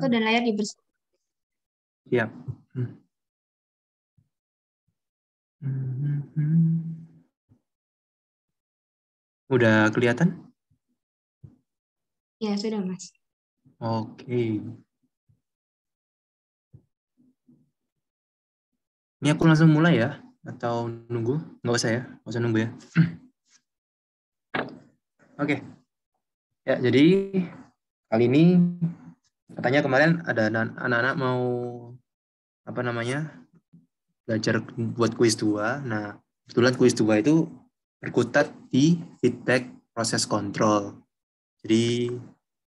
waktu dan di dibersihkan. Hmm. Ya. Hmm. Udah kelihatan? Ya, sudah, Mas. Oke. Ini aku langsung mulai ya? Atau nunggu? Nggak usah ya? Nggak usah nunggu ya? Oke. Okay. Ya, jadi kali ini Katanya kemarin ada anak-anak mau apa namanya belajar buat kuis dua. Nah, kebetulan kuis dua itu berkutat di feedback proses kontrol. Jadi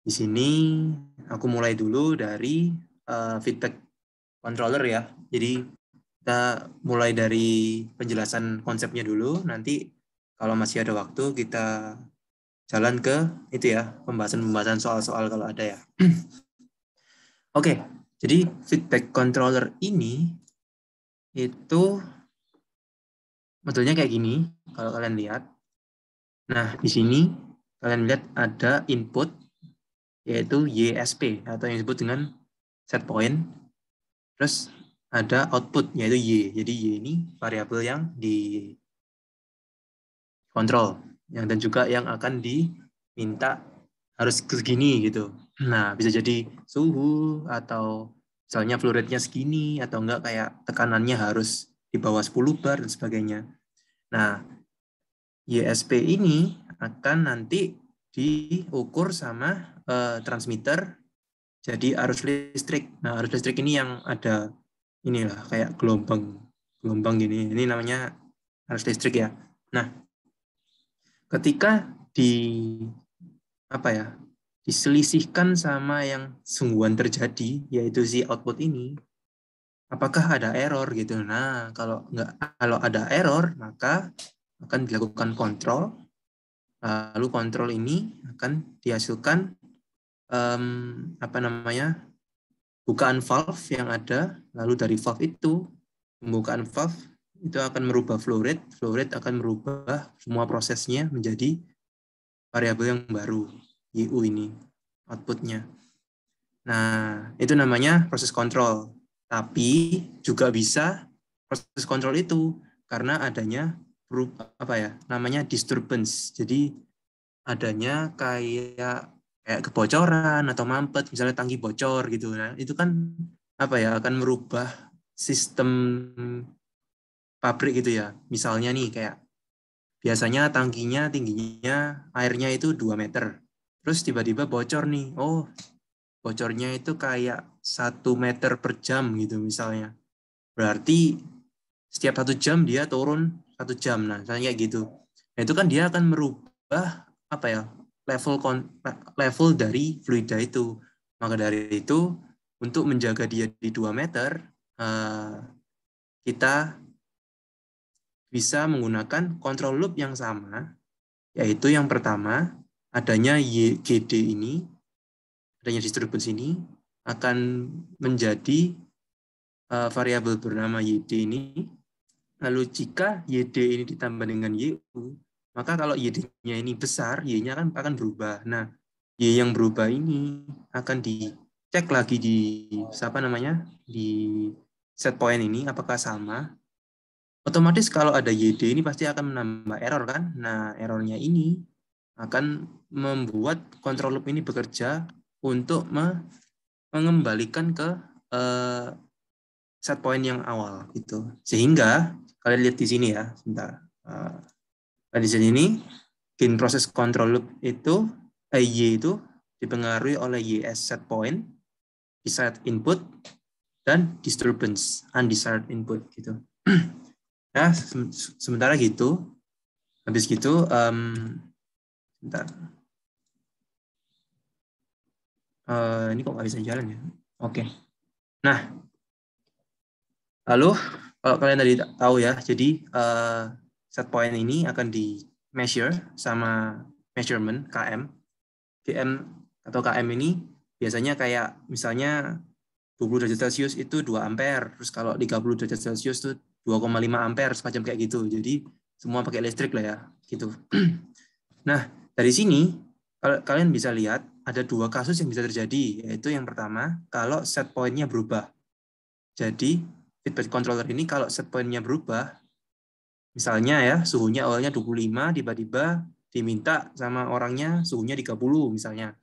di sini aku mulai dulu dari uh, feedback controller ya. Jadi kita mulai dari penjelasan konsepnya dulu. Nanti kalau masih ada waktu kita jalan ke itu ya pembahasan-pembahasan soal-soal kalau ada ya. Oke, jadi feedback controller ini itu modelnya kayak gini kalau kalian lihat. Nah, di sini kalian lihat ada input yaitu YSP atau yang disebut dengan set point. Terus ada output yaitu Y. Jadi Y ini variabel yang di kontrol yang dan juga yang akan diminta harus segini gitu Nah, bisa jadi suhu atau misalnya flow rate-nya segini atau enggak kayak tekanannya harus di bawah 10 bar dan sebagainya. Nah, YSP ini akan nanti diukur sama uh, transmitter. Jadi arus listrik. Nah, arus listrik ini yang ada inilah kayak gelombang gelombang gini. Ini namanya arus listrik ya. Nah, ketika di apa ya diselisihkan sama yang sungguhan terjadi, yaitu si output ini, apakah ada error gitu. Nah, kalau nggak kalau ada error, maka akan dilakukan kontrol. Lalu kontrol ini akan dihasilkan um, apa namanya bukaan valve yang ada. Lalu dari valve itu pembukaan valve itu akan merubah flow rate. Flow rate akan merubah semua prosesnya menjadi variabel yang baru. U ini outputnya. Nah, itu namanya proses kontrol. Tapi juga bisa proses kontrol itu karena adanya apa ya namanya disturbance. Jadi adanya kayak kayak kebocoran atau mampet, misalnya tangki bocor gitu. Nah, itu kan apa ya akan merubah sistem pabrik gitu ya. Misalnya nih kayak biasanya tangkinya tingginya airnya itu 2 meter. Terus tiba-tiba bocor nih. Oh, bocornya itu kayak satu meter per jam gitu misalnya. Berarti setiap satu jam dia turun satu jam. Nah, misalnya gitu. Nah, itu kan dia akan merubah apa ya level level dari fluida itu. Maka dari itu untuk menjaga dia di dua meter, eh, kita bisa menggunakan kontrol loop yang sama, yaitu yang pertama, adanya YGD ini, adanya distribusi ini akan menjadi uh, variabel bernama YD ini. Lalu jika YD ini ditambah dengan YU, maka kalau YD-nya ini besar, Y-nya kan akan berubah. Nah, Y yang berubah ini akan dicek lagi di siapa namanya di set point ini apakah sama. Otomatis kalau ada YD ini pasti akan menambah error kan. Nah, errornya ini akan membuat control loop ini bekerja untuk mengembalikan ke eh, set point yang awal gitu. Sehingga kalian lihat di sini ya, sebentar. Uh, di sini ini gain proses control loop itu eh, Y itu dipengaruhi oleh YS set point, desired input, dan disturbance, undesired input gitu. nah, sementara gitu, habis gitu um, Bentar. Uh, ini kok nggak bisa jalan ya? Oke. Okay. Nah, lalu kalau kalian tadi tahu ya, jadi uh, set point ini akan di measure sama measurement KM. KM atau KM ini biasanya kayak misalnya 20 derajat Celcius itu 2 ampere, terus kalau 30 derajat Celcius itu 2,5 ampere, semacam kayak gitu. Jadi semua pakai listrik lah ya, gitu. nah, dari sini kalian bisa lihat ada dua kasus yang bisa terjadi, yaitu yang pertama kalau set point-nya berubah. Jadi feedback controller ini kalau set point-nya berubah, misalnya ya suhunya awalnya 25, tiba-tiba diminta sama orangnya suhunya 30 misalnya.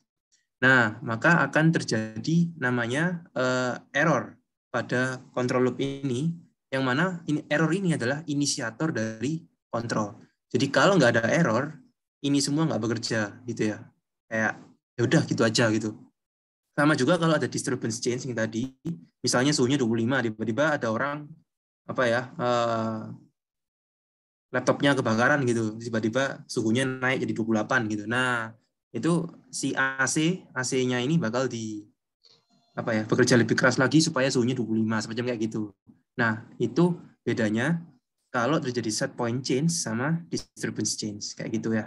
Nah, maka akan terjadi namanya uh, error pada control loop ini, yang mana ini error ini adalah inisiator dari kontrol. Jadi kalau nggak ada error, ini semua nggak bekerja gitu ya kayak ya udah gitu aja gitu sama juga kalau ada disturbance change yang tadi misalnya suhunya 25 tiba-tiba ada orang apa ya uh, laptopnya kebakaran gitu tiba-tiba suhunya naik jadi 28 gitu nah itu si AC AC-nya ini bakal di apa ya bekerja lebih keras lagi supaya suhunya 25 semacam kayak gitu nah itu bedanya kalau terjadi set point change sama disturbance change kayak gitu ya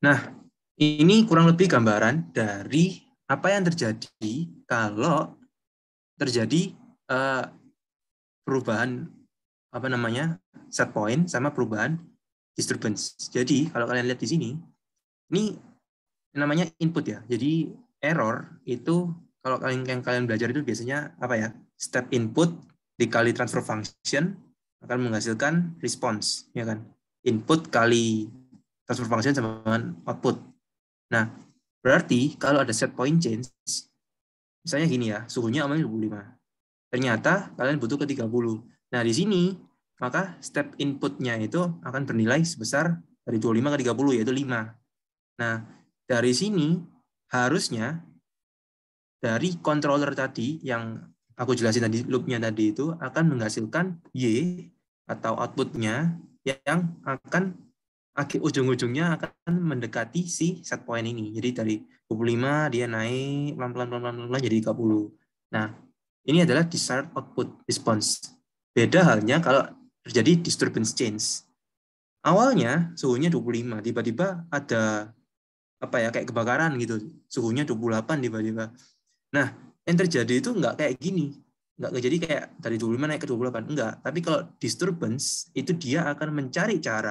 Nah, ini kurang lebih gambaran dari apa yang terjadi kalau terjadi uh, perubahan apa namanya set point sama perubahan disturbance. Jadi kalau kalian lihat di sini, ini namanya input ya. Jadi error itu kalau kalian yang kalian belajar itu biasanya apa ya step input dikali transfer function akan menghasilkan response ya kan input kali transfer function sama dengan output. Nah, berarti kalau ada set point change, misalnya gini ya, suhunya aman 25. Ternyata kalian butuh ke 30. Nah, di sini maka step inputnya itu akan bernilai sebesar dari 25 ke 30, yaitu 5. Nah, dari sini harusnya dari controller tadi yang aku jelasin tadi, loop-nya tadi itu akan menghasilkan Y atau outputnya yang akan akhir ujung-ujungnya akan mendekati si set point ini. Jadi dari 25 dia naik pelan-pelan pelan-pelan jadi 30. Nah, ini adalah desired output response. Beda halnya kalau terjadi disturbance change. Awalnya suhunya 25, tiba-tiba ada apa ya kayak kebakaran gitu. Suhunya 28 tiba-tiba. Nah, yang terjadi itu enggak kayak gini nggak jadi kayak dari 25 naik ke 28 enggak tapi kalau disturbance itu dia akan mencari cara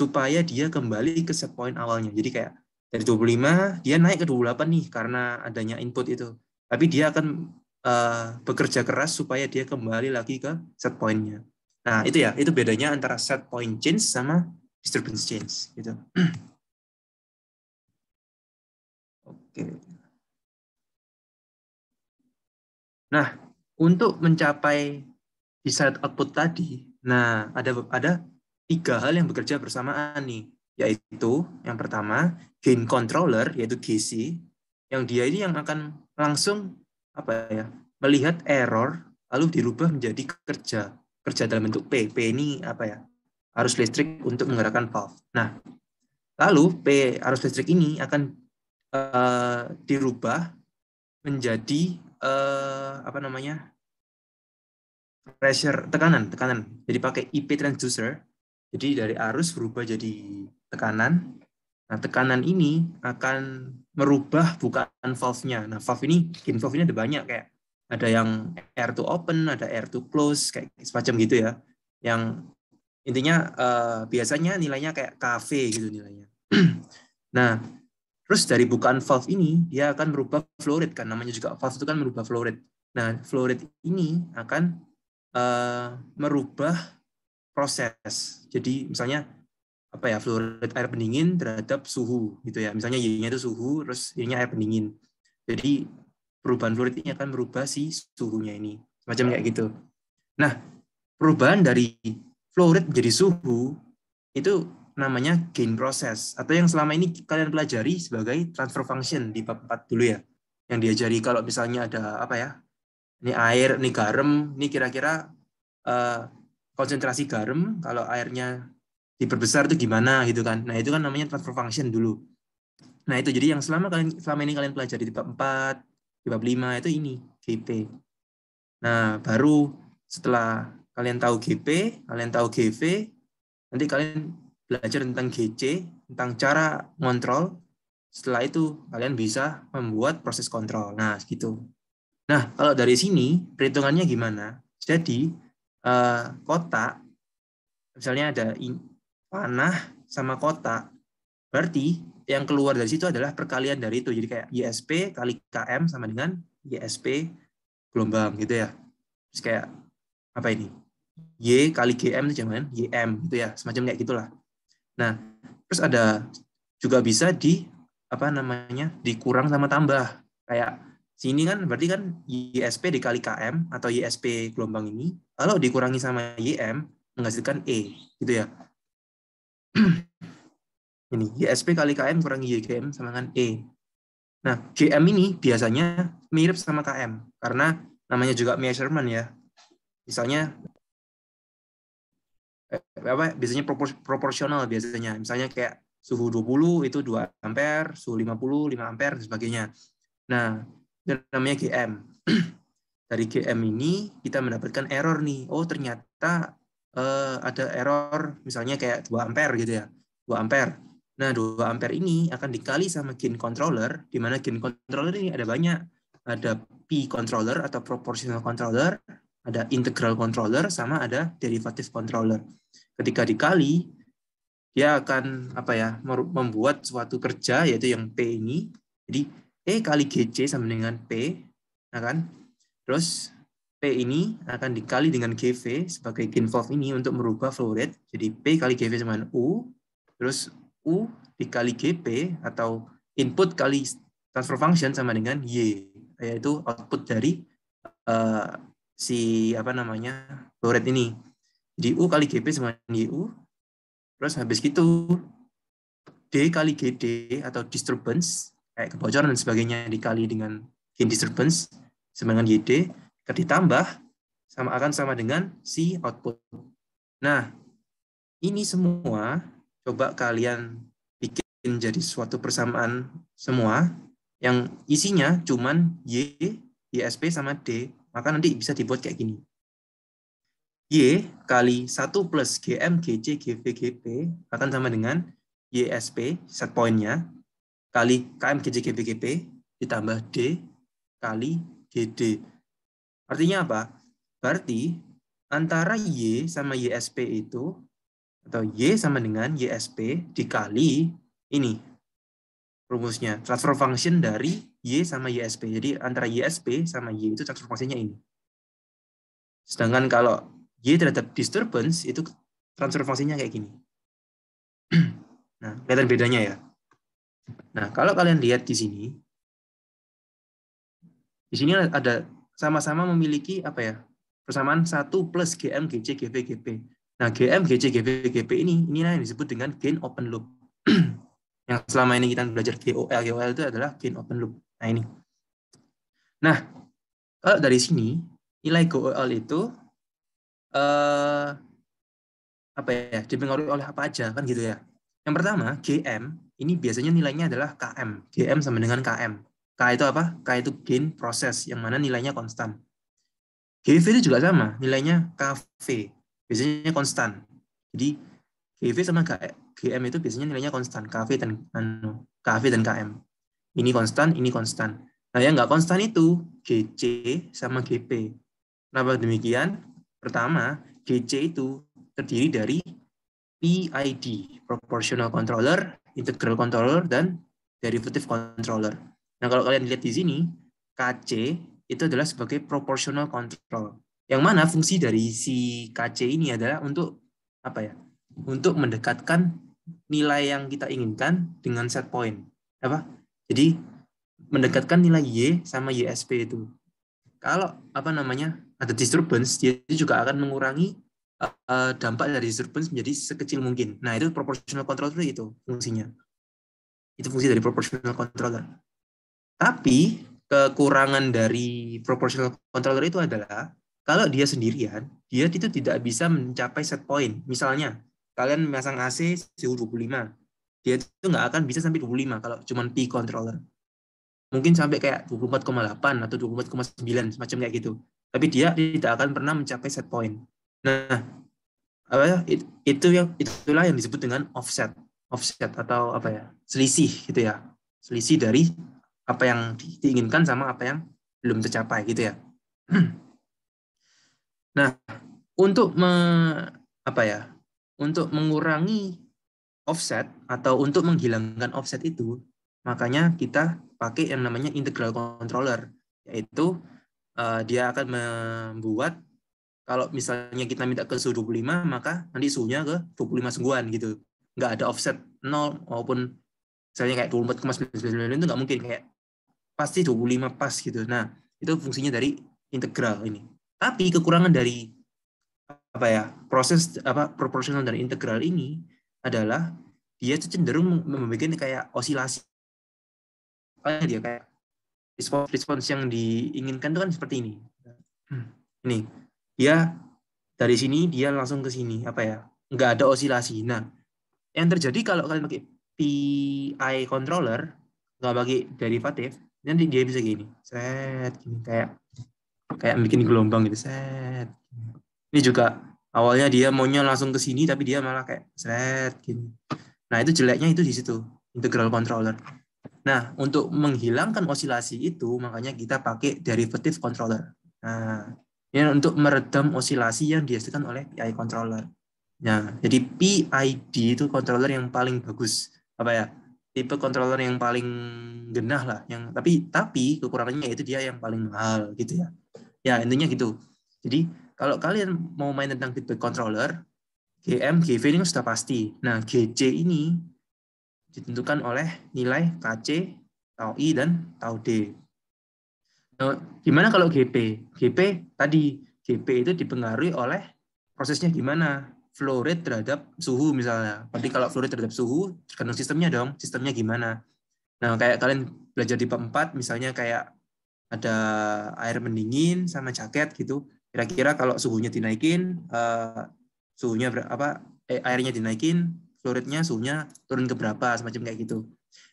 supaya dia kembali ke set point awalnya jadi kayak dari 25 dia naik ke 28 nih karena adanya input itu tapi dia akan uh, bekerja keras supaya dia kembali lagi ke set pointnya nah itu ya itu bedanya antara set point change sama disturbance change gitu oke okay. nah untuk mencapai desired output tadi, nah ada ada tiga hal yang bekerja bersamaan nih, yaitu yang pertama gain controller yaitu GC yang dia ini yang akan langsung apa ya melihat error lalu dirubah menjadi kerja kerja dalam bentuk P P ini apa ya arus listrik untuk menggerakkan valve. Nah lalu P arus listrik ini akan uh, dirubah menjadi uh, apa namanya pressure tekanan tekanan jadi pakai IP transducer jadi dari arus berubah jadi tekanan nah tekanan ini akan merubah bukaan valve-nya nah valve ini in valve ini ada banyak kayak ada yang air to open ada air to close kayak semacam gitu ya yang intinya eh, biasanya nilainya kayak KV gitu nilainya nah terus dari bukaan valve ini dia akan merubah flow rate kan namanya juga valve itu kan merubah flow rate nah flow rate ini akan Eh, merubah proses. Jadi misalnya apa ya fluorid air pendingin terhadap suhu gitu ya. Misalnya Y-nya itu suhu, terus Y-nya air pendingin. Jadi perubahan fluorid ini akan merubah si suhunya ini. Semacam kayak gitu. Nah, perubahan dari fluorid menjadi suhu itu namanya gain process atau yang selama ini kalian pelajari sebagai transfer function di bab 4 dulu ya. Yang diajari kalau misalnya ada apa ya? ini air, ini garam, ini kira-kira uh, konsentrasi garam kalau airnya diperbesar itu gimana gitu kan. Nah, itu kan namanya transfer function dulu. Nah, itu jadi yang selama kalian selama ini kalian pelajari di bab 4, di bab 5 itu ini GP. Nah, baru setelah kalian tahu GP, kalian tahu GV, nanti kalian belajar tentang GC, tentang cara kontrol. Setelah itu kalian bisa membuat proses kontrol. Nah, gitu. Nah, kalau dari sini perhitungannya gimana? Jadi eh, kotak, misalnya ada panah sama kotak, berarti yang keluar dari situ adalah perkalian dari itu. Jadi kayak ISP kali KM sama dengan ISP gelombang gitu ya. Terus kayak apa ini? Y kali GM itu jangan YM gitu ya, semacam kayak gitulah. Nah, terus ada juga bisa di apa namanya? dikurang sama tambah. Kayak Sini kan berarti kan YSP dikali KM atau YSP gelombang ini, kalau dikurangi sama YM, menghasilkan E, gitu ya. ini YSP kali KM kurangi YGM sama dengan E. Nah, GM ini biasanya mirip sama KM, karena namanya juga measurement ya. Misalnya, eh, apa biasanya proporsional biasanya. Misalnya kayak suhu 20 itu 2 ampere, suhu 50 5 ampere dan sebagainya. Nah, dan namanya GM. Dari GM ini kita mendapatkan error nih. Oh, ternyata uh, ada error misalnya kayak 2 ampere gitu ya. 2 ampere. Nah, 2 ampere ini akan dikali sama gain controller di mana gain controller ini ada banyak. Ada P controller atau proportional controller, ada integral controller sama ada derivative controller. Ketika dikali dia akan apa ya membuat suatu kerja yaitu yang P ini. Jadi E kali GC sama dengan P, ya kan? Terus P ini akan dikali dengan GV sebagai gain valve ini untuk merubah flow rate. Jadi P kali GV sama dengan U, terus U dikali GP atau input kali transfer function sama dengan Y, yaitu output dari uh, si apa namanya flow rate ini. Jadi U kali GP sama dengan YU, terus habis gitu D kali GD atau disturbance kayak kebocoran dan sebagainya dikali dengan gain disturbance sama dengan YD ditambah sama akan sama dengan c output. Nah, ini semua coba kalian bikin jadi suatu persamaan semua yang isinya cuman Y, YSP sama D, maka nanti bisa dibuat kayak gini. Y kali 1 plus GM, GC, GV, GP akan sama dengan YSP, set point-nya, kali KM KMGCGPGP ditambah D kali GD. Artinya apa? Berarti antara Y sama YSP itu atau Y sama dengan YSP dikali ini rumusnya transfer function dari Y sama YSP. Jadi antara YSP sama Y itu transfer fungsinya ini. Sedangkan kalau Y terhadap disturbance itu transfer fungsinya kayak gini. Nah, kelihatan bedanya ya. Nah, kalau kalian lihat di sini, di sini ada sama-sama memiliki apa ya persamaan 1 plus GM, GC, GP, GP. Nah, GM, GC, GP, GP ini, ini yang disebut dengan gain open loop. yang selama ini kita belajar GOL, GOL itu adalah gain open loop. Nah, ini. Nah, kalau dari sini, nilai GOL itu eh, apa ya dipengaruhi oleh apa aja kan gitu ya yang pertama GM ini biasanya nilainya adalah KM. GM sama dengan KM. K itu apa? K itu gain proses, yang mana nilainya konstan. GV itu juga sama, nilainya KV. Biasanya konstan. Jadi GV sama GM itu biasanya nilainya konstan, KV dan anu, KV dan KM. Ini konstan, ini konstan. Nah, yang nggak konstan itu GC sama GP. Kenapa demikian? Pertama, GC itu terdiri dari PID, Proportional Controller, integral controller dan derivative controller. Nah, kalau kalian lihat di sini, KC itu adalah sebagai proportional control. Yang mana fungsi dari si KC ini adalah untuk apa ya? Untuk mendekatkan nilai yang kita inginkan dengan set point. Apa? Jadi mendekatkan nilai Y sama YSP itu. Kalau apa namanya? ada disturbance, dia juga akan mengurangi uh, dampak dari disturbance menjadi sekecil mungkin. Nah, itu proportional control itu fungsinya. Itu fungsi dari proportional controller. Tapi kekurangan dari proportional controller itu adalah kalau dia sendirian, dia itu tidak bisa mencapai set point. Misalnya, kalian memasang AC suhu 25, dia itu nggak akan bisa sampai 25 kalau cuma P controller. Mungkin sampai kayak 24,8 atau 24,9, semacam kayak gitu. Tapi dia tidak akan pernah mencapai set point. Nah, apa ya itu yang itulah yang disebut dengan offset, offset atau apa ya selisih gitu ya, selisih dari apa yang diinginkan sama apa yang belum tercapai gitu ya. Nah, untuk me, apa ya, untuk mengurangi offset atau untuk menghilangkan offset itu, makanya kita pakai yang namanya integral controller, yaitu uh, dia akan membuat kalau misalnya kita minta ke suhu 25 maka nanti suhunya ke 25 sungguhan gitu nggak ada offset 0 maupun misalnya kayak 24,99 itu nggak mungkin kayak pasti 25 pas gitu nah itu fungsinya dari integral ini tapi kekurangan dari apa ya proses apa proporsional dari integral ini adalah dia itu cenderung membuat kayak osilasi dia kayak respons respons yang diinginkan itu kan seperti ini hmm. ini dia dari sini dia langsung ke sini apa ya nggak ada osilasi nah yang terjadi kalau kalian pakai PI controller nggak pakai derivatif nanti dia bisa gini set gini kayak kayak bikin gelombang gitu set ini juga awalnya dia maunya langsung ke sini tapi dia malah kayak set gini nah itu jeleknya itu di situ integral controller nah untuk menghilangkan osilasi itu makanya kita pakai derivative controller nah ya, untuk meredam osilasi yang dihasilkan oleh PI controller. Nah, jadi PID itu controller yang paling bagus apa ya? Tipe controller yang paling genah lah, yang tapi tapi kekurangannya itu dia yang paling mahal gitu ya. Ya, intinya gitu. Jadi, kalau kalian mau main tentang feedback controller, GM, GV ini kan sudah pasti. Nah, GC ini ditentukan oleh nilai KC, tau I dan tau D. Eh, gimana kalau GP? GP tadi GP itu dipengaruhi oleh prosesnya gimana? Flow rate terhadap suhu misalnya. Berarti kalau flow rate terhadap suhu tergantung sistemnya dong, sistemnya gimana. Nah, kayak kalian belajar di empat misalnya kayak ada air mendingin sama jaket gitu. Kira-kira kalau suhunya dinaikin, uh, suhunya apa eh, airnya dinaikin, flow rate-nya suhunya turun ke berapa, semacam kayak gitu.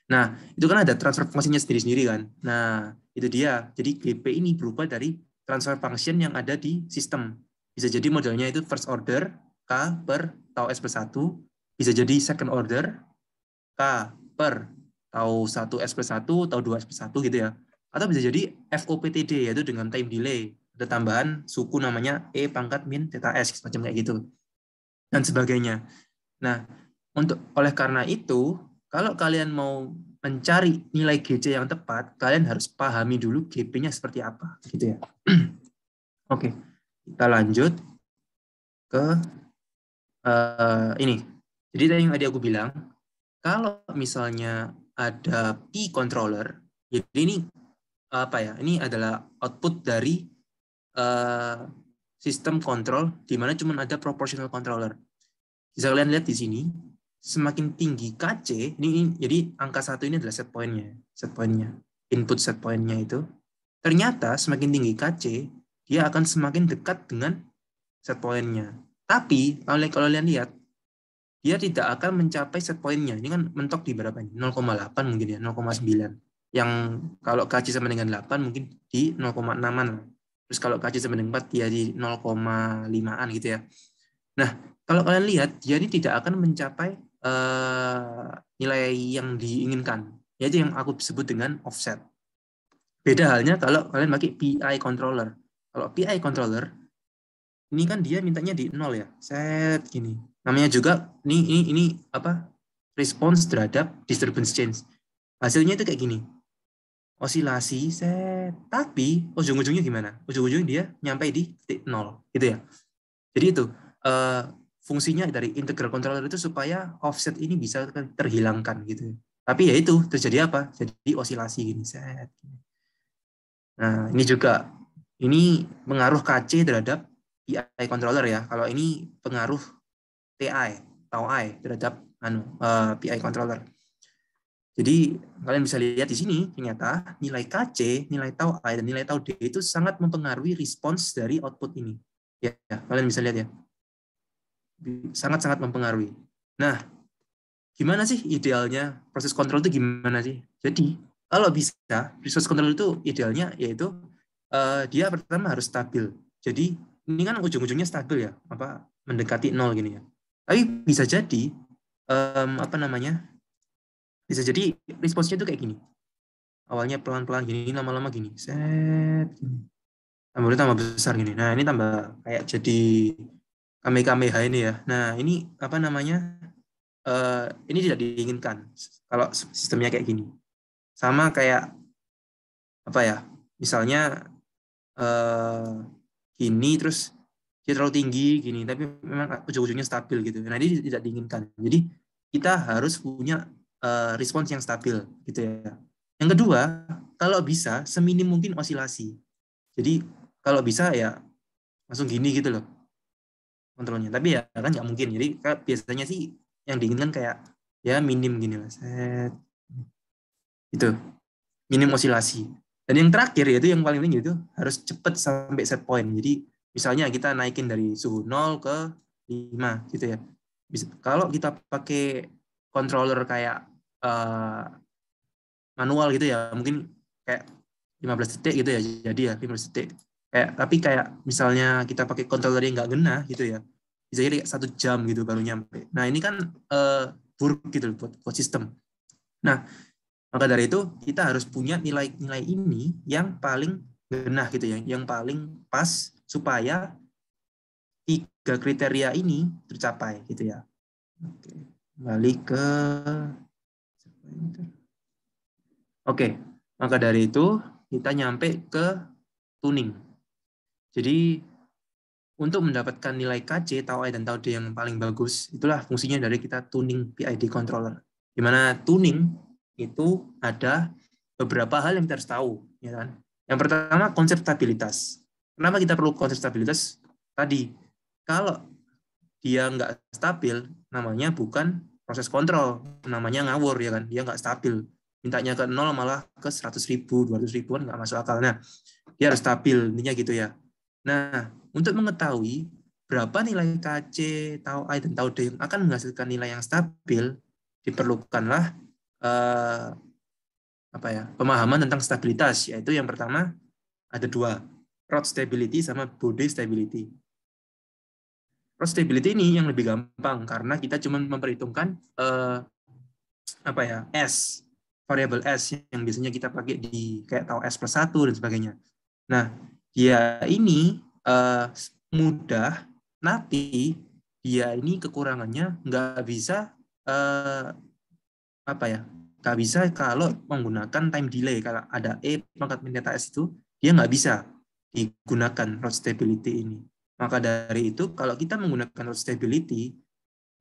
Nah, itu kan ada transfer fungsinya sendiri-sendiri kan. Nah, itu dia. Jadi GP ini berubah dari transfer function yang ada di sistem. Bisa jadi modelnya itu first order K per tau S plus satu bisa jadi second order K per tau 1 S plus satu tau dua S plus satu gitu ya. Atau bisa jadi FOPTD, yaitu dengan time delay. Ada tambahan suku namanya E pangkat min theta S, semacam kayak gitu. Dan sebagainya. Nah, untuk oleh karena itu, kalau kalian mau mencari nilai GC yang tepat, kalian harus pahami dulu GP-nya seperti apa, gitu ya. Oke, kita lanjut ke uh, ini. Jadi tadi yang tadi aku bilang, kalau misalnya ada P controller, jadi ini apa ya? Ini adalah output dari uh, sistem kontrol di mana cuma ada proportional controller. Bisa kalian lihat di sini, semakin tinggi KC, ini, jadi angka satu ini adalah set pointnya, set pointnya, input set pointnya itu. Ternyata semakin tinggi KC, dia akan semakin dekat dengan set pointnya. Tapi kalau kalian lihat, dia tidak akan mencapai set pointnya. Ini kan mentok di berapa ini? 0,8 mungkin ya, 0,9. Yang kalau KC sama dengan 8 mungkin di 0,6-an. Terus kalau KC sama dengan 4, dia di 0,5-an gitu ya. Nah, kalau kalian lihat, dia tidak akan mencapai uh, nilai yang diinginkan, yaitu yang aku sebut dengan offset. Beda halnya kalau kalian pakai PI controller. Kalau PI controller, ini kan dia mintanya di nol ya, set gini. Namanya juga ini ini ini apa? Response terhadap disturbance change. Hasilnya itu kayak gini. Osilasi set, tapi ujung-ujungnya gimana? Ujung-ujungnya dia nyampe di titik nol, gitu ya. Jadi itu eh, fungsinya dari integral controller itu supaya offset ini bisa terhilangkan gitu. Tapi ya itu terjadi apa? Jadi osilasi gini set. Nah, ini juga ini pengaruh KC terhadap PI controller ya. Kalau ini pengaruh TI, atau I terhadap anu uh, eh, PI controller. Jadi kalian bisa lihat di sini ternyata nilai KC, nilai tau I dan nilai tau D itu sangat mempengaruhi respons dari output ini. Ya, ya kalian bisa lihat ya sangat-sangat mempengaruhi. Nah, gimana sih idealnya proses kontrol itu gimana sih? Jadi kalau bisa proses kontrol itu idealnya yaitu uh, dia pertama harus stabil. Jadi ini kan ujung-ujungnya stabil ya, apa mendekati nol gini ya. Tapi bisa jadi um, apa namanya? Bisa jadi responsnya itu kayak gini. Awalnya pelan-pelan gini, lama-lama gini, set, gini. tambah besar gini. Nah ini tambah kayak jadi Kamehameha ini ya. Nah, ini apa namanya? Uh, ini tidak diinginkan kalau sistemnya kayak gini. Sama kayak apa ya? Misalnya uh, gini terus dia terlalu tinggi gini, tapi memang ujung-ujungnya stabil gitu. Nah, ini tidak diinginkan. Jadi kita harus punya uh, respons yang stabil gitu ya. Yang kedua, kalau bisa seminim mungkin osilasi. Jadi kalau bisa ya langsung gini gitu loh kontrolnya tapi ya kan nggak mungkin jadi kan biasanya sih yang diinginkan kayak ya minim gini lah set itu minim osilasi dan yang terakhir yaitu yang paling penting itu harus cepat sampai set point jadi misalnya kita naikin dari suhu 0 ke 5 gitu ya Bisa, kalau kita pakai controller kayak uh, manual gitu ya mungkin kayak 15 detik gitu ya jadi ya 15 detik kayak tapi kayak misalnya kita pakai controller yang nggak kena gitu ya bisa jadi satu jam gitu baru nyampe nah ini kan uh, buruk gitu buat, buat sistem nah maka dari itu kita harus punya nilai-nilai ini yang paling genah gitu ya yang paling pas supaya tiga kriteria ini tercapai gitu ya oke balik ke oke maka dari itu kita nyampe ke tuning jadi untuk mendapatkan nilai KC, tau I dan tau D yang paling bagus, itulah fungsinya dari kita tuning PID controller. Di mana tuning itu ada beberapa hal yang kita harus tahu, ya kan? Yang pertama konsep stabilitas. Kenapa kita perlu konsep stabilitas? Tadi kalau dia nggak stabil, namanya bukan proses kontrol, namanya ngawur ya kan, dia nggak stabil. Mintanya ke nol malah ke 100 ribu, 200 ribuan nggak masuk akal. Nah, dia harus stabil, intinya gitu ya. Nah, untuk mengetahui berapa nilai KC, tau I, dan tau D yang akan menghasilkan nilai yang stabil, diperlukanlah eh, apa ya pemahaman tentang stabilitas, yaitu yang pertama ada dua, rod stability sama body stability. Rod stability ini yang lebih gampang karena kita cuma memperhitungkan eh, apa ya S, variabel S yang biasanya kita pakai di kayak tau S plus 1 dan sebagainya. Nah, ya ini uh, mudah nanti dia ini kekurangannya nggak bisa uh, apa ya nggak bisa kalau menggunakan time delay kalau ada e pangkat pendeta s itu dia nggak bisa digunakan road stability ini maka dari itu kalau kita menggunakan road stability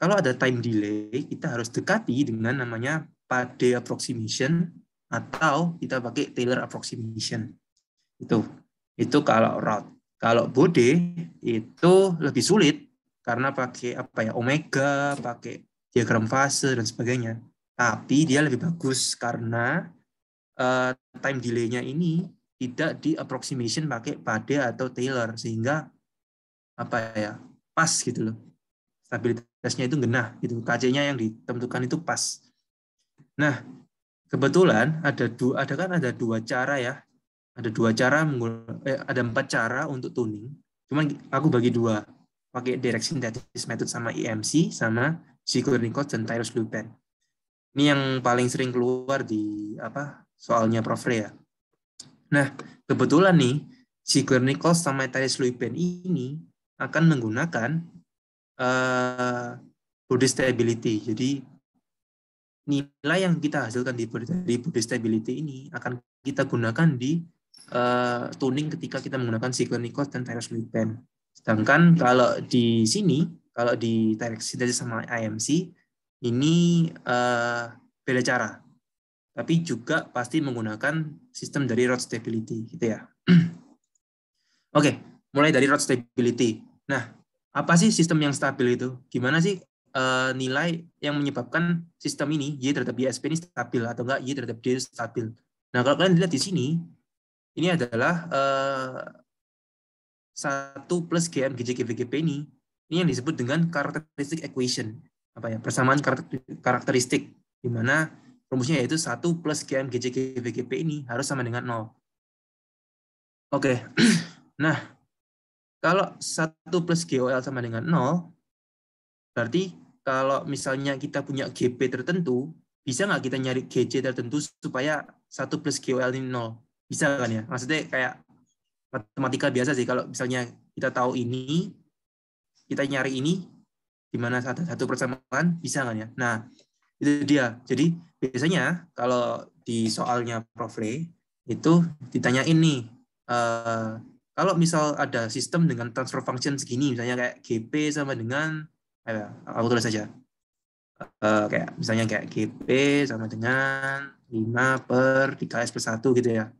kalau ada time delay, kita harus dekati dengan namanya Pade approximation atau kita pakai Taylor approximation. Itu. Itu kalau rod. Kalau bode itu lebih sulit karena pakai apa ya omega, pakai diagram fase dan sebagainya. Tapi dia lebih bagus karena uh, time delay-nya ini tidak di approximation pakai Pade atau Taylor sehingga apa ya pas gitu loh stabilitasnya itu genah gitu kacanya yang ditentukan itu pas nah kebetulan ada dua ada kan ada dua cara ya ada dua cara eh, ada empat cara untuk tuning cuman aku bagi dua pakai direct synthesis method sama EMC sama Sikurnikots dan Tyrus Lupin ini yang paling sering keluar di apa soalnya Prof ya nah kebetulan nih Sikurnikots sama Tyrus Lupin ini akan menggunakan uh, body stability jadi nilai yang kita hasilkan di, body stability ini akan kita gunakan di uh, tuning ketika kita menggunakan cyclonicos dan tyrosolipan. Sedangkan kalau di sini, kalau di sintesis sama IMC, ini uh, beda cara. Tapi juga pasti menggunakan sistem dari road stability, gitu ya. Oke, okay, mulai dari road stability. Nah, apa sih sistem yang stabil itu? Gimana sih uh, nilai yang menyebabkan sistem ini Y terhadap YSP ini stabil atau enggak Y terhadap D stabil? Nah, kalau kalian lihat di sini, ini adalah eh, satu plus GM GJ VGP ini ini yang disebut dengan karakteristik equation apa ya persamaan karakteristik di mana rumusnya yaitu satu plus GM GJ VGP ini harus sama dengan nol. Oke. Okay. Nah, kalau satu plus GOL sama dengan nol, berarti kalau misalnya kita punya GP tertentu, bisa nggak kita nyari GC tertentu supaya satu plus GOL ini nol? bisa kan ya maksudnya kayak matematika biasa sih kalau misalnya kita tahu ini kita nyari ini di mana satu satu persamaan bisa kan ya nah itu dia jadi biasanya kalau di soalnya Prof Le itu ditanya ini uh, eh, kalau misal ada sistem dengan transfer function segini misalnya kayak GP sama dengan eh, aku tulis saja uh, eh, kayak misalnya kayak GP sama dengan 5 per 3S per 1 gitu ya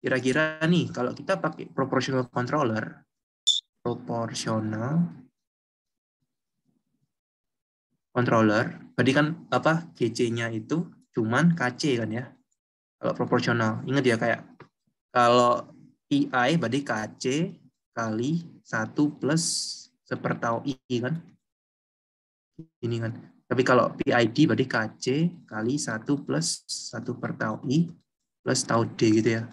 Kira-kira nih kalau kita pakai proportional controller, proportional controller, berarti kan apa GC-nya itu cuman KC kan ya. Kalau proporsional, ingat ya kayak kalau II berarti KC kali satu plus sepertau I kan. Ini kan. Tapi kalau PID berarti KC kali satu plus satu per tau I plus tau D gitu ya.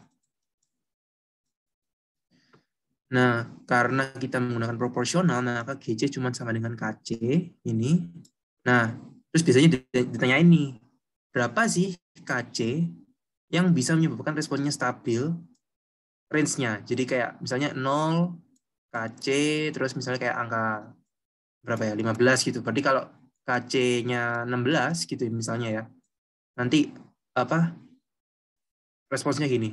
Nah, karena kita menggunakan proporsional, nah, maka GC cuma sama dengan KC ini. Nah, terus biasanya ditanya ini, berapa sih KC yang bisa menyebabkan responnya stabil range-nya? Jadi kayak misalnya 0, KC, terus misalnya kayak angka berapa ya, 15 gitu. Berarti kalau KC-nya 16 gitu misalnya ya, nanti apa responsnya gini,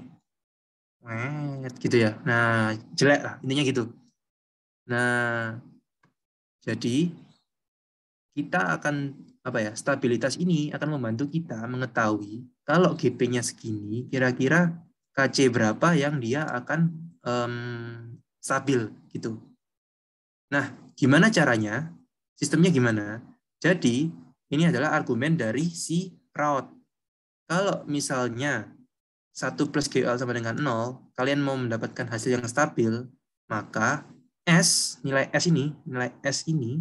Wet gitu ya. Nah, jelek lah intinya gitu. Nah, jadi kita akan apa ya? Stabilitas ini akan membantu kita mengetahui kalau GP-nya segini, kira-kira KC berapa yang dia akan um, stabil gitu. Nah, gimana caranya? Sistemnya gimana? Jadi, ini adalah argumen dari si Raut. Kalau misalnya 1 plus GL sama dengan 0, kalian mau mendapatkan hasil yang stabil, maka S, nilai S ini, nilai S ini,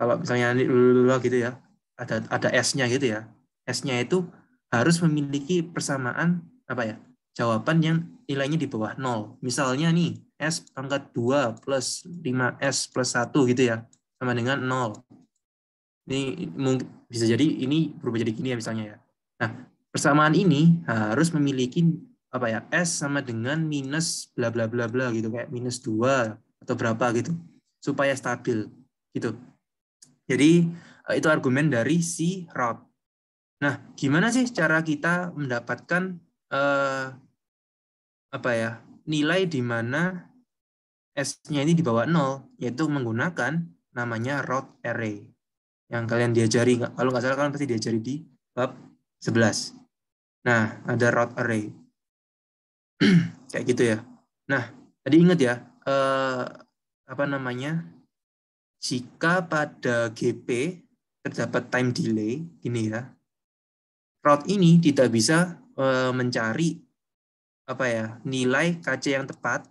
kalau misalnya gitu ya, ada ada S-nya gitu ya. S-nya itu harus memiliki persamaan apa ya? Jawaban yang nilainya di bawah 0. Misalnya nih, S pangkat 2 plus 5S plus 1 gitu ya, sama dengan 0. Ini mungkin bisa jadi ini berubah jadi gini ya misalnya ya. Nah, persamaan ini harus memiliki apa ya s sama dengan minus bla bla bla bla gitu kayak minus dua atau berapa gitu supaya stabil gitu jadi eh, itu argumen dari si Rob nah gimana sih cara kita mendapatkan eh, apa ya nilai di mana s-nya ini di bawah nol yaitu menggunakan namanya rod array yang kalian diajari kalau nggak salah kalian pasti diajari di bab 11 Nah, ada route array. Kayak gitu ya. Nah, tadi ingat ya, eh, apa namanya? Jika pada GP terdapat time delay, gini ya, route ini tidak bisa eh, mencari apa ya nilai KC yang tepat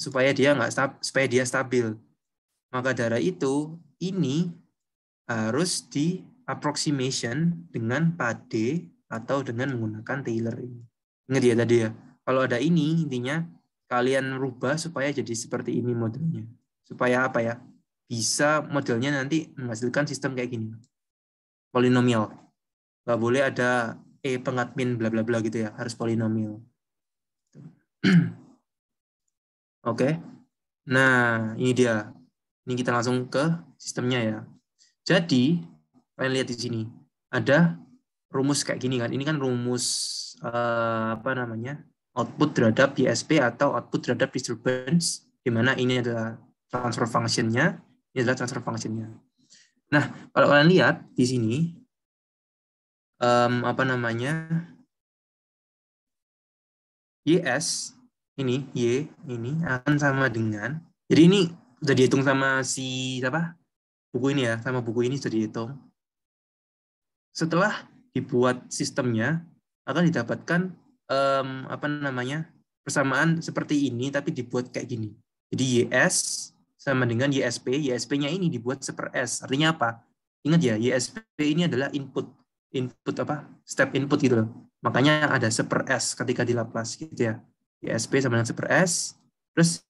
supaya dia nggak supaya dia stabil. Maka darah itu ini harus di approximation dengan pad atau dengan menggunakan Taylor ini. Ingat ya tadi ya, kalau ada ini intinya kalian rubah supaya jadi seperti ini modelnya. Supaya apa ya? Bisa modelnya nanti menghasilkan sistem kayak gini. Polinomial. Gak boleh ada E pengadmin bla bla bla gitu ya, harus polinomial. Oke. Okay. Nah, ini dia. Ini kita langsung ke sistemnya ya. Jadi, kalian lihat di sini. Ada rumus kayak gini kan. Ini kan rumus uh, apa namanya? output terhadap ISP atau output terhadap disturbance di mana ini adalah transfer functionnya, ini adalah transfer functionnya. Nah, kalau kalian lihat di sini um, apa namanya? YS ini Y ini akan sama dengan jadi ini sudah dihitung sama si apa buku ini ya sama buku ini sudah dihitung setelah dibuat sistemnya akan didapatkan um, apa namanya persamaan seperti ini tapi dibuat kayak gini. Jadi YS sama dengan YSP, YSP-nya ini dibuat seper S. Artinya apa? Ingat ya, YSP ini adalah input input apa? step input gitu loh. Makanya ada seper S ketika di Laplace gitu ya. YSP sama dengan seper S. Terus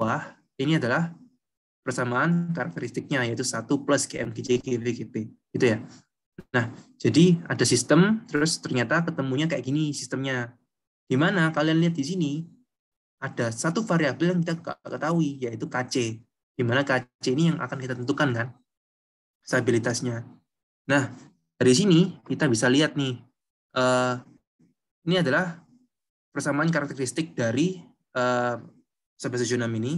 wah, ini adalah persamaan karakteristiknya yaitu 1 plus GMKJ GVGP gitu ya. Nah, jadi ada sistem terus ternyata ketemunya kayak gini sistemnya. Gimana kalian lihat di sini ada satu variabel yang kita ketahui yaitu KC. Gimana KC ini yang akan kita tentukan kan stabilitasnya. Nah, dari sini kita bisa lihat nih uh, ini adalah persamaan karakteristik dari uh, eh, substasionem ini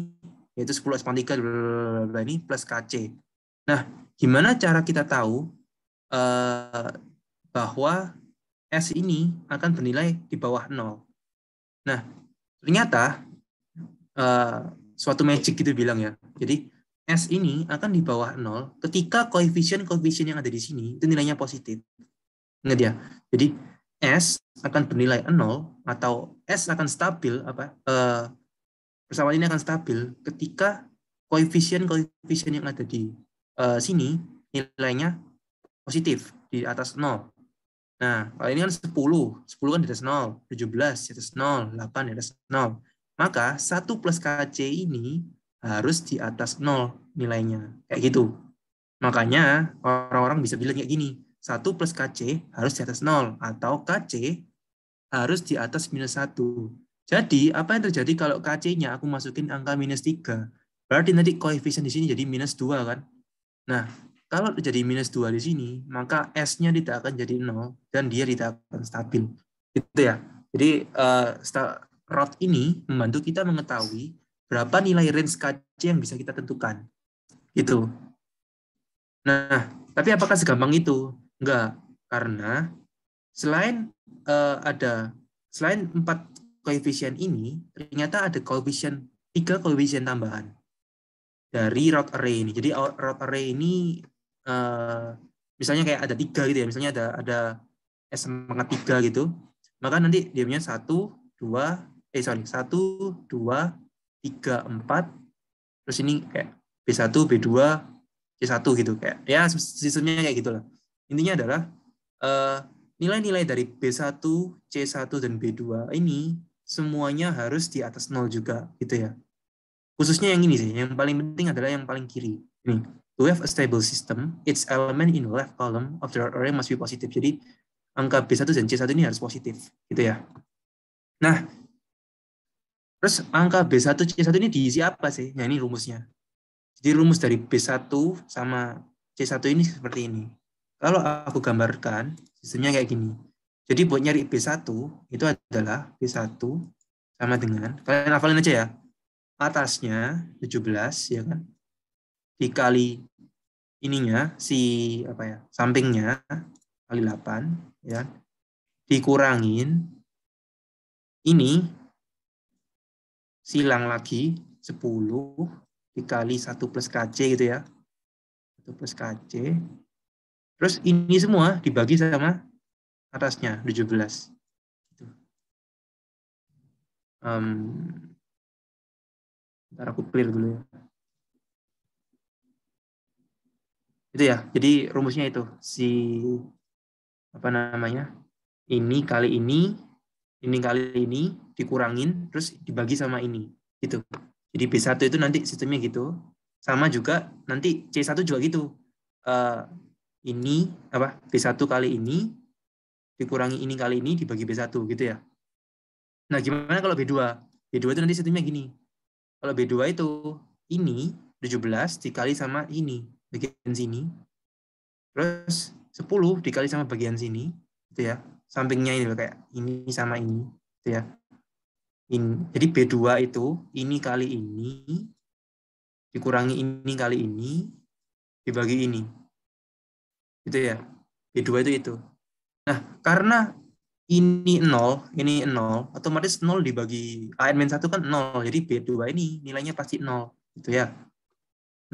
yaitu 10 S pangkat 3 bla, ini plus KC. Nah, gimana cara kita tahu eh, bahwa S ini akan bernilai di bawah 0? Nah, ternyata eh, suatu magic gitu bilang ya. Jadi S ini akan di bawah nol ketika koefisien-koefisien yang ada di sini itu nilainya positif. Ingat ya. Jadi S akan bernilai 0 atau S akan stabil apa eh, pesawat ini akan stabil ketika koefisien-koefisien yang ada di uh, sini nilainya positif di atas 0. Nah, kalau ini kan 10, 10 kan di atas 0, 17 di atas 0, 8 di atas 0. Maka 1 plus KC ini harus di atas 0 nilainya. Kayak gitu. Makanya orang-orang bisa bilang kayak gini, 1 plus KC harus di atas 0, atau KC harus di atas minus 1 jadi, apa yang terjadi kalau KC-nya aku masukin angka minus 3? Berarti nanti koefisien di sini jadi minus 2, kan? Nah, kalau terjadi minus 2 di sini, maka S-nya tidak akan jadi 0, dan dia tidak akan stabil. Gitu ya. Jadi, uh, eh, rot ini membantu kita mengetahui berapa nilai range KC yang bisa kita tentukan. Gitu. Nah, tapi apakah segampang itu? Enggak, karena selain uh, ada selain empat koefisien ini ternyata ada koefisien tiga koefisien tambahan dari route array ini. Jadi route array ini uh, misalnya kayak ada tiga gitu ya, misalnya ada ada s semangat tiga gitu, maka nanti dia punya satu dua eh sorry satu dua tiga empat terus ini kayak b 1 b 2 c 1 gitu kayak ya sistemnya kayak gitulah intinya adalah eh, nilai-nilai uh, dari b 1 c 1 dan b 2 ini semuanya harus di atas nol juga gitu ya. Khususnya yang ini sih, yang paling penting adalah yang paling kiri. Ini, to have a stable system, its element in left column of the array must be positive. Jadi angka B1 dan C1 ini harus positif gitu ya. Nah, terus angka B1 C1 ini diisi apa sih? Nah, ini rumusnya. Jadi rumus dari B1 sama C1 ini seperti ini. Kalau aku gambarkan, sistemnya kayak gini. Jadi buat nyari B1 itu adalah B1 sama dengan, kalian hafalin aja ya, atasnya 17 ya kan, dikali ininya, si apa ya, sampingnya, kali 8 ya, kan? dikurangin ini silang lagi 10 dikali 1 plus KC gitu ya. 1 plus KC. Terus ini semua dibagi sama atasnya 17. Um, gitu. ntar aku clear dulu ya. Itu ya, jadi rumusnya itu si apa namanya? Ini kali ini, ini kali ini dikurangin terus dibagi sama ini. Gitu. Jadi B1 itu nanti sistemnya gitu. Sama juga nanti C1 juga gitu. Uh, ini apa B1 kali ini dikurangi ini kali ini dibagi B1 gitu ya. Nah, gimana kalau B2? B2 itu nanti satunya gini. Kalau B2 itu ini 17 dikali sama ini, bagian sini. Terus 10 dikali sama bagian sini, gitu ya. Sampingnya ini kayak ini sama ini, gitu ya. Ini. Jadi B2 itu ini kali ini dikurangi ini kali ini dibagi ini. Gitu ya. B2 itu itu. Nah, karena ini nol, ini nol, otomatis nol dibagi AN 1 kan nol, jadi b 2 ini nilainya pasti nol, gitu ya.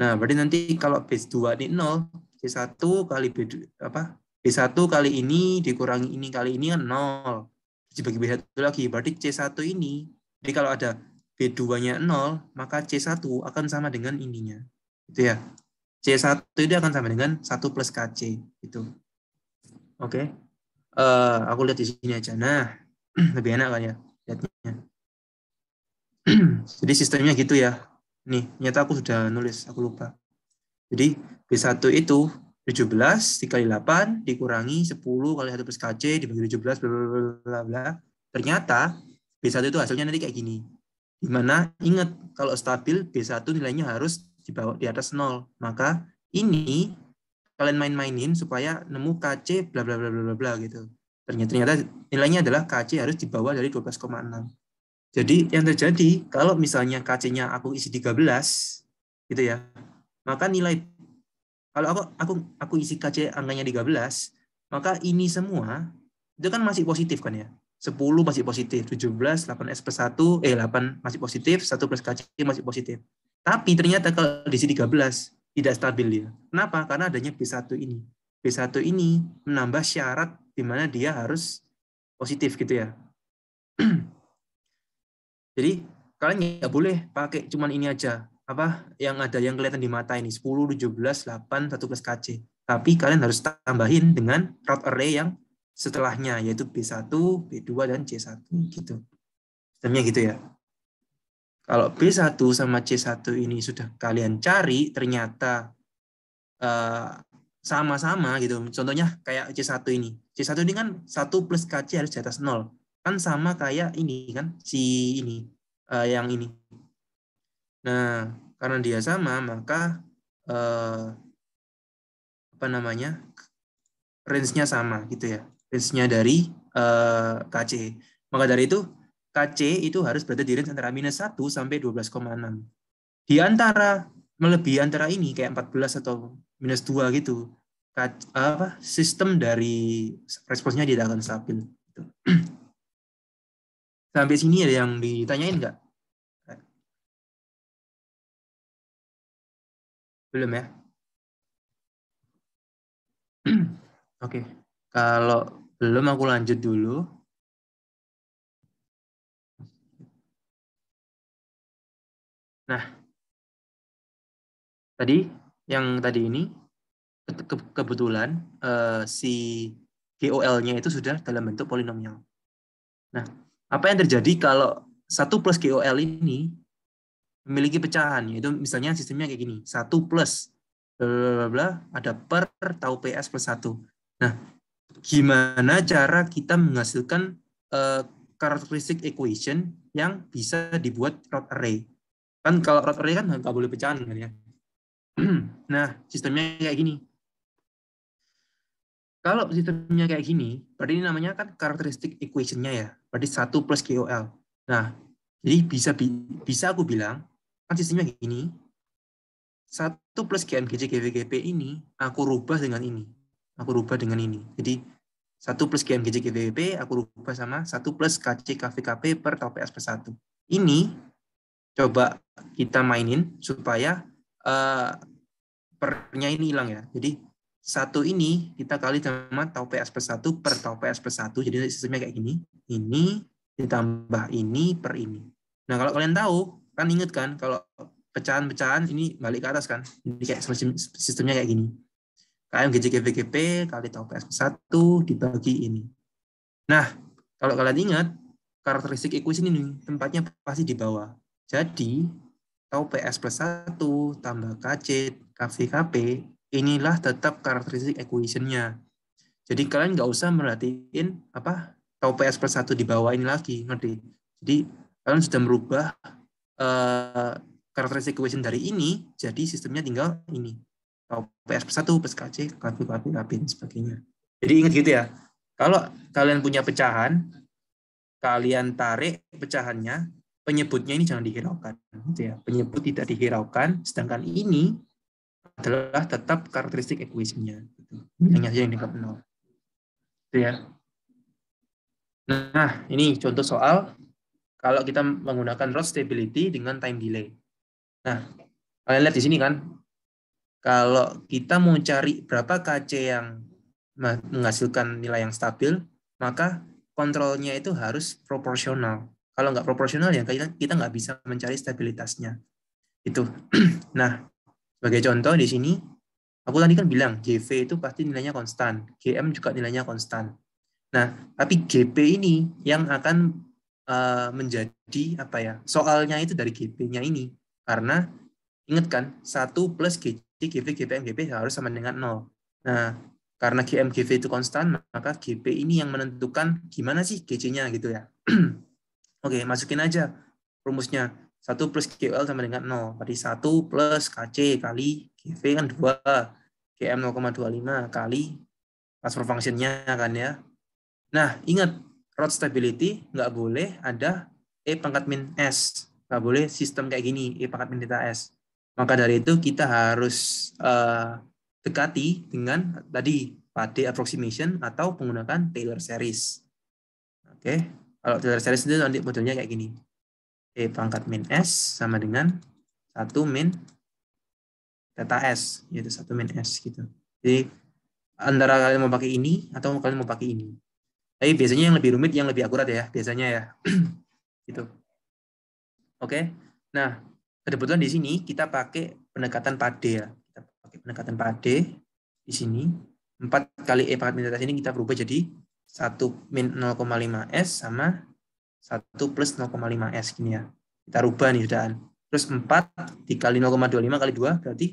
Nah, berarti nanti kalau b 2 ini nol, C1 kali B2, apa, B1 kali ini dikurangi ini kali ini kan nol, dibagi B1 lagi, berarti C1 ini, jadi kalau ada B2-nya nol, maka C1 akan sama dengan ininya, gitu ya. C1 itu akan sama dengan 1 plus KC, gitu. Oke. Okay. Uh, aku lihat di sini aja. Nah, lebih enak kan ya lihatnya. Jadi sistemnya gitu ya. Nih, ternyata aku sudah nulis, aku lupa. Jadi B1 itu 17 dikali 8 dikurangi 10 kali 1 plus KC dibagi 17 bla bla bla bla. Ternyata B1 itu hasilnya nanti kayak gini. Dimana ingat kalau stabil B1 nilainya harus di bawah di atas 0. Maka ini kalian main-mainin supaya nemu KC bla bla bla bla bla gitu. Ternyata, ternyata nilainya adalah KC harus di bawah dari 12,6. Jadi yang terjadi kalau misalnya KC-nya aku isi 13 gitu ya. Maka nilai kalau aku aku aku isi KC angkanya 13, maka ini semua itu kan masih positif kan ya. 10 masih positif, 17, 8S per 1, eh 8 masih positif, 1 plus KC masih positif. Tapi ternyata kalau di diisi 13, tidak stabil dia. Kenapa? Karena adanya B1 ini. B1 ini menambah syarat di mana dia harus positif gitu ya. Jadi kalian nggak boleh pakai cuman ini aja apa yang ada yang kelihatan di mata ini 10, 17, 8, 1 plus KC. Tapi kalian harus tambahin dengan root array yang setelahnya yaitu B1, B2 dan C1 gitu. Sistemnya gitu ya. Kalau B1 sama C1 ini sudah kalian cari, ternyata eh, sama-sama uh, gitu. Contohnya kayak C1 ini. C1 ini kan 1 plus KC harus di atas 0. Kan sama kayak ini kan, si ini, uh, yang ini. Nah, karena dia sama, maka uh, apa namanya, range-nya sama gitu ya. Range-nya dari KC. Maka dari itu, KC itu harus berada di range antara minus 1 sampai 12,6. Di antara melebihi antara ini kayak 14 atau minus 2 gitu, apa sistem dari responsnya tidak akan stabil. Sampai sini ada yang ditanyain nggak? Belum ya? Oke, okay. kalau belum aku lanjut dulu. Nah, tadi yang tadi ini ke kebetulan uh, si GOL-nya itu sudah dalam bentuk polinomial. Nah, apa yang terjadi kalau 1 plus GOL ini memiliki pecahan, yaitu misalnya sistemnya kayak gini, 1 plus bla ada per tau PS plus 1. Nah, gimana cara kita menghasilkan uh, karakteristik equation yang bisa dibuat rot array? kan kalau router kan nggak boleh pecahan kan ya nah sistemnya kayak gini kalau sistemnya kayak gini berarti ini namanya kan karakteristik equationnya ya berarti satu plus KOL nah jadi bisa bisa aku bilang kan sistemnya gini satu plus KMGJ GVGP ini aku rubah dengan ini aku rubah dengan ini jadi satu plus KMGJ GVGP aku rubah sama satu plus KC KVKP per tau PS per 1 ini coba kita mainin supaya uh, pernya ini hilang ya. Jadi satu ini kita kali sama tau PS per 1 per tau PS per 1. Jadi sistemnya kayak gini. Ini ditambah ini per ini. Nah kalau kalian tahu, kan inget kan kalau pecahan-pecahan ini balik ke atas kan. Jadi kayak sistemnya kayak gini. KM GJK kali tau PS per 1 dibagi ini. Nah, kalau kalian ingat, karakteristik equation ini tempatnya pasti di bawah. Jadi, tau PS plus 1 tambah KC, KVKP, inilah tetap karakteristik equation-nya. Jadi kalian nggak usah merhatiin apa tau PS plus 1 di bawah ini lagi, ngerti? Jadi kalian sudah merubah uh, karakteristik equation dari ini, jadi sistemnya tinggal ini. Tau PS plus 1 plus KC, KVKP, KP, dan sebagainya. Jadi ingat gitu ya. Kalau kalian punya pecahan, kalian tarik pecahannya, penyebutnya ini jangan dihiraukan gitu ya penyebut tidak dihiraukan sedangkan ini adalah tetap karakteristik ekuisinya gitu. Hmm. hanya saja yang dianggap nol gitu ya nah ini contoh soal kalau kita menggunakan road stability dengan time delay nah kalian lihat di sini kan kalau kita mau cari berapa KC yang menghasilkan nilai yang stabil maka kontrolnya itu harus proporsional kalau nggak proporsional ya kita nggak bisa mencari stabilitasnya. Itu. nah, sebagai contoh di sini aku tadi kan bilang GV itu pasti nilainya konstan, GM juga nilainya konstan. Nah, tapi GP ini yang akan eh, menjadi apa ya? Soalnya itu dari GP-nya ini karena ingat kan 1 plus GC, GV, GPM, GP harus sama dengan 0. Nah, karena GM, GV itu konstan, maka GP ini yang menentukan gimana sih GC-nya gitu ya. Oke, masukin aja rumusnya. 1 plus QL sama dengan 0. Berarti 1 plus KC kali GV kan 2. GM 0,25 kali transfer function kan ya. Nah, ingat, road stability nggak boleh ada E pangkat min S. Nggak boleh sistem kayak gini, E pangkat min delta S. Maka dari itu kita harus uh, dekati dengan tadi pada approximation atau menggunakan Taylor series. Oke. Okay. Kalau Taylor series itu nanti modelnya kayak gini. e pangkat min S sama dengan 1 min data S, yaitu 1 min S gitu. Jadi antara kalian mau pakai ini atau kalian mau pakai ini. Tapi biasanya yang lebih rumit, yang lebih akurat ya, biasanya ya. gitu. Oke. Nah, kebetulan di sini kita pakai pendekatan pade ya. Kita pakai pendekatan pade di sini. 4 kali E eh, pangkat min data S ini kita berubah jadi 1 min 0,5S sama 1 plus 0,5S gini ya. Kita rubah nih sudahan. Terus 4 dikali 0,25 kali 2 berarti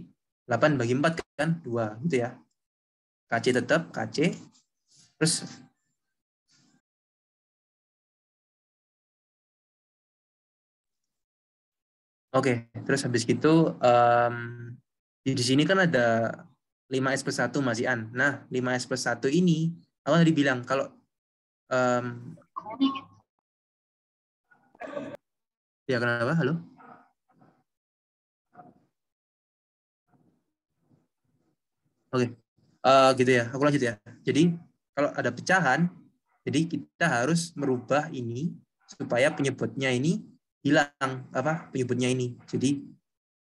8 bagi 4 kan 2 gitu ya. KC tetap KC. Terus Oke, okay, terus habis gitu um, di, sini kan ada 5S plus 1 masih an. Nah, 5S plus 1 ini Aku tadi bilang kalau um, ya kenapa? Halo? Oke, okay. uh, eh, gitu ya. Aku lanjut ya. Jadi kalau ada pecahan, jadi kita harus merubah ini supaya penyebutnya ini hilang apa penyebutnya ini. Jadi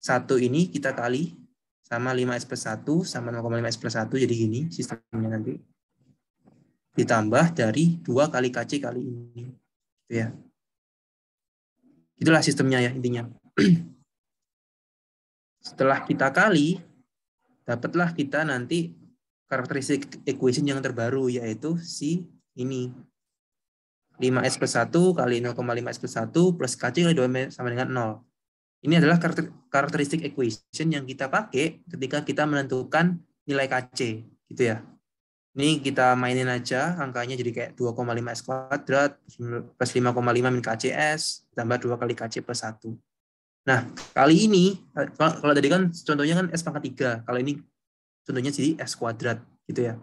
satu ini kita kali sama 5S plus 1 sama 0,5S plus 1 jadi gini sistemnya nanti ditambah dari dua kali KC kali ini. Gitu ya. Itulah sistemnya ya intinya. Setelah kita kali, dapatlah kita nanti karakteristik equation yang terbaru yaitu si ini 5S plus 1 kali 0,5S plus 1 plus KC kali 2M sama dengan 0. Ini adalah karakteristik equation yang kita pakai ketika kita menentukan nilai KC. Gitu ya. Ini kita mainin aja angkanya jadi kayak 2,5 S kuadrat plus 5,5 min KCS tambah 2 kali KC plus 1. Nah, kali ini, eh, kalau, tadi kan contohnya kan S pangkat 3. Kalau ini contohnya jadi S kuadrat gitu ya.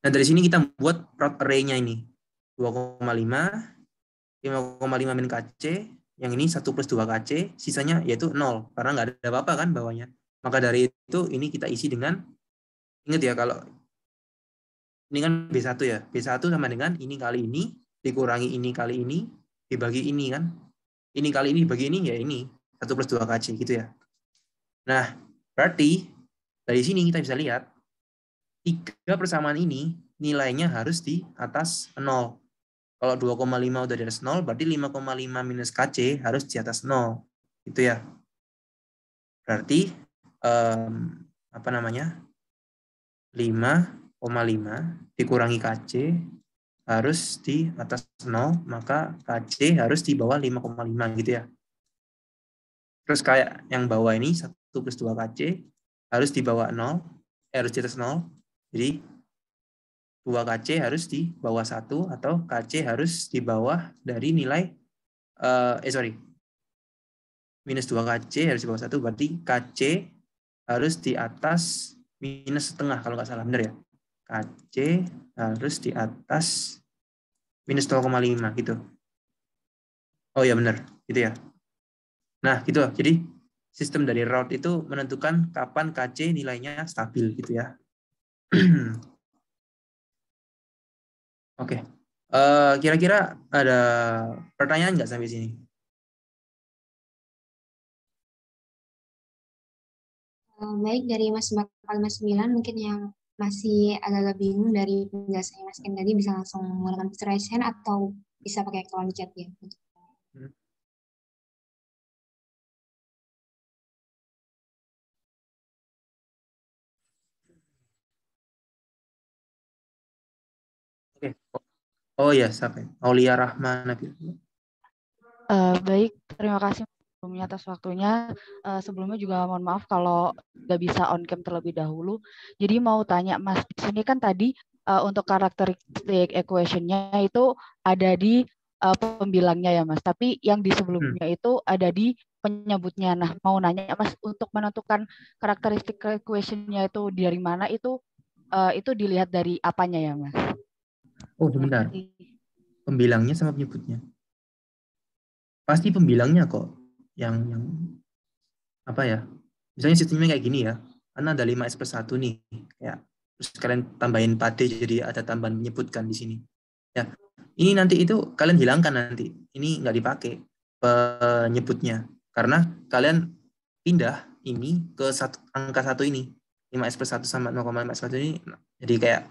Nah, dari sini kita buat plot array-nya ini. 2,5, 5,5 min KC, yang ini 1 plus 2 KC, sisanya yaitu 0. Karena nggak ada apa-apa kan bawahnya. Maka dari itu ini kita isi dengan, ingat ya kalau ini kan B1 ya. B1 sama dengan ini kali ini, dikurangi ini kali ini, dibagi ini kan. Ini kali ini dibagi ini, ya ini. 1 plus 2 KC gitu ya. Nah, berarti dari sini kita bisa lihat, tiga persamaan ini nilainya harus di atas 0. Kalau 2,5 udah di atas 0, berarti 5,5 minus KC harus di atas 0. Gitu ya. Berarti, um, apa namanya, 5 dikurangi KC harus di atas 0, maka KC harus di bawah 5,5 gitu ya. Terus kayak yang bawah ini 1 plus 2 KC harus di bawah 0, eh, harus di atas 0. Jadi 2 KC harus di bawah 1 atau KC harus di bawah dari nilai, eh, eh sorry, minus 2 KC harus di bawah 1, berarti KC harus di atas minus setengah kalau nggak salah, benar ya? KC harus di atas minus 0,5 gitu. Oh ya benar, gitu ya. Nah, gitu. Jadi sistem dari route itu menentukan kapan KC nilainya stabil gitu ya. Oke. Okay. Uh, eh, kira-kira ada pertanyaan nggak sampai sini? Eh, baik, dari Mas Bakal Mas Milan mungkin yang masih agak-agak bingung dari penjelasannya Mas Ken bisa langsung menggunakan raise hand atau bisa pakai kolom chat ya? Hmm. Oke. Oh ya, sampai Aulia Rahman. Uh, baik, terima kasih sebelumnya atas waktunya. Uh, sebelumnya juga mohon maaf kalau nggak bisa on cam terlebih dahulu. Jadi mau tanya Mas, di sini kan tadi uh, untuk karakteristik equationnya itu ada di uh, pembilangnya ya Mas, tapi yang di hmm. sebelumnya hmm. itu ada di penyebutnya. Nah, mau nanya Mas untuk menentukan karakteristik equationnya itu dari mana itu uh, itu dilihat dari apanya ya Mas? Oh, benar. Pembilangnya sama penyebutnya. Pasti pembilangnya kok yang yang apa ya misalnya sistemnya kayak gini ya karena ada 5 S 1 nih ya terus kalian tambahin pade jadi ada tambahan menyebutkan di sini ya ini nanti itu kalian hilangkan nanti ini nggak dipakai penyebutnya karena kalian pindah ini ke satu, angka satu ini 5S 1 sama 0,5 S 1 ini jadi kayak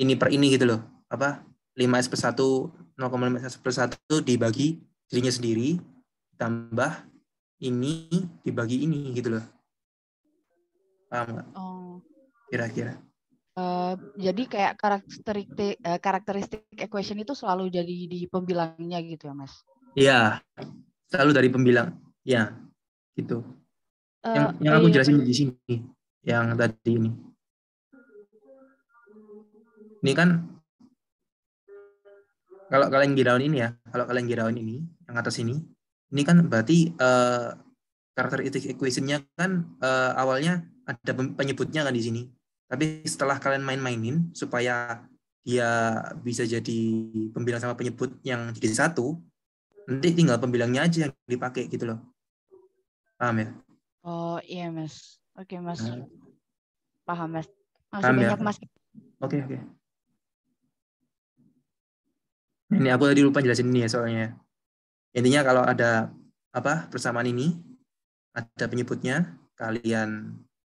ini per ini gitu loh apa 5S 1 0,5 S 1 dibagi dirinya sendiri tambah ini dibagi ini gitu loh. Paham nggak? Oh. Kira-kira. Uh, jadi kayak karakteristik uh, karakteristik equation itu selalu jadi di pembilangnya gitu ya, Mas? Iya, selalu dari pembilang. Ya, gitu. Uh, yang eh, yang aku iya. jelasin di sini, yang tadi ini. Ini kan kalau kalian giraun ini ya, kalau kalian giraun ini, yang atas ini, ini kan berarti uh, eh, karakteristik equation-nya kan uh, awalnya ada penyebutnya kan di sini. Tapi setelah kalian main-mainin supaya dia bisa jadi pembilang sama penyebut yang jadi satu, nanti tinggal pembilangnya aja yang dipakai gitu loh. Paham ya? Oh iya mas. Oke okay, mas. Nah. Paham mas. Masih Paham ya? banyak ya? mas. Oke okay, oke. Okay. Ini aku tadi lupa jelasin ini ya soalnya. Intinya kalau ada apa persamaan ini, ada penyebutnya, kalian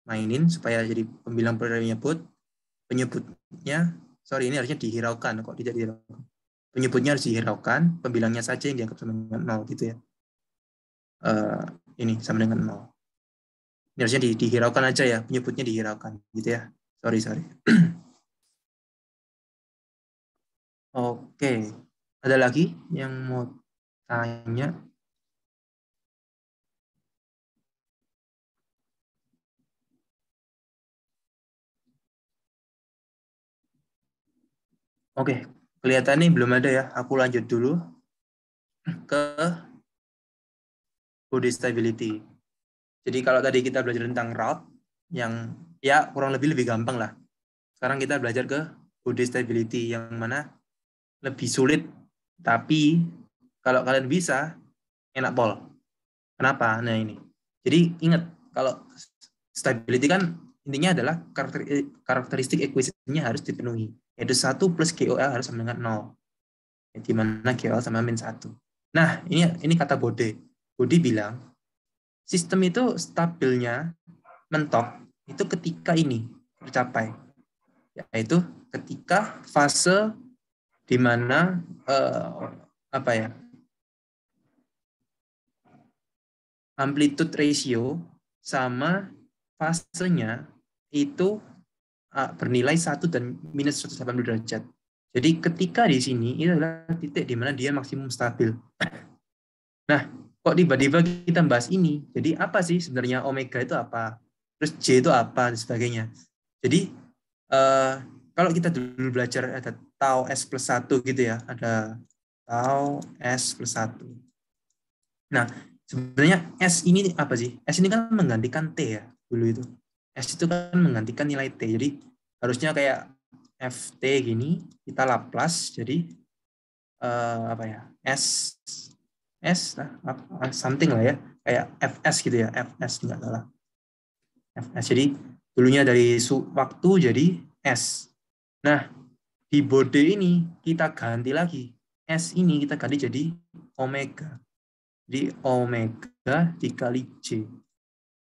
mainin supaya jadi pembilang penyebut. Penyebutnya, sorry ini harusnya dihiraukan kok tidak dihiraukan. Penyebutnya harus dihiraukan, pembilangnya saja yang dianggap sama dengan nol gitu ya. Uh, ini sama dengan nol. Ini harusnya di, dihiraukan aja ya, penyebutnya dihiraukan gitu ya. Sorry, sorry. Oke, okay. ada lagi yang mau tanya Oke, kelihatan nih belum ada ya. Aku lanjut dulu ke body stability. Jadi kalau tadi kita belajar tentang route yang ya kurang lebih lebih gampang lah. Sekarang kita belajar ke body stability yang mana lebih sulit tapi kalau kalian bisa, enak pol. Kenapa? Nah ini. Jadi ingat kalau stability kan intinya adalah eh, karakteristik equation-nya harus dipenuhi. Yaitu satu plus kol harus sama dengan nol Di mana kol sama min satu. Nah, ini ini kata Bode. Bode bilang, sistem itu stabilnya mentok itu ketika ini tercapai. Yaitu ketika fase di mana uh, apa ya amplitude ratio sama fasenya itu uh, bernilai 1 dan minus 180 derajat. Jadi ketika di sini, ini adalah titik di mana dia maksimum stabil. Nah, kok tiba-tiba kita bahas ini? Jadi apa sih sebenarnya omega itu apa? Terus J itu apa, dan sebagainya. Jadi uh, kalau kita dulu belajar ada tau S plus 1 gitu ya, ada tau S plus 1. Nah, sebenarnya S ini apa sih? S ini kan menggantikan T ya dulu itu. S itu kan menggantikan nilai T. Jadi harusnya kayak FT gini, kita Laplace, jadi uh, apa ya, S, S, something lah ya, kayak FS gitu ya, FS, enggak salah. FS, jadi dulunya dari waktu jadi S. Nah, di border ini kita ganti lagi. S ini kita ganti jadi omega di omega dikali J.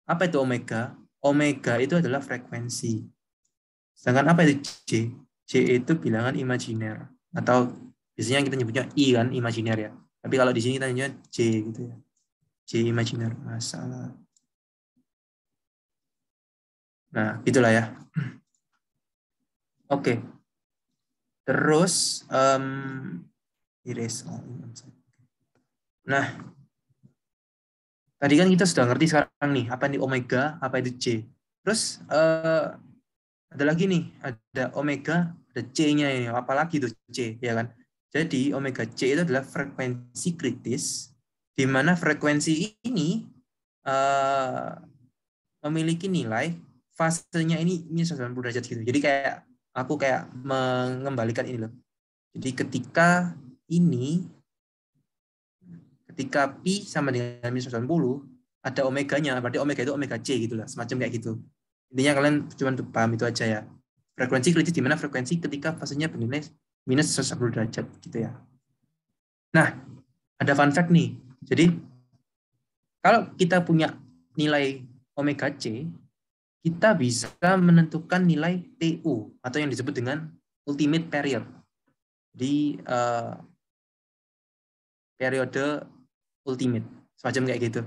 Apa itu omega? Omega itu adalah frekuensi. Sedangkan apa itu J? J itu bilangan imajiner. Atau biasanya kita nyebutnya I kan, imajiner ya. Tapi kalau di sini kita nyebutnya J gitu ya. J imajiner, masalah. Nah, itulah ya. Oke. Okay. Terus, um, Nah, tadi kan kita sudah ngerti sekarang nih apa ini omega, apa itu c. Terus uh, ada lagi nih, ada omega, ada c-nya ini, apalagi itu c, ya kan? Jadi omega c itu adalah frekuensi kritis, di mana frekuensi ini uh, memiliki nilai fasenya ini minus 90 derajat gitu. Jadi kayak aku kayak mengembalikan ini loh. Jadi ketika ini ketika pi sama dengan minus 90 ada omeganya berarti omega itu omega c gitulah semacam kayak gitu intinya kalian cuma paham itu aja ya frekuensi kritis di mana frekuensi ketika fasenya bernilai minus 90 derajat gitu ya nah ada fun fact nih jadi kalau kita punya nilai omega c kita bisa menentukan nilai TU atau yang disebut dengan ultimate period di uh, eh, periode ultimate. Semacam kayak gitu.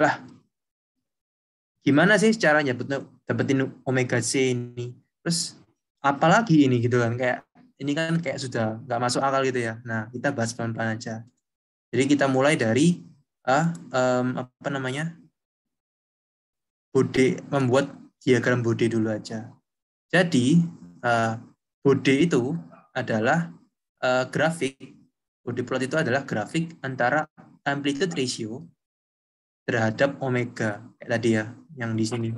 Lah, gimana sih caranya dapetin, dapetin omega C ini? Terus apalagi ini gitu kan kayak ini kan kayak sudah nggak masuk akal gitu ya. Nah kita bahas pelan-pelan aja. Jadi kita mulai dari uh, um, apa namanya bode membuat diagram bode dulu aja. Jadi uh, eh, bode itu adalah uh, grafik body plot itu adalah grafik antara amplitude ratio terhadap omega kayak tadi ya yang di sini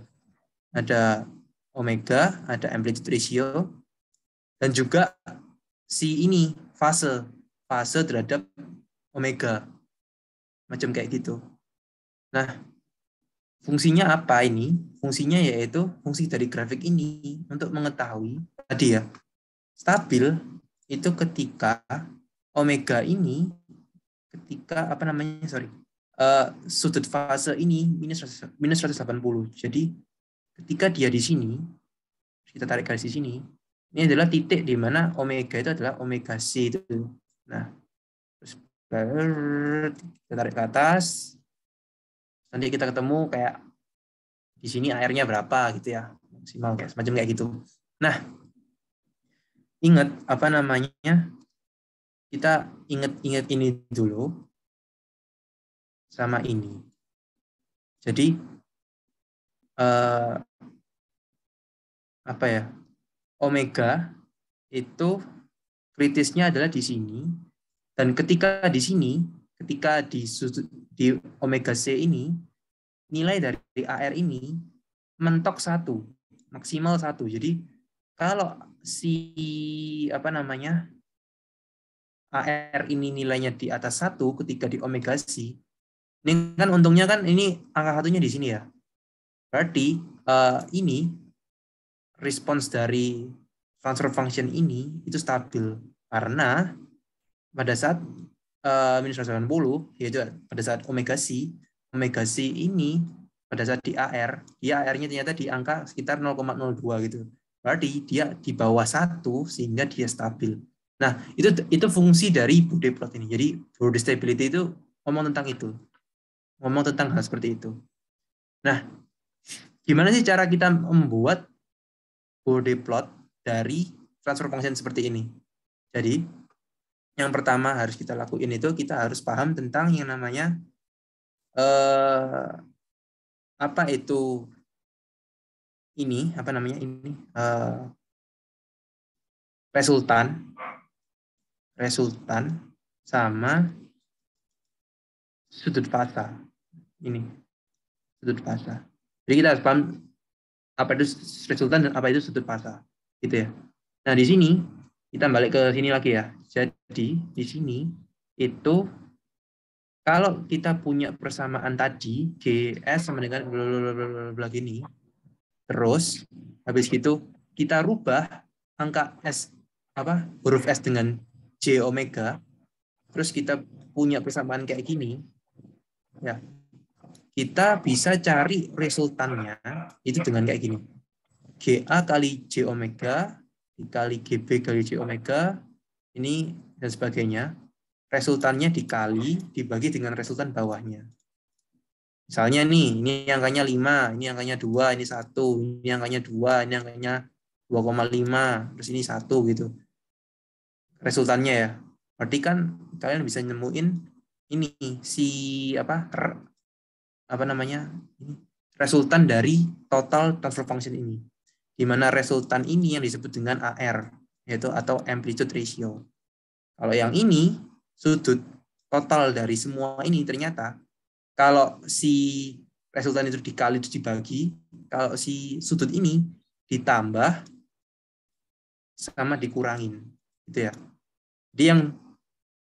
ada omega, ada amplitude ratio dan juga si ini fase fase terhadap omega macam kayak gitu. Nah, fungsinya apa ini? Fungsinya yaitu fungsi dari grafik ini untuk mengetahui tadi ya stabil itu ketika omega ini ketika apa namanya sorry uh, sudut fase ini minus minus 180. Jadi ketika dia di sini kita tarik garis di sini ini adalah titik di mana omega itu adalah omega c itu. Nah terus kita tarik ke atas nanti kita ketemu kayak di sini airnya berapa gitu ya maksimal kayak semacam kayak gitu. Nah ingat apa namanya kita ingat-ingat ini dulu sama ini. Jadi eh, apa ya? Omega itu kritisnya adalah di sini dan ketika di sini, ketika di di omega C ini nilai dari AR ini mentok satu, maksimal satu. Jadi kalau si apa namanya AR ini nilainya di atas satu ketika di omega C, ini kan untungnya kan ini angka satunya di sini ya. Berarti uh, ini respons dari transfer function ini itu stabil karena pada saat eh, minus uh, minus 180 yaitu pada saat omega C, omega C ini pada saat di AR, dia AR-nya ternyata di angka sekitar 0,02 gitu. Berarti dia di bawah satu sehingga dia stabil Nah, itu itu fungsi dari body plot ini. Jadi body stability itu ngomong tentang itu. Ngomong tentang hal seperti itu. Nah, gimana sih cara kita membuat body plot dari transfer function seperti ini? Jadi, yang pertama harus kita lakuin itu kita harus paham tentang yang namanya eh apa itu ini apa namanya ini eh, resultan resultan sama sudut fasa. Ini sudut fasa. Jadi kita harus paham apa itu resultan dan apa itu sudut fasa. Gitu ya. Nah, di sini kita balik ke sini lagi ya. Jadi di sini itu kalau kita punya persamaan tadi GS sama dengan bla gini terus habis itu kita rubah angka S apa huruf S dengan J omega, terus kita punya persamaan kayak gini, ya kita bisa cari resultannya itu dengan kayak gini. GA kali J omega dikali GB kali J omega ini dan sebagainya. Resultannya dikali dibagi dengan resultan bawahnya. Misalnya nih, ini angkanya 5, ini angkanya 2, ini 1, ini angkanya 2, ini angkanya 2,5, terus ini 1 gitu resultannya ya. Berarti kan kalian bisa nemuin ini si apa r, apa namanya ini resultan dari total transfer function ini. Di mana resultan ini yang disebut dengan AR yaitu atau amplitude ratio. Kalau yang ini sudut total dari semua ini ternyata kalau si resultan itu dikali itu dibagi, kalau si sudut ini ditambah sama dikurangin gitu ya jadi yang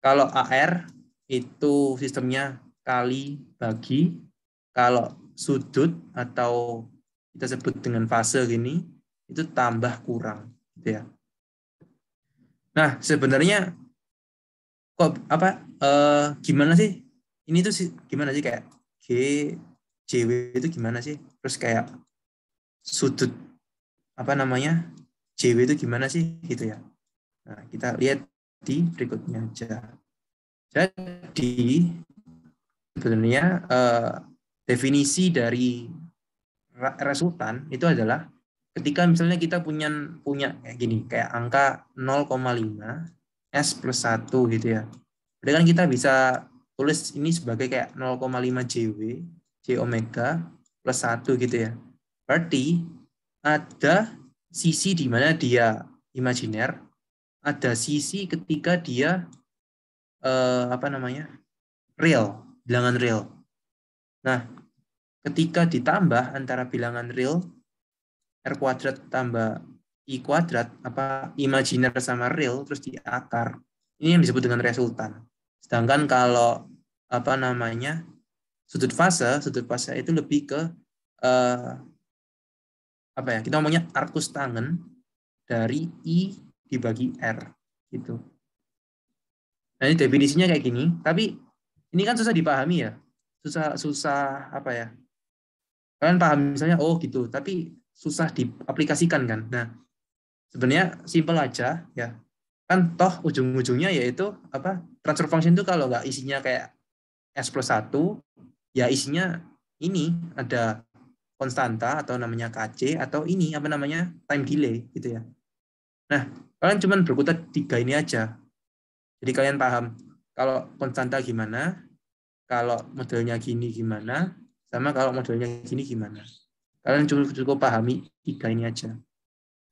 kalau AR itu sistemnya kali bagi, kalau sudut atau kita sebut dengan fase gini, itu tambah kurang. Gitu ya. Nah, sebenarnya kok apa eh, gimana sih? Ini tuh sih, gimana sih kayak G JW itu gimana sih? Terus kayak sudut apa namanya? JW itu gimana sih gitu ya. Nah, kita lihat di berikutnya aja. Jadi sebenarnya eh, definisi dari resultan itu adalah ketika misalnya kita punya punya kayak gini kayak angka 0,5 s plus 1 gitu ya. Jadi kan kita bisa tulis ini sebagai kayak 0,5 jw j omega plus 1 gitu ya. Berarti ada sisi di mana dia imajiner ada sisi ketika dia eh, apa namanya real bilangan real. Nah, ketika ditambah antara bilangan real r kuadrat tambah i kuadrat apa imajiner sama real terus diakar ini yang disebut dengan resultan. Sedangkan kalau apa namanya sudut fase sudut fase itu lebih ke eh, apa ya kita ngomongnya arkus tangen dari i dibagi R. Gitu. Nah, ini definisinya kayak gini, tapi ini kan susah dipahami ya. Susah susah apa ya? Kalian paham misalnya oh gitu, tapi susah diaplikasikan kan. Nah, sebenarnya simple aja ya. Kan toh ujung-ujungnya yaitu apa? Transfer function itu kalau nggak isinya kayak S plus 1, ya isinya ini ada konstanta atau namanya KC atau ini apa namanya time delay gitu ya. Nah, Kalian cuma berkutat tiga ini aja. Jadi kalian paham kalau konstanta gimana, kalau modelnya gini gimana, sama kalau modelnya gini gimana. Kalian cukup, cukup pahami tiga ini aja.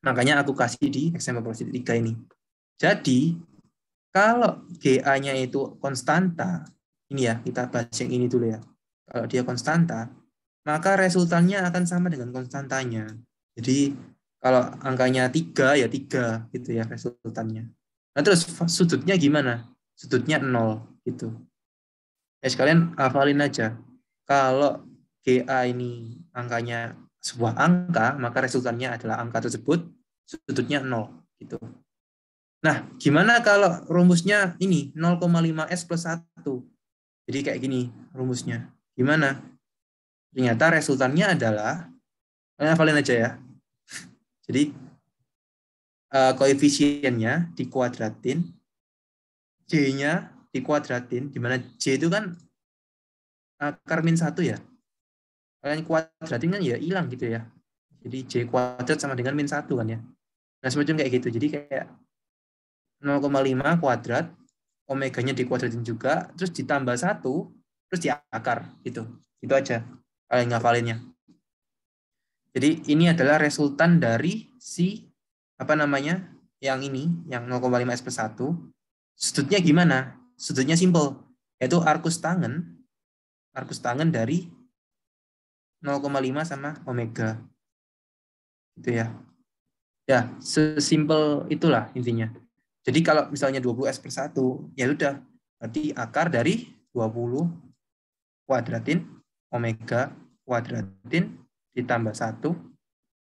Makanya aku kasih di example positif tiga ini. Jadi, kalau GA-nya itu konstanta, ini ya, kita bahas yang ini dulu ya. Kalau dia konstanta, maka resultannya akan sama dengan konstantanya. Jadi, kalau angkanya tiga ya tiga gitu ya resultannya. Nah terus sudutnya gimana? Sudutnya nol gitu. Ya sekalian hafalin aja. Kalau GA ini angkanya sebuah angka, maka resultannya adalah angka tersebut sudutnya nol gitu. Nah, gimana kalau rumusnya ini 0,5S plus satu. Jadi kayak gini rumusnya. Gimana? Ternyata resultannya adalah, kalian hafalin aja ya, jadi uh, koefisiennya dikuadratin, j nya dikuadratin, di mana J itu kan akar eh, min 1 ya. Kalian kuadratin kan ya hilang gitu ya. Jadi J kuadrat sama dengan min 1 kan ya. Nah semacam kayak gitu. Jadi kayak 0,5 kuadrat, omeganya dikuadratin juga, terus ditambah satu. terus diakar gitu. Itu aja kalian eh, ngafalinnya. Jadi ini adalah resultan dari si apa namanya yang ini yang 0,5 s per 1. Sudutnya gimana? Sudutnya simpel, yaitu arkus tangan arkus tangan dari 0,5 sama omega. Itu ya. Ya, sesimpel itulah intinya. Jadi kalau misalnya 20S per 1, ya sudah. Berarti akar dari 20 kuadratin omega kuadratin ditambah satu.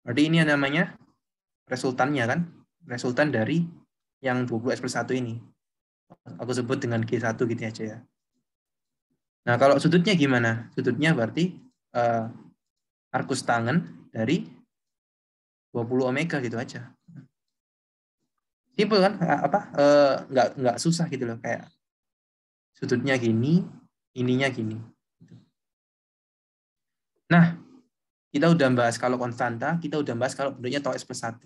Berarti ini yang namanya resultannya kan? Resultan dari yang 20S plus 1 ini. Aku sebut dengan G1 gitu aja ya. Nah, kalau sudutnya gimana? Sudutnya berarti uh, eh, arkus tangan dari 20 omega gitu aja. Simple kan? Apa? Uh, nggak nggak susah gitu loh kayak sudutnya gini, ininya gini. Nah, kita udah bahas kalau konstanta, kita udah bahas kalau bentuknya tau S plus 1.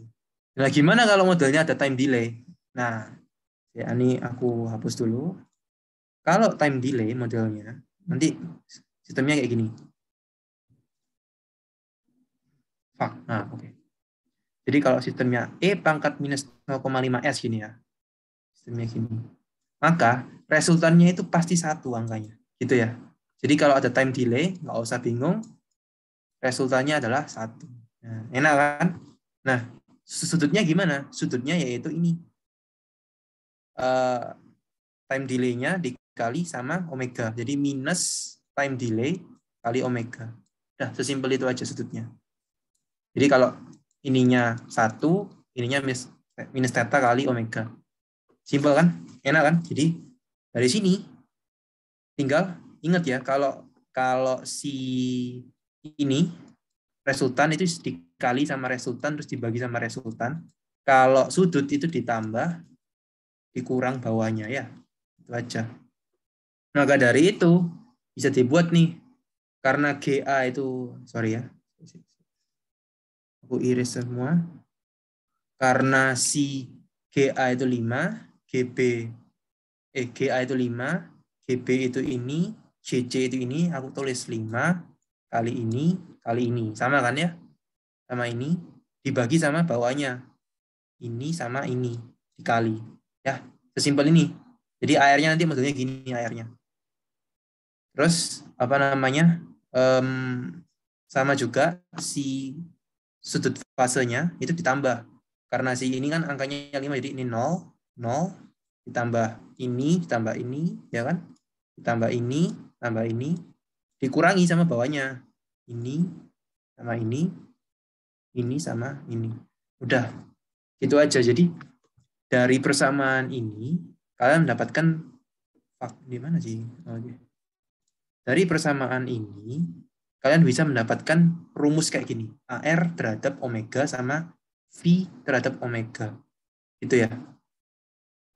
Nah, gimana kalau modelnya ada time delay? Nah, ya ini aku hapus dulu. Kalau time delay modelnya, nanti sistemnya kayak gini. Fuck. Nah, oke. Okay. Jadi kalau sistemnya E pangkat minus 0,5S gini ya. Sistemnya gini. Maka resultannya itu pasti satu angkanya. Gitu ya. Jadi kalau ada time delay, nggak usah bingung resultanya adalah satu. Nah, enak kan? Nah, sudutnya gimana? Sudutnya yaitu ini. Uh, time delay-nya dikali sama omega. Jadi minus time delay kali omega. Nah, sesimpel itu aja sudutnya. Jadi kalau ininya satu, ininya minus, minus theta kali omega. Simpel kan? Enak kan? Jadi dari sini tinggal ingat ya kalau kalau si ini resultan itu dikali sama resultan terus dibagi sama resultan. Kalau sudut itu ditambah dikurang bawahnya ya. Itu aja. Maka nah, dari itu bisa dibuat nih karena GA itu sorry ya. Aku iris semua. Karena si GA itu 5, GB eh GA itu 5, GB itu ini, cc itu ini, aku tulis 5, kali ini, kali ini. Sama kan ya? Sama ini dibagi sama bawahnya. Ini sama ini dikali. Ya, sesimpel ini. Jadi airnya nanti maksudnya gini airnya. Terus apa namanya? Um, sama juga si sudut fasenya itu ditambah. Karena si ini kan angkanya 5 jadi ini 0, 0 ditambah ini, ditambah ini, ya kan? Ditambah ini, tambah ini, dikurangi sama bawahnya. Ini sama ini, ini sama ini. Udah, itu aja. Jadi dari persamaan ini kalian mendapatkan fak di mana sih? Oh, iya. dari persamaan ini kalian bisa mendapatkan rumus kayak gini. AR terhadap omega sama V terhadap omega. Gitu ya.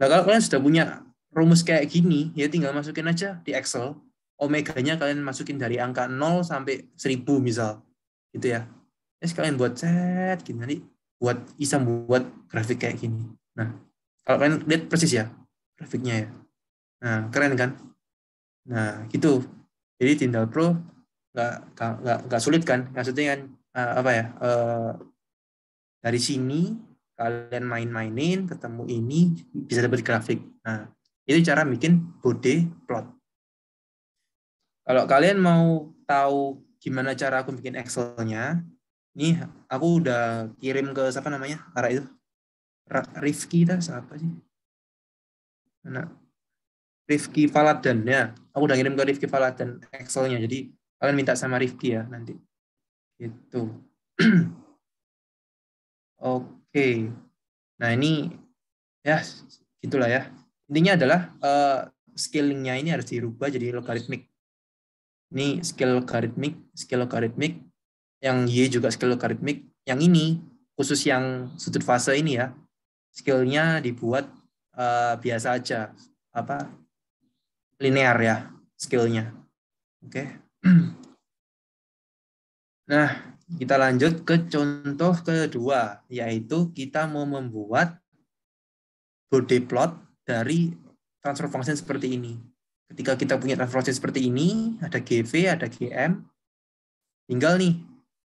Nah, kalau kalian sudah punya rumus kayak gini, ya tinggal masukin aja di Excel omeganya kalian masukin dari angka 0 sampai 1000 misal. Gitu ya. Terus kalian buat set gini gitu. nanti buat isam buat grafik kayak gini. Nah, kalau kalian lihat persis ya grafiknya ya. Nah, keren kan? Nah, gitu. Jadi Tindal Pro nggak nggak nggak sulit kan? Maksudnya kan uh, apa ya? Uh, dari sini kalian main-mainin ketemu ini bisa dapat grafik. Nah, itu cara bikin bode plot kalau kalian mau tahu gimana cara aku bikin Excel-nya, nih aku udah kirim ke siapa namanya? Ara itu. Rifki itu siapa sih? Anak Rifki Faladan ya. Aku udah kirim ke Rifki Faladan Excel-nya. Jadi kalian minta sama Rifki ya nanti. Gitu. Oke. Nah, ini ya gitulah ya. Intinya adalah uh, eh, scaling-nya ini harus dirubah jadi logaritmik ini hmm. skill logaritmik, skill logaritmik. Yang Y juga skill logaritmik. Yang ini, khusus yang sudut fase ini ya, skillnya dibuat uh, biasa aja. Apa? Linear ya, skillnya. Oke. Okay. Nah, kita lanjut ke contoh kedua, yaitu kita mau membuat body plot dari transfer function seperti ini. Ketika kita punya transformasi seperti ini, ada GV, ada GM, tinggal nih,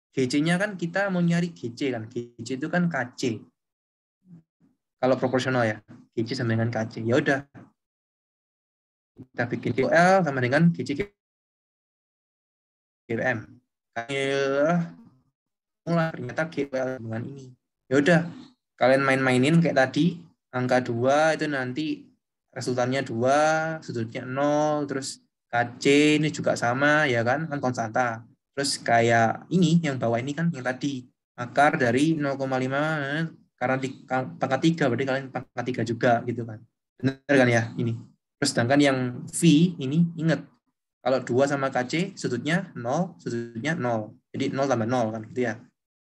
GC-nya kan kita mau nyari GC kan, GC itu kan KC. Kalau proporsional ya, GC sama dengan KC. Ya udah, kita bikin QL sama dengan GC GM. Mulai ternyata GL dengan ini. Ya udah, kalian main-mainin kayak tadi, angka 2 itu nanti resultannya 2, sudutnya 0, terus KC ini juga sama ya kan, kan konstanta. Terus kayak ini yang bawah ini kan yang tadi akar dari 0,5 karena di, pangkat 3 berarti kalian pangkat 3 juga gitu kan. Benar kan ya ini. Terus sedangkan yang V ini ingat kalau 2 sama KC sudutnya 0, sudutnya 0. Jadi 0 tambah 0 kan gitu ya.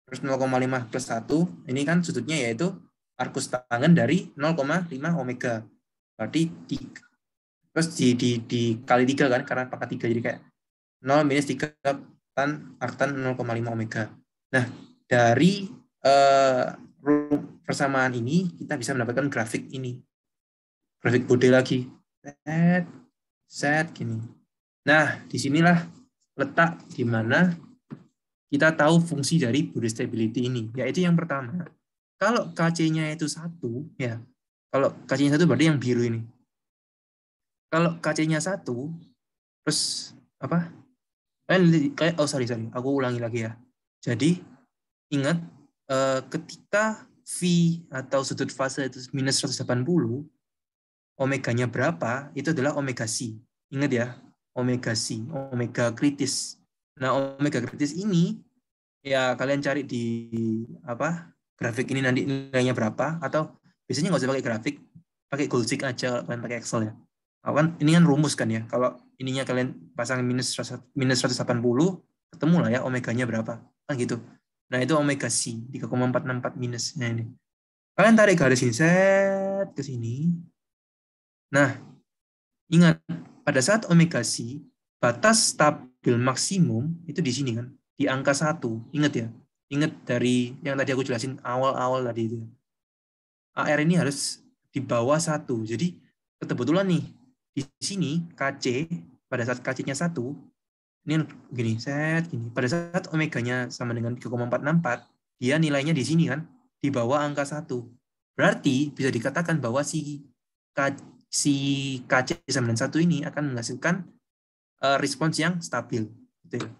Terus 0,5 plus 1 ini kan sudutnya yaitu arkus tangan dari 0,5 omega berarti tiga terus di, di, di kali tiga kan karena pakai tiga jadi kayak 0 minus tiga tan koma 0,5 omega. Nah, dari uh, persamaan ini kita bisa mendapatkan grafik ini. Grafik Bode lagi. Set, set gini. Nah, disinilah letak di mana kita tahu fungsi dari Bode stability ini, yaitu yang pertama, kalau KC-nya itu satu, ya kalau kacanya satu berarti yang biru ini. Kalau kacanya satu, terus apa? Kalian oh sorry sorry, aku ulangi lagi ya. Jadi ingat eh, ketika V atau sudut fase itu minus 180, omeganya berapa? Itu adalah omega C. Ingat ya, omega C, omega kritis. Nah, omega kritis ini ya kalian cari di apa grafik ini nanti nilainya berapa atau biasanya nggak usah pakai grafik pakai Goldzik aja kalau kalian pakai Excel ya kawan kan ini kan rumus kan ya kalau ininya kalian pasang minus minus 180 ketemu lah ya omeganya berapa kan gitu nah itu omega C 3,464 minusnya minusnya ini kalian tarik garis ini set ke sini nah ingat pada saat omega C batas stabil maksimum itu di sini kan di angka satu ingat ya ingat dari yang tadi aku jelasin awal-awal tadi itu ya. AR ini harus di bawah satu. Jadi kebetulan nih di sini KC pada saat KC-nya satu ini gini set gini pada saat omeganya sama dengan 3,464 dia nilainya di sini kan di bawah angka satu. Berarti bisa dikatakan bahwa si si KC sama dengan satu ini akan menghasilkan eh, respons yang stabil. Gitu ya.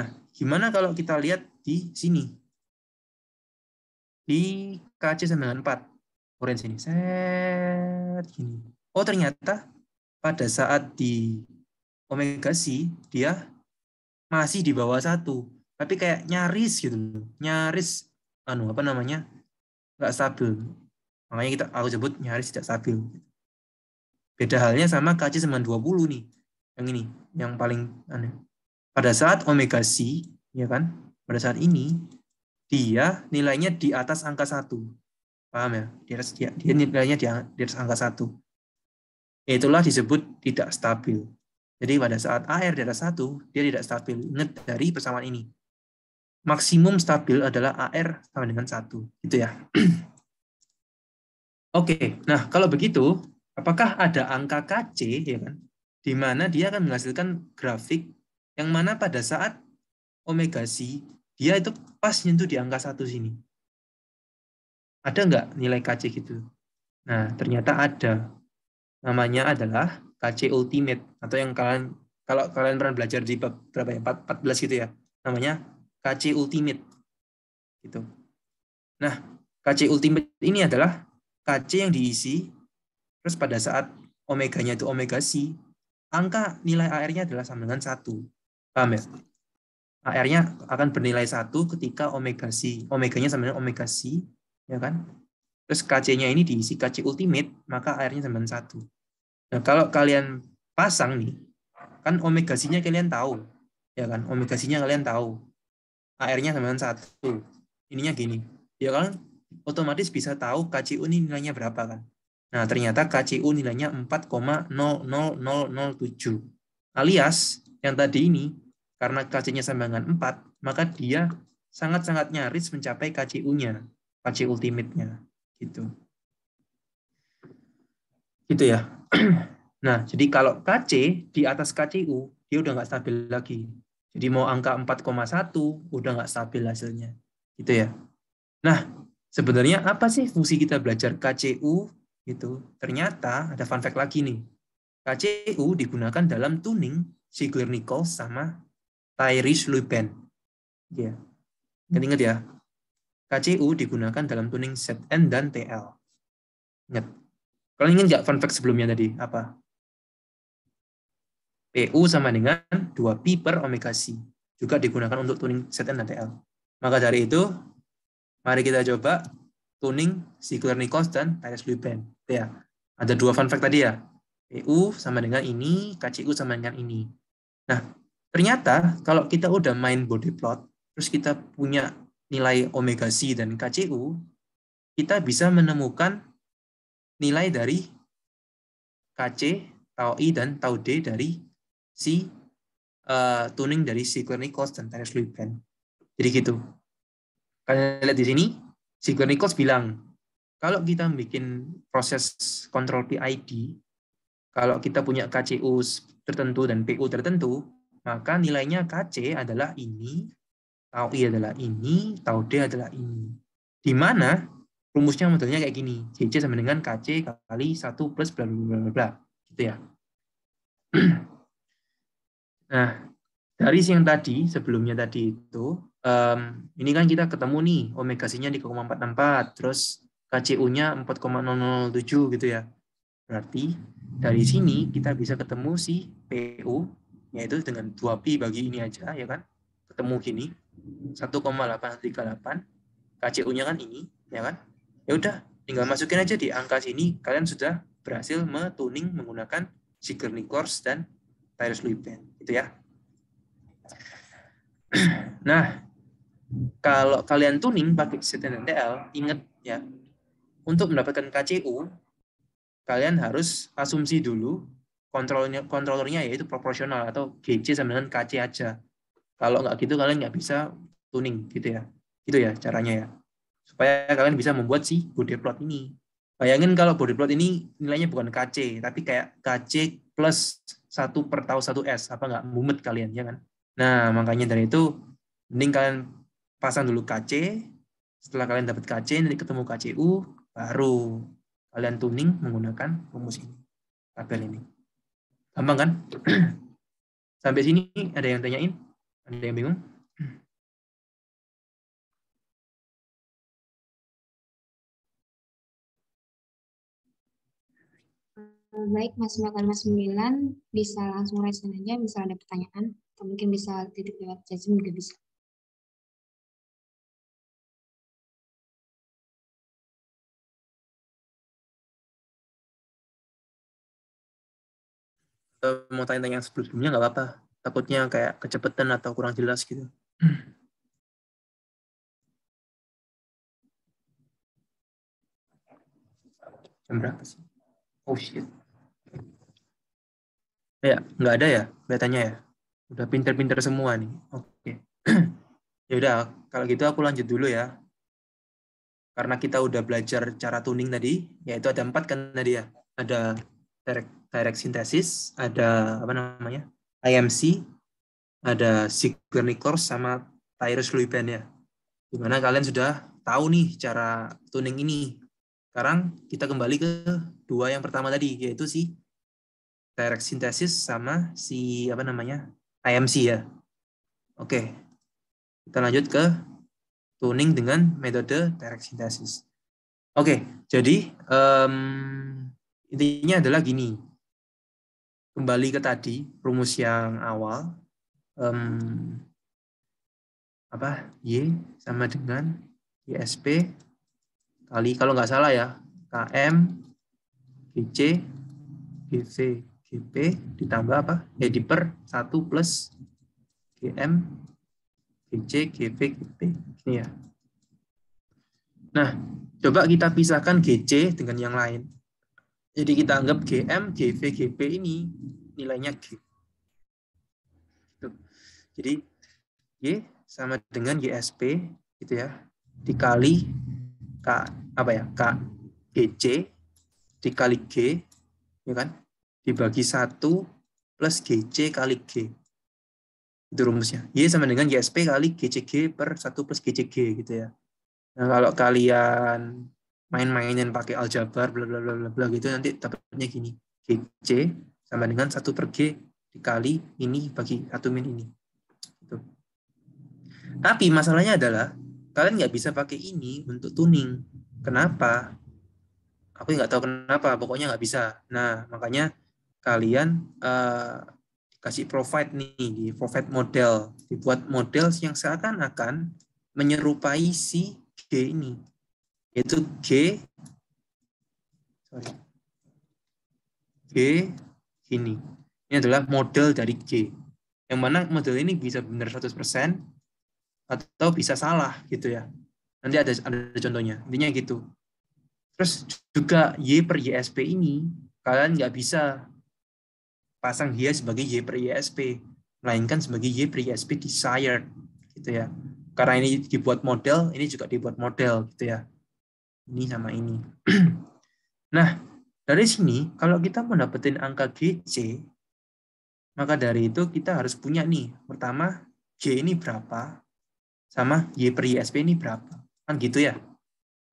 Nah, gimana kalau kita lihat di sini? di KC 94 orange ini set gini oh ternyata pada saat di omega C dia masih di bawah satu tapi kayak nyaris gitu nyaris anu apa namanya nggak stabil makanya kita aku sebut nyaris tidak stabil beda halnya sama KC 920 nih yang ini yang paling aneh pada saat omega C ya kan pada saat ini dia nilainya di atas angka satu paham ya dia, dia nilainya di, atas angka satu itulah disebut tidak stabil jadi pada saat AR di atas satu dia tidak stabil ingat dari persamaan ini maksimum stabil adalah AR sama dengan satu gitu ya Oke, nah kalau begitu, apakah ada angka KC, ya kan, di mana dia akan menghasilkan grafik yang mana pada saat omega C dia itu pas nyentuh di angka satu sini. Ada nggak nilai KC gitu? Nah, ternyata ada. Namanya adalah KC Ultimate atau yang kalian kalau kalian pernah belajar di bab berapa ya? 14 gitu ya. Namanya KC Ultimate. Gitu. Nah, KC Ultimate ini adalah KC yang diisi terus pada saat omeganya itu omega C, angka nilai AR-nya adalah sama dengan 1. Paham ya? AR-nya akan bernilai satu ketika omega C. Omeganya sama dengan omega C, ya kan? Terus KC-nya ini diisi KC ultimate, maka AR-nya sama dengan satu. Nah, kalau kalian pasang nih, kan omega C-nya kalian tahu, ya kan? Omega C-nya kalian tahu. AR-nya sama dengan satu. Ininya gini. Ya kan? otomatis bisa tahu KCU ini nilainya berapa kan? Nah, ternyata KCU nilainya 4,00007. Alias yang tadi ini karena KC-nya dengan 4, maka dia sangat-sangat nyaris mencapai KCU-nya, KC ultimate-nya. Gitu. Gitu ya. Nah, jadi kalau KC di atas KCU, dia udah nggak stabil lagi. Jadi mau angka 4,1, udah nggak stabil hasilnya. Gitu ya. Nah, sebenarnya apa sih fungsi kita belajar KCU? Gitu. Ternyata ada fun fact lagi nih. KCU digunakan dalam tuning Ziegler-Nichols sama Tyrese Leuben. Ya. Yeah. Hmm. Dan ingat ya, KCU digunakan dalam tuning ZN dan TL. Ingat. Kalian ingin nggak fun fact sebelumnya tadi? Apa? PU sama dengan 2pi per omega C. Juga digunakan untuk tuning ZN dan TL. Maka dari itu, mari kita coba tuning Ziegler Nichols dan Tyrese Leuben. Ya. Ada dua fun fact tadi ya. PU sama dengan ini, KCU sama dengan ini. Nah, Ternyata kalau kita udah main body plot, terus kita punya nilai omega C dan KCU, kita bisa menemukan nilai dari KC, tau I, dan tau D dari si uh, eh, tuning dari si nichols dan terence Band. Jadi gitu. Kalian lihat di sini, Sikler-Nichols bilang, kalau kita bikin proses kontrol PID, kalau kita punya KCU tertentu dan PU tertentu, maka nilainya KC adalah ini, tau I adalah ini, tau D adalah ini. Di mana rumusnya modelnya kayak gini, CC sama dengan KC kali 1 plus bla bla bla bla. Gitu ya. Nah, dari yang tadi, sebelumnya tadi itu, um, ini kan kita ketemu nih, omega C-nya 0,44, terus KCU-nya 4,007 gitu ya. Berarti dari sini kita bisa ketemu si PU yaitu dengan 2pi bagi ini aja ya kan ketemu gini 1,838 KCU-nya kan ini ya kan ya udah tinggal masukin aja di angka sini kalian sudah berhasil metuning menggunakan ziegler course dan Tyrus Band gitu ya nah kalau kalian tuning pakai CTN inget ingat ya untuk mendapatkan KCU kalian harus asumsi dulu kontrolnya kontrolernya yaitu proporsional atau GC sama dengan KC aja. Kalau nggak gitu kalian nggak bisa tuning gitu ya. Gitu ya caranya ya. Supaya kalian bisa membuat si body plot ini. Bayangin kalau body plot ini nilainya bukan KC, tapi kayak KC plus satu per tau satu s Apa nggak mumet kalian, ya kan? Nah, makanya dari itu, mending kalian pasang dulu KC, setelah kalian dapat KC, nanti ketemu KCU, baru kalian tuning menggunakan rumus ini, tabel ini. Gampang kan? Sampai sini ada yang tanyain? Ada yang bingung? Eh, baik, Mas Makan Mas sembilan bisa langsung resen aja, bisa ada pertanyaan, atau mungkin bisa titik lewat jajim juga bisa. Eh, mau tanya-tanya yang sebelumnya nggak apa-apa. Takutnya kayak kecepetan atau kurang jelas gitu. Hmm. Jam berapa sih? Oh shit. Ya, nggak ada ya kelihatannya ya. Udah pinter-pinter semua nih. Oke. Okay. Ya udah kalau gitu aku lanjut dulu ya. Karena kita udah belajar cara tuning tadi, yaitu ada empat kan tadi ya. Ada direct, direct synthesis, ada apa namanya? IMC, ada Sigourney Course sama Tyrus Luiben ya. Dimana kalian sudah tahu nih cara tuning ini. Sekarang kita kembali ke dua yang pertama tadi, yaitu si direct synthesis sama si apa namanya IMC ya. Oke, kita lanjut ke tuning dengan metode direct synthesis. Oke, jadi um, Intinya adalah gini, kembali ke tadi rumus yang awal, um, apa y sama dengan ysp kali kalau nggak salah ya km gc gc gp ditambah apa e diper 1 plus gm gc gp gp ini ya nah coba kita pisahkan gc dengan yang lain jadi kita anggap GM, GV, GP ini nilainya G. Gitu. Jadi G sama dengan GSP gitu ya dikali K apa ya K GC dikali G ya kan dibagi satu plus GC kali G itu rumusnya Y sama dengan GSP kali GCG per 1 plus GCG gitu ya nah kalau kalian main-mainin pakai aljabar bla bla bla bla bla gitu nanti dapatnya gini GC sama dengan satu per G dikali ini bagi satu min ini gitu. tapi masalahnya adalah kalian nggak bisa pakai ini untuk tuning kenapa aku nggak tahu kenapa pokoknya nggak bisa nah makanya kalian uh, eh, kasih provide nih di provide model dibuat model yang seakan-akan menyerupai si G ini yaitu G sorry G gini ini adalah model dari G yang mana model ini bisa benar 100% atau bisa salah gitu ya nanti ada ada contohnya intinya gitu terus juga Y per YSP ini kalian nggak bisa pasang dia sebagai Y per YSP melainkan sebagai Y per YSP desired gitu ya karena ini dibuat model ini juga dibuat model gitu ya ini sama ini. nah, dari sini kalau kita mendapatkan angka GC, maka dari itu kita harus punya nih, pertama G ini berapa, sama Y per YSP ini berapa. Kan gitu ya.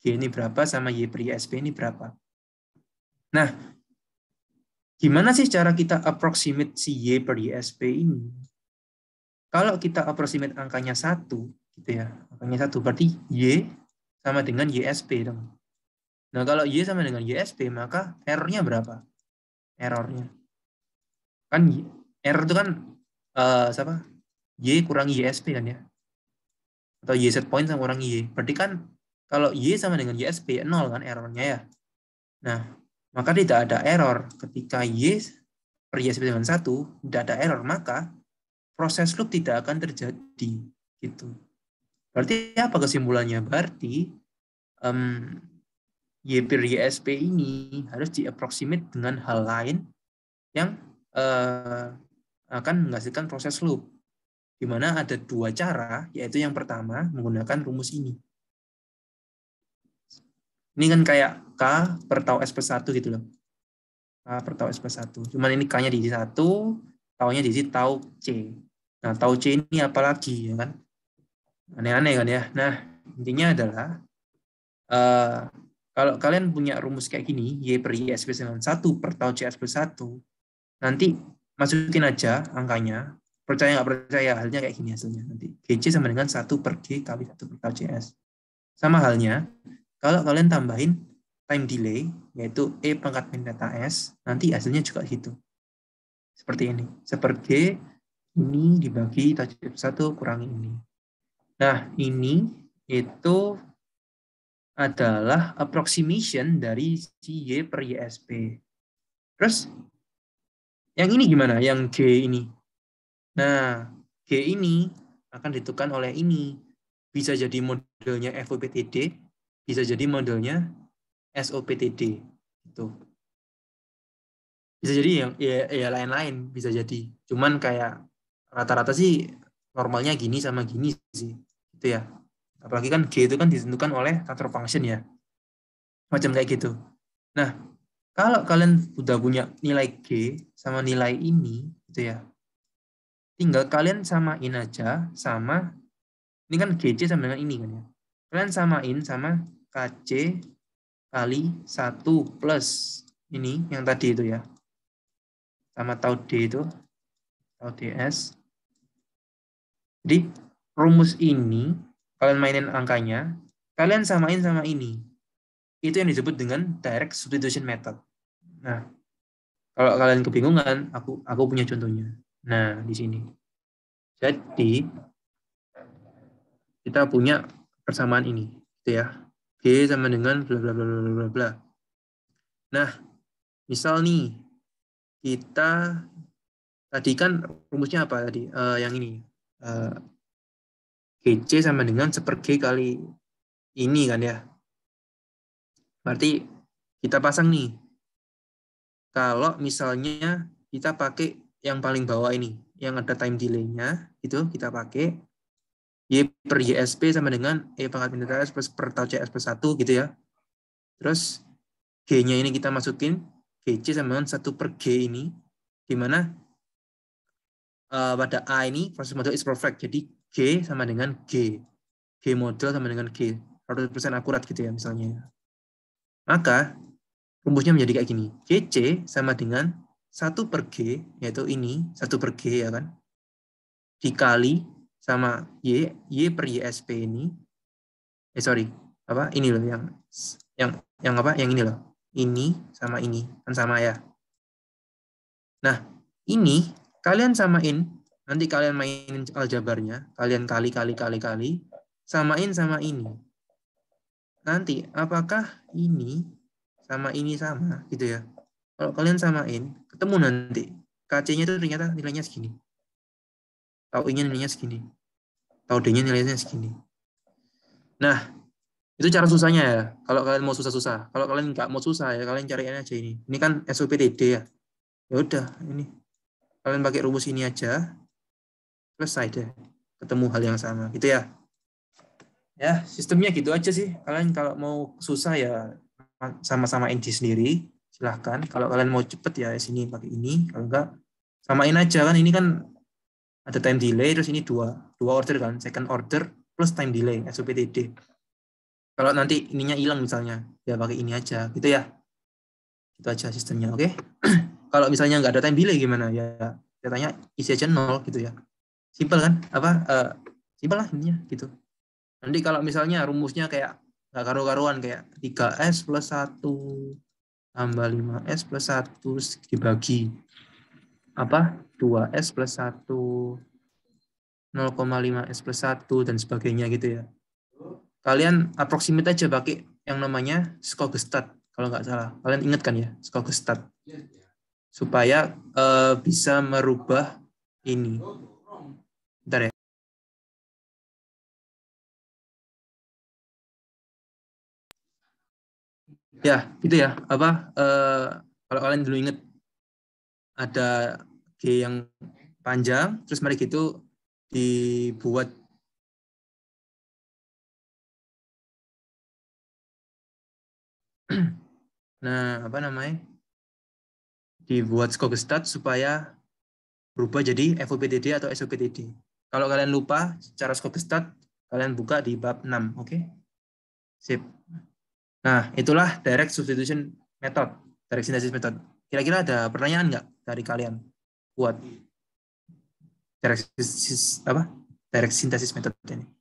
G ini berapa sama Y per YSP ini berapa. Nah, gimana sih cara kita approximate si Y per YSP ini? Kalau kita approximate angkanya satu, gitu ya, angkanya satu berarti Y sama dengan YSP dong. Nah, kalau Y sama dengan YSP, maka errornya berapa? Errornya. Kan error itu kan uh, siapa? Y kurang YSP kan ya? Atau Y set point sama kurang Y. Berarti kan kalau Y sama dengan YSP, nol kan errornya ya? Nah, maka tidak ada error ketika Y per YSP dengan satu tidak ada error, maka proses loop tidak akan terjadi. gitu. Berarti apa kesimpulannya? Berarti um, YPIR YSP ini harus di-approximate dengan hal lain yang uh, akan menghasilkan proses loop. Di mana ada dua cara, yaitu yang pertama menggunakan rumus ini. Ini kan kayak K per tau S plus 1 gitu loh. K per tau S 1. Cuman ini K-nya di 1, tau-nya di tau C. Nah, tau C ini apa lagi ya kan? aneh-aneh kan ya. Nah, intinya adalah uh, kalau kalian punya rumus kayak gini, Y per Y S 91 per tau C S 1, nanti masukin aja angkanya, percaya nggak percaya, halnya kayak gini hasilnya nanti. GC sama dengan 1 per G kali 1 per tau CS. Sama halnya, kalau kalian tambahin time delay, yaitu E pangkat min data S, nanti hasilnya juga gitu. Seperti ini. Seperti ini dibagi tau C 1 kurangi ini. Nah, ini itu adalah approximation dari si Y per YSP. Terus, yang ini gimana? Yang G ini. Nah, G ini akan ditentukan oleh ini. Bisa jadi modelnya FOPTD, bisa jadi modelnya SOPTD. Itu. Bisa jadi yang ya, ya lain-lain, bisa jadi. Cuman kayak rata-rata sih normalnya gini sama gini sih itu ya apalagi kan G itu kan ditentukan oleh transfer function ya macam kayak gitu nah kalau kalian udah punya nilai G sama nilai ini itu ya tinggal kalian samain aja sama ini kan GC sama dengan ini kan ya kalian samain sama KC kali satu plus ini yang tadi itu ya sama tau D itu tau DS jadi rumus ini kalian mainin angkanya, kalian samain sama ini. Itu yang disebut dengan direct substitution method. Nah, kalau kalian kebingungan, aku aku punya contohnya. Nah, di sini. Jadi kita punya persamaan ini, gitu ya. G sama dengan bla bla bla bla bla bla. Nah, misal nih kita tadi kan rumusnya apa tadi? Uh, yang ini Eh, GC sama dengan seper kali ini kan ya. Berarti kita pasang nih. Kalau misalnya kita pakai yang paling bawah ini, yang ada time delay-nya, itu kita pakai Y per YSP sama dengan E pangkat minus S plus per tau CS plus 1 gitu ya. Terus G-nya ini kita masukin, GC sama dengan 1 per G ini, di Eh, pada A ini proses model is perfect. Jadi G sama dengan G. G model sama dengan G. 100% akurat gitu ya misalnya. Maka rumusnya menjadi kayak gini. GC sama dengan 1 per G, yaitu ini, 1 per G ya kan. Dikali sama Y, Y per YSP ini. Eh sorry, apa ini loh yang yang yang apa yang ini loh ini sama ini kan sama ya nah ini Kalian samain, nanti kalian mainin aljabarnya, kalian kali-kali-kali-kali, samain sama ini. Nanti, apakah ini sama ini sama gitu ya. Kalau kalian samain, ketemu nanti. KC-nya itu ternyata nilainya segini. Tau ingin nilainya segini. Tau D-nya nilainya segini. Nah, itu cara susahnya ya. Kalau kalian mau susah-susah. Kalau kalian nggak mau susah ya, kalian cari aja ini. Ini kan SOPDD ya. Ya udah, ini kalian pakai rumus ini aja selesai deh ketemu hal yang sama gitu ya ya sistemnya gitu aja sih kalian kalau mau susah ya sama-sama inti sendiri silahkan kalau kalian mau cepet ya sini pakai ini kalau enggak samain aja kan ini kan ada time delay terus ini dua dua order kan second order plus time delay SOPTD kalau nanti ininya hilang misalnya ya pakai ini aja gitu ya itu aja sistemnya oke okay? kalau misalnya nggak ada time delay gimana ya katanya isi aja nol gitu ya simple kan apa uh, eh, simple lah intinya gitu nanti kalau misalnya rumusnya kayak nggak karu-karuan kayak 3S plus 1 tambah 5S plus 1 dibagi apa 2S plus 1 0,5S plus 1 dan sebagainya gitu ya kalian approximate aja pakai yang namanya Skogestad kalau nggak salah kalian ingat kan ya Skogestad yeah iya supaya uh, bisa merubah ini. Bentar ya. Ya, gitu ya. Apa uh, kalau kalian dulu inget ada G yang panjang, terus mari gitu dibuat nah apa namanya dibuat Skogestat supaya berubah jadi FOPTD atau SOPTD. Kalau kalian lupa cara Skogestat, kalian buka di bab 6, oke? Okay? Sip. Nah, itulah direct substitution method, direct synthesis method. Kira-kira ada pertanyaan nggak dari kalian buat direct apa? Direct synthesis method ini?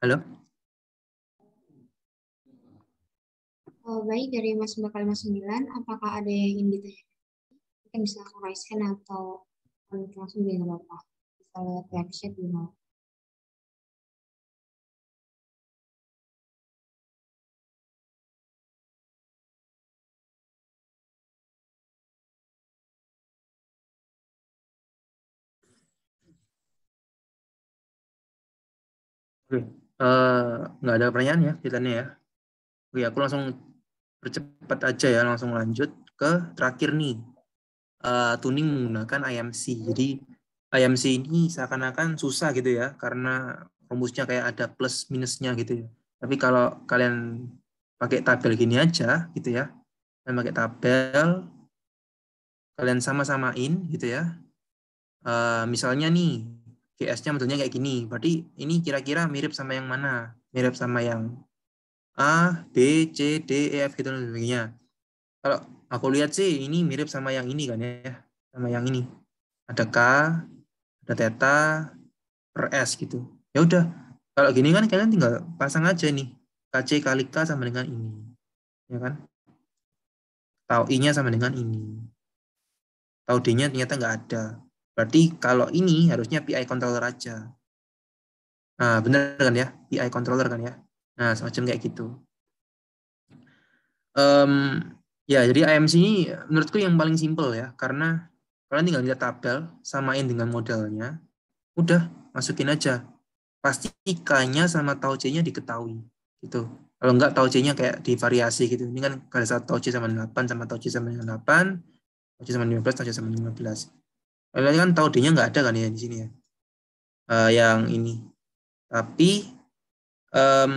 Halo? Oh, baik, dari Mas Bakal Mas sembilan, apakah ada yang ingin ditanyakan? Mungkin bisa langsung raise hand atau langsung di apa Bisa lewat website di mana. Hmm. Eh, nggak uh, ada pertanyaan ya kelihatannya ya. Oke, aku langsung percepat aja ya, langsung lanjut ke terakhir nih. Uh, tuning menggunakan IMC. Jadi IMC ini seakan-akan susah gitu ya, karena rumusnya kayak ada plus minusnya gitu ya. Tapi kalau kalian pakai tabel gini aja gitu ya, kalian pakai tabel, kalian sama-samain gitu ya. Uh, misalnya nih, GS-nya bentuknya kayak gini. Berarti ini kira-kira mirip sama yang mana? Mirip sama yang A, B, C, D, E, F gitu dan sebagainya. Kalau aku lihat sih ini mirip sama yang ini kan ya, sama yang ini. Ada K, ada theta, per S gitu. Ya udah, kalau gini kan kalian tinggal pasang aja nih. KC kali K sama dengan ini. Ya kan? Tau I-nya sama dengan ini. Tau D-nya ternyata nggak ada Berarti kalau ini harusnya PI controller aja. Nah, benar kan ya? PI controller kan ya? Nah, semacam kayak gitu. Um, ya, jadi IMC ini menurutku yang paling simple ya, karena kalian tinggal lihat tabel, samain dengan modelnya, udah masukin aja. Pasti K-nya sama tau C-nya diketahui. Gitu. Kalau enggak tau C-nya kayak divariasi gitu. Ini kan pada saat tau C sama 8, sama tau C sama 8, tau C sama 15, tau C sama 15 kalian kan tahu D-nya nggak ada kan ya di sini ya. Uh, yang ini. Tapi um,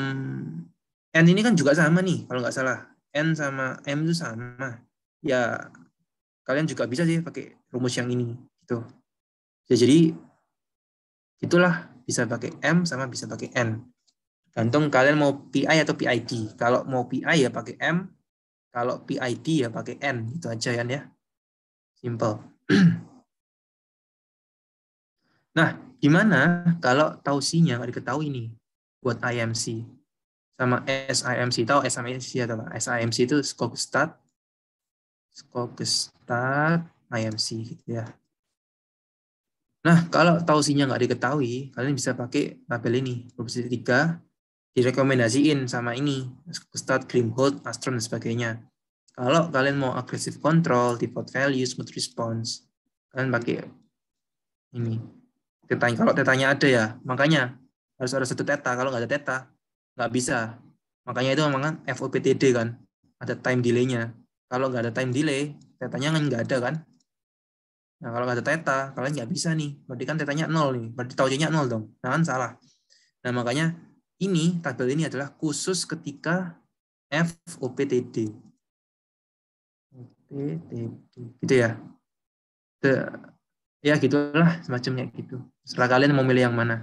N ini kan juga sama nih kalau nggak salah. N sama M itu sama. Ya kalian juga bisa sih pakai rumus yang ini gitu. Ya, jadi itulah bisa pakai M sama bisa pakai N. Gantung kalian mau PI atau PID. Kalau mau PI ya pakai M, kalau PID ya pakai N, itu aja kan ya. Simple. Nah, gimana kalau tau tausinya nggak diketahui nih buat IMC sama SIMC? Tahu SIMC atau apa? SIMC itu scope scope start IMC gitu ya. Nah, kalau tau tausinya nggak diketahui, kalian bisa pakai tabel ini, proposisi 3, direkomendasiin sama ini, scope cream Grimhold, Astron, dan sebagainya. Kalau kalian mau agresif control, default values, smooth response, kalian pakai ini tetanya kalau tetanya ada ya makanya harus ada satu teta kalau nggak ada teta nggak bisa makanya itu memang kan FOPTD kan ada time delay-nya kalau nggak ada time delay tetanya kan nggak ada kan nah kalau nggak ada teta kalian nggak bisa nih berarti kan tetanya nol nih berarti taunya nol dong nah kan salah nah makanya ini tabel ini adalah khusus ketika FOPTD OPTD gitu ya The, ya gitulah semacamnya gitu setelah kalian mau milih yang mana?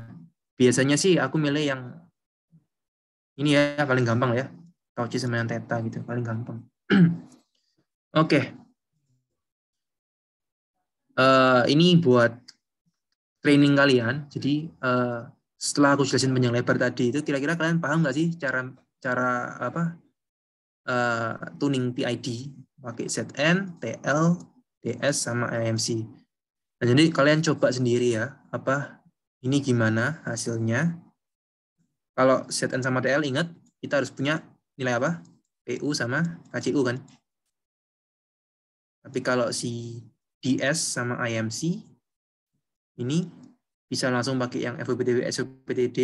Biasanya sih aku milih yang ini ya paling gampang ya. Kauci sama yang teta gitu, paling gampang. Oke. Okay. Uh, eh, ini buat training kalian. Jadi uh, setelah aku jelasin panjang lebar tadi itu kira-kira kalian paham nggak sih cara cara apa uh, tuning PID pakai ZN, TL, DS sama AMC. Nah, jadi kalian coba sendiri ya, apa ini gimana hasilnya. Kalau ZN sama TL ingat, kita harus punya nilai apa? PU sama KCU kan? Tapi kalau si DS sama IMC, ini bisa langsung pakai yang FPPTB, SPPTD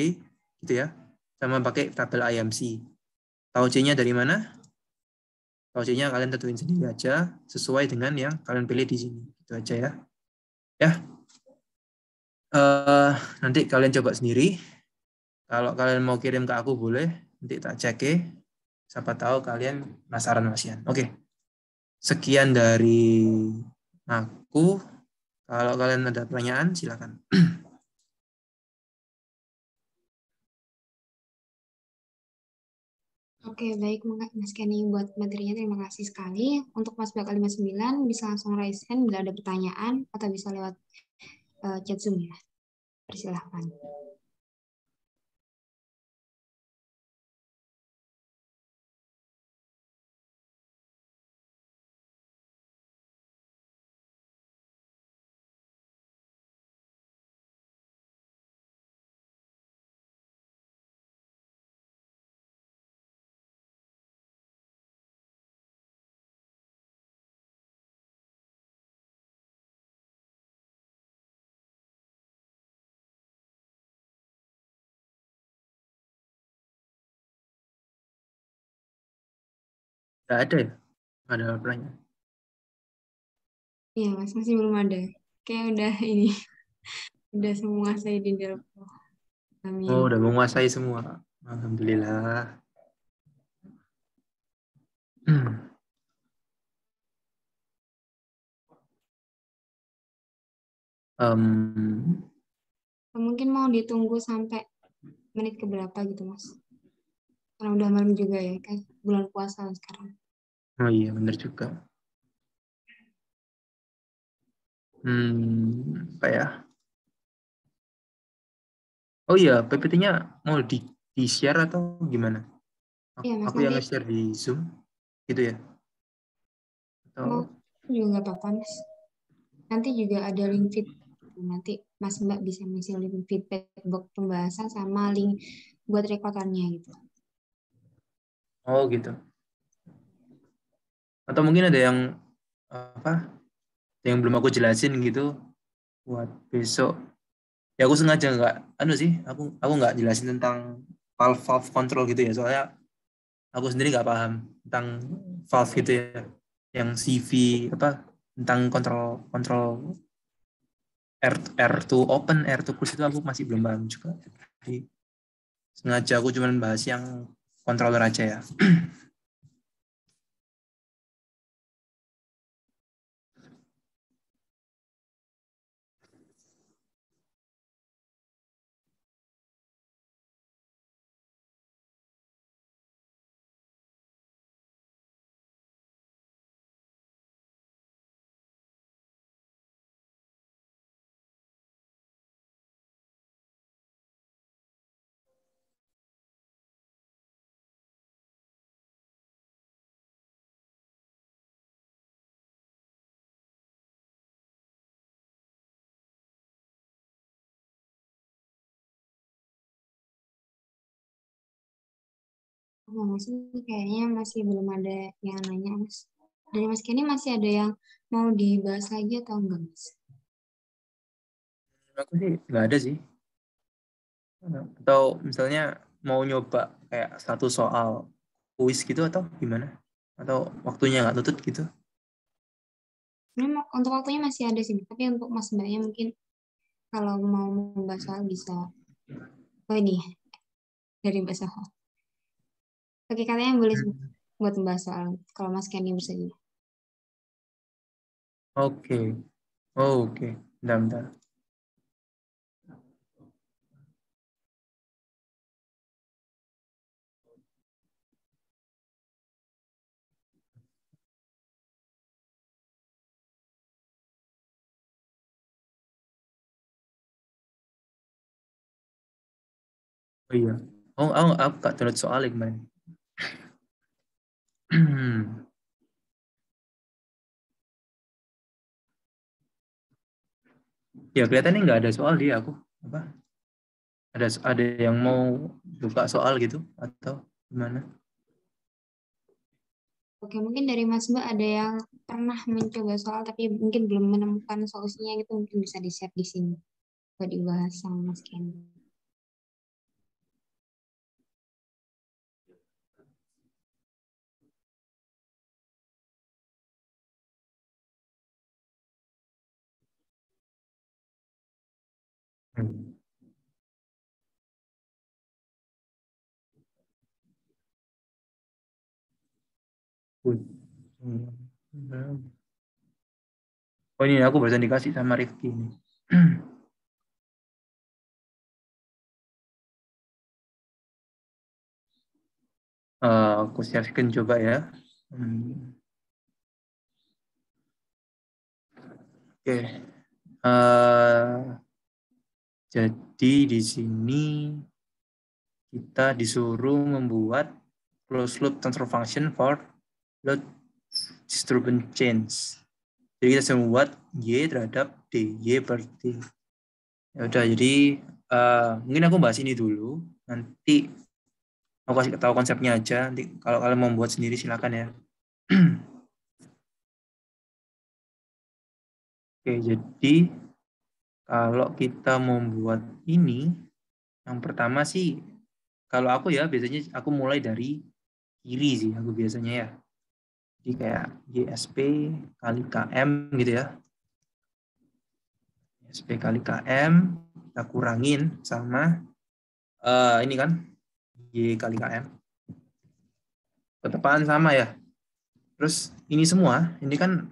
gitu ya, sama pakai tabel IMC. Tahu C-nya dari mana? Tahu C-nya kalian tentuin sendiri aja, sesuai dengan yang kalian pilih di sini. Itu aja ya. Ya, uh, nanti kalian coba sendiri. Kalau kalian mau kirim ke aku boleh, nanti tak cek ya. Siapa tahu kalian penasaran masian. Oke, okay. sekian dari aku. Kalau kalian ada pertanyaan, silakan. Oke, baik Mas Kenny buat materinya terima kasih sekali. Untuk Mas Bakal 59 bisa langsung raise hand bila ada pertanyaan atau bisa lewat uh, chat Zoom ya. Persilahkan. Gak ada ya? Ada pertanyaan. Iya mas, masih belum ada. Kayak udah ini, udah semua saya di dalam. Amin. Oh, udah menguasai semua. Alhamdulillah. Hmm. Um, Mungkin mau ditunggu sampai menit keberapa gitu mas? Karena udah malam juga ya, kayak bulan puasa sekarang. Oh iya, benar juga. Hmm, apa ya? Oh iya, PPT-nya mau di, di share atau gimana? Aku, ya, aku yang share di Zoom, gitu ya? Atau... Mau juga nggak apa-apa, Mas. Nanti juga ada link fit Nanti Mas Mbak bisa ngisi link feedback box pembahasan sama link buat rekodannya gitu. Oh gitu atau mungkin ada yang apa yang belum aku jelasin gitu buat besok ya aku sengaja nggak anu sih aku aku nggak jelasin tentang valve valve control gitu ya soalnya aku sendiri nggak paham tentang valve gitu ya yang CV apa tentang kontrol kontrol R, r to open, r to close itu aku masih belum paham juga. Jadi sengaja aku cuma bahas yang controller aja ya. Mas kayaknya masih belum ada yang nanya Mas. Dari Mas Kenny masih ada yang mau dibahas lagi atau enggak Mas? Aku sih nggak ada sih. Atau misalnya mau nyoba kayak satu soal kuis gitu atau gimana? Atau waktunya nggak tutup gitu? Ini untuk waktunya masih ada sih, tapi untuk Mas Mbaknya mungkin kalau mau membahas soal bisa. Oh ini, dari bahasa Sahal. Oke, katanya yang boleh hmm. buat membahas soal kalau Mas Kenny bersedia. Oke. Okay. Oh, oke. Okay. Bentar, Oh iya. Oh, aku, oh, aku gak terlihat soalnya kemarin. ya kelihatan ini nggak ada soal dia aku apa ada ada yang mau buka soal gitu atau gimana Oke, mungkin dari Mas Mbak ada yang pernah mencoba soal tapi mungkin belum menemukan solusinya gitu mungkin bisa di-share di sini. Buat dibahas sama Mas Ken. Oh ini aku barusan dikasih sama Rifki ini. Uh, aku siapkan coba ya. Hmm. Oke. Okay. Uh, eh, jadi di sini kita disuruh membuat closed loop transfer function for load disturbance change. Jadi kita sudah membuat Y terhadap D, Y per D. Ya udah, jadi uh, mungkin aku bahas ini dulu. Nanti aku kasih tahu konsepnya aja. Nanti kalau kalian mau buat sendiri silakan ya. Oke, jadi kalau kita membuat ini, yang pertama sih, kalau aku ya biasanya aku mulai dari kiri sih, aku biasanya ya. Jadi kayak YSP kali KM gitu ya. YSP kali KM kita kurangin sama uh, ini kan Y kali KM. Ketepaan sama ya. Terus ini semua, ini kan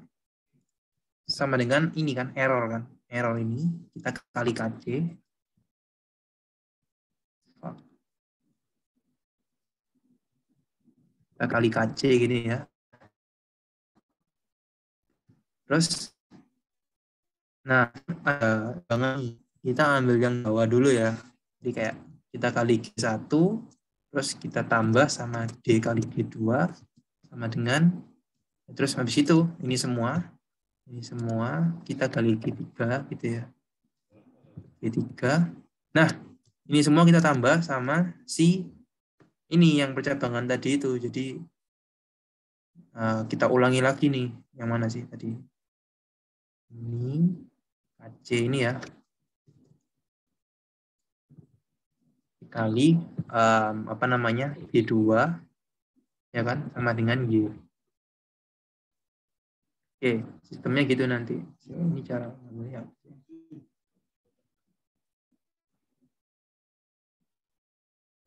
sama dengan ini kan, error kan. Error ini kita kali KC. Kita kali KC gini ya. Terus, nah, eh, ada jangan kita ambil yang bawah dulu ya. Jadi kayak kita kali G1, terus kita tambah sama D kali G2, sama dengan, terus habis itu, ini semua, ini semua, kita kali G3 gitu ya. G3. Nah, ini semua kita tambah sama si ini yang percabangan tadi itu. Jadi, eh, kita ulangi lagi nih, yang mana sih tadi? ini AC ini ya kali um, apa namanya G2 ya kan sama dengan G. Oke, sistemnya gitu nanti. Ini cara melihat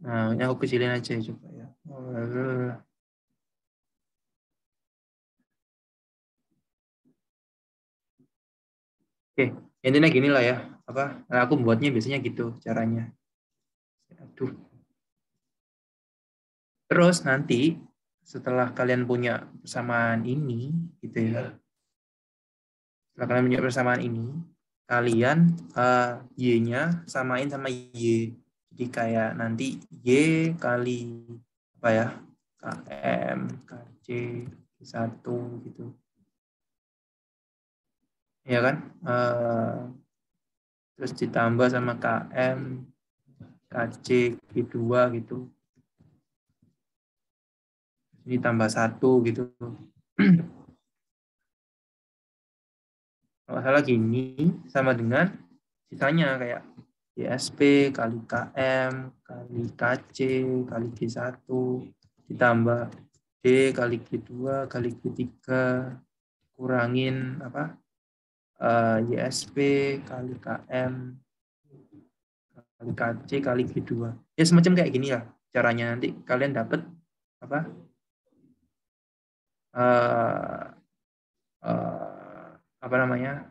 Nah, ini aku kecilin aja ya, coba ya. Oh, Oke, intinya gini lah ya. Apa? Nah, aku membuatnya biasanya gitu caranya. Aduh. Terus nanti setelah kalian punya persamaan ini, gitu ya. Iya. Setelah kalian punya persamaan ini, kalian uh, y-nya samain sama y. Jadi kayak nanti y kali apa ya? KM, KC, 1 gitu ya kan uh, terus ditambah sama KM KC G2 gitu ini tambah satu gitu Masalah gini sama dengan sisanya kayak DSP kali KM kali KC kali G1 ditambah D kali G2 kali G3 kurangin apa uh, eh, YSP kali KM kali KC kali G2. Ya semacam kayak gini lah caranya nanti kalian dapat apa? Uh, uh, apa namanya?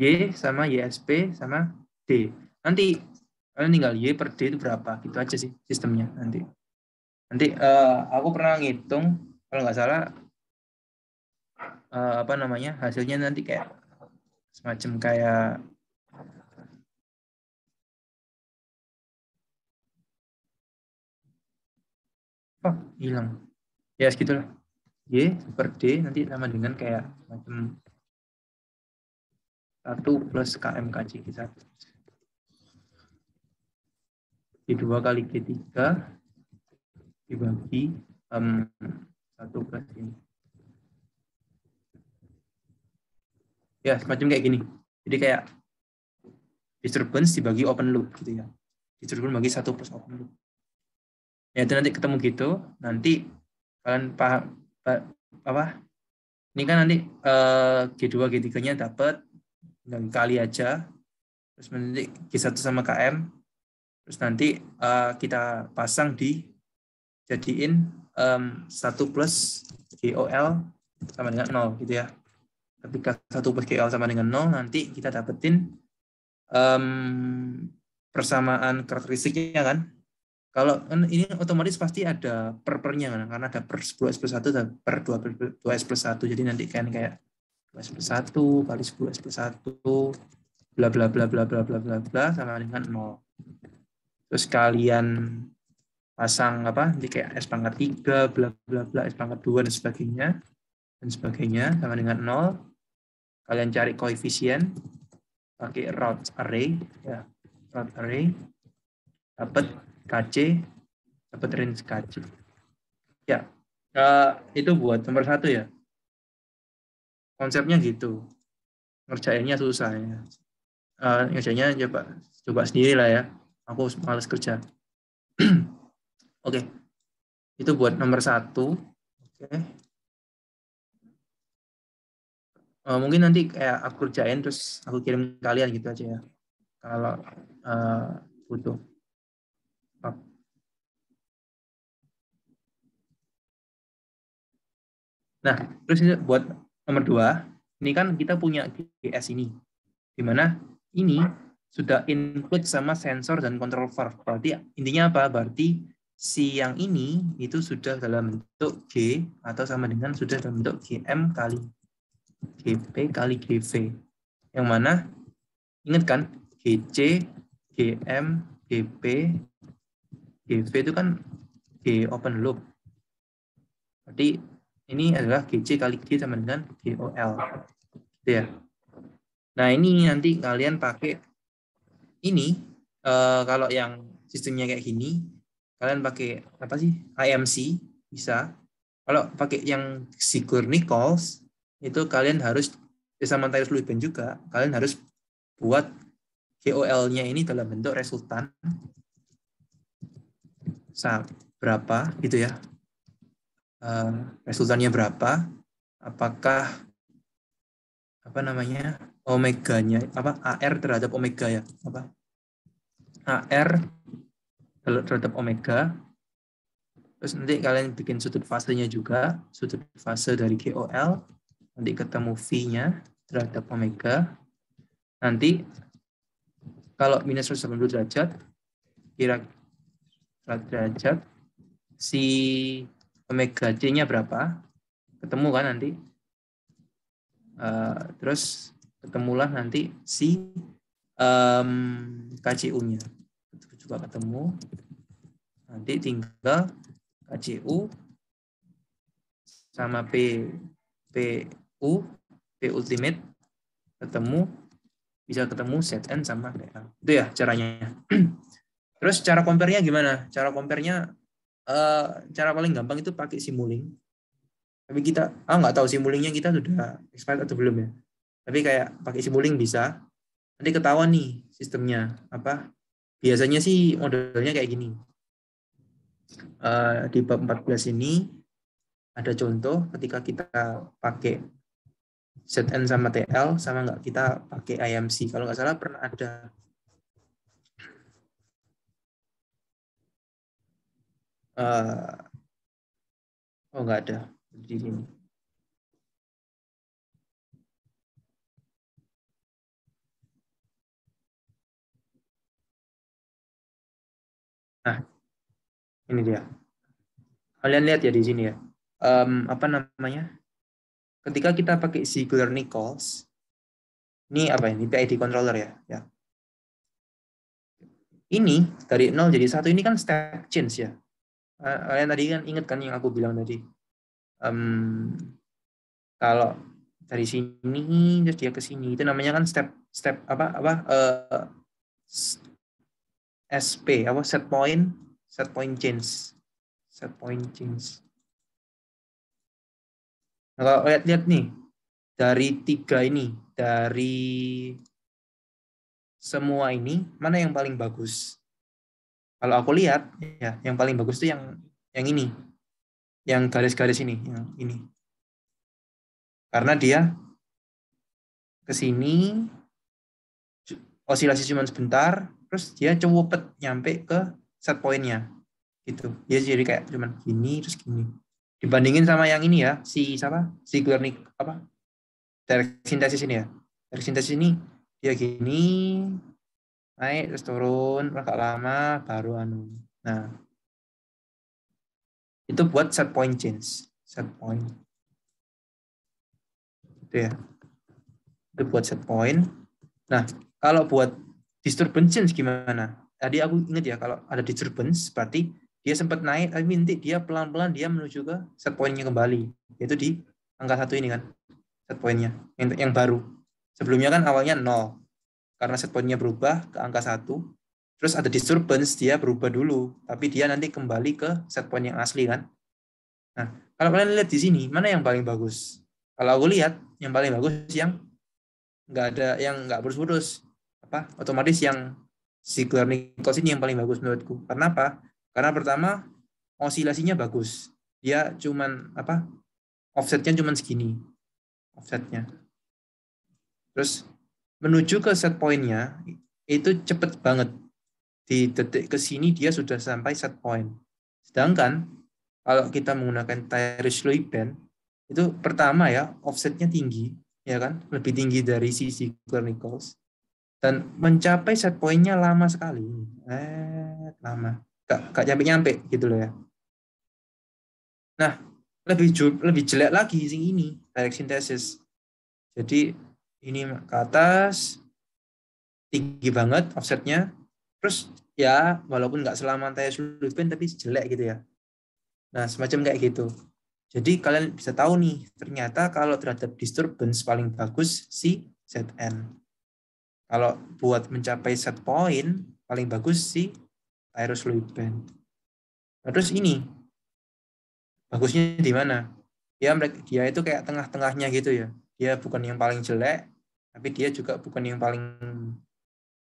Y sama YSP sama D. Nanti kalian tinggal Y per D itu berapa gitu aja sih sistemnya nanti. Nanti uh, aku pernah ngitung kalau nggak salah uh, apa namanya hasilnya nanti kayak semacam kayak oh hilang ya yes, segitulah y per d nanti sama dengan kayak semacam satu plus km kc satu g dua kali G3 dibagi um, plus ini. ya semacam kayak gini jadi kayak disturbance dibagi open loop gitu ya disturbance bagi satu plus open loop ya itu nanti ketemu gitu nanti kalian paham apa ini kan nanti eh, G2 G3 nya dapat dan kali aja terus nanti G1 sama KM terus nanti eh, kita pasang di jadiin um, 1 plus GOL sama dengan nol gitu ya ketika satu plus KL sama dengan 0, nanti kita dapetin um, persamaan karakteristiknya kan. Kalau kan ini otomatis pasti ada per-pernya kan, karena ada per 10S plus 1 dan per 2, 2S plus 1. Jadi nanti kan kayak 2S plus 1 kali 10S plus 1, bla bla bla bla bla bla bla bla sama dengan 0. Terus kalian pasang apa, Jadi kayak S pangkat 3, bla bla bla, S pangkat 2, dan sebagainya. Dan sebagainya sama dengan 0 Kalian cari koefisien pakai route array ya. Route array dapat KC dapat range KC. Ya. Uh, itu buat nomor satu ya. Konsepnya gitu. Ngerjainnya susah ya. Uh, ngerjainnya coba coba sendiri lah ya. Aku males kerja. Oke. Okay. Itu buat nomor satu. Oke. Okay uh, mungkin nanti kayak aku kerjain terus aku kirim kalian gitu aja ya kalau uh, butuh nah terus ini buat nomor dua ini kan kita punya GPS ini dimana ini sudah include sama sensor dan control valve berarti intinya apa berarti si yang ini itu sudah dalam bentuk G atau sama dengan sudah dalam bentuk GM kali GP kali GV. Yang mana, ingat kan, GC, GM, GP, GV itu kan G open loop. Berarti ini adalah GC kali G sama dengan GOL. Gitu ya. Nah, ini nanti kalian pakai ini uh, kalau yang sistemnya kayak gini, kalian pakai apa sih? IMC bisa. Kalau pakai yang Sigur Nichols itu kalian harus ya sama tarif Leuven juga, kalian harus buat GOL-nya ini dalam bentuk resultan saat berapa gitu ya. resultannya berapa? Apakah apa namanya? omeganya apa AR terhadap omega ya? Apa? AR terhadap omega Terus nanti kalian bikin sudut fasenya juga, sudut fase dari KOL nanti ketemu V-nya terhadap omega. Nanti kalau minus 180 derajat, kira derajat, si omega C-nya berapa? Ketemu kan nanti? Uh, terus ketemulah nanti si um, KCU-nya. Juga ketemu. Nanti tinggal KCU sama P, P U, P ultimate, ketemu, bisa ketemu ZN sama DL. Itu ya caranya. Terus cara compare-nya gimana? Cara compare-nya, uh, cara paling gampang itu pakai simuling Tapi kita, ah nggak tahu simulingnya kita sudah expired atau belum ya. Tapi kayak pakai simuling bisa. Nanti ketahuan nih sistemnya. apa Biasanya sih modelnya kayak gini. Uh, di bab 14 ini ada contoh ketika kita pakai ZN sama TL sama nggak kita pakai IMC. Kalau nggak salah pernah ada uh, oh nggak ada di sini. Nah, ini dia. Kalian lihat ya di sini ya. Um, apa namanya? ketika kita pakai Ziegler Nichols, ini apa ya? ini PID controller ya, ya. Ini dari nol jadi satu ini kan step change ya. Eh, kalian tadi kan ingat kan yang aku bilang tadi. Um, kalau dari sini terus dia ke sini itu namanya kan step step apa apa uh, eh, SP apa set point set point change set point change Nah, kalau lihat-lihat nih, dari tiga ini, dari semua ini, mana yang paling bagus? Kalau aku lihat, ya yang paling bagus itu yang yang ini, yang garis-garis ini, yang ini. Karena dia ke sini, osilasi cuma sebentar, terus dia cepet nyampe ke set pointnya, gitu. Dia jadi kayak cuman gini terus gini dibandingin sama yang ini ya si siapa si Guernic apa dari sintesis ini ya dari sintesis ini dia gini naik terus turun agak lama baru anu nah itu buat set point change set point itu ya itu buat set point nah kalau buat disturbance change gimana tadi aku ingat ya kalau ada disturbance berarti dia sempat naik tapi nanti dia pelan-pelan dia menuju ke set pointnya kembali yaitu di angka satu ini kan set pointnya yang, yang baru sebelumnya kan awalnya nol karena set pointnya berubah ke angka satu terus ada disturbance dia berubah dulu tapi dia nanti kembali ke set point yang asli kan nah kalau kalian lihat di sini mana yang paling bagus kalau aku lihat yang paling bagus yang nggak ada yang nggak berus-berus apa otomatis yang si Nikos ini yang paling bagus menurutku karena apa karena pertama osilasinya bagus. Dia cuman apa? Offsetnya cuman segini. Offsetnya. Terus menuju ke set pointnya itu cepet banget. Di detik ke sini dia sudah sampai set point. Sedangkan kalau kita menggunakan slow band itu pertama ya offsetnya tinggi ya kan lebih tinggi dari sisi Nichols dan mencapai set pointnya lama sekali eh lama gak nyampe nyampe gitu loh ya nah lebih lebih jelek lagi sing ini direct synthesis jadi ini ke atas tinggi banget offsetnya terus ya walaupun nggak selama saya selupin tapi jelek gitu ya nah semacam kayak gitu jadi kalian bisa tahu nih ternyata kalau terhadap disturbance paling bagus si ZN kalau buat mencapai set point paling bagus si Tyrus Lloyd Band, Nah, terus ini bagusnya di mana? Dia dia itu kayak tengah-tengahnya gitu ya. Dia bukan yang paling jelek, tapi dia juga bukan yang paling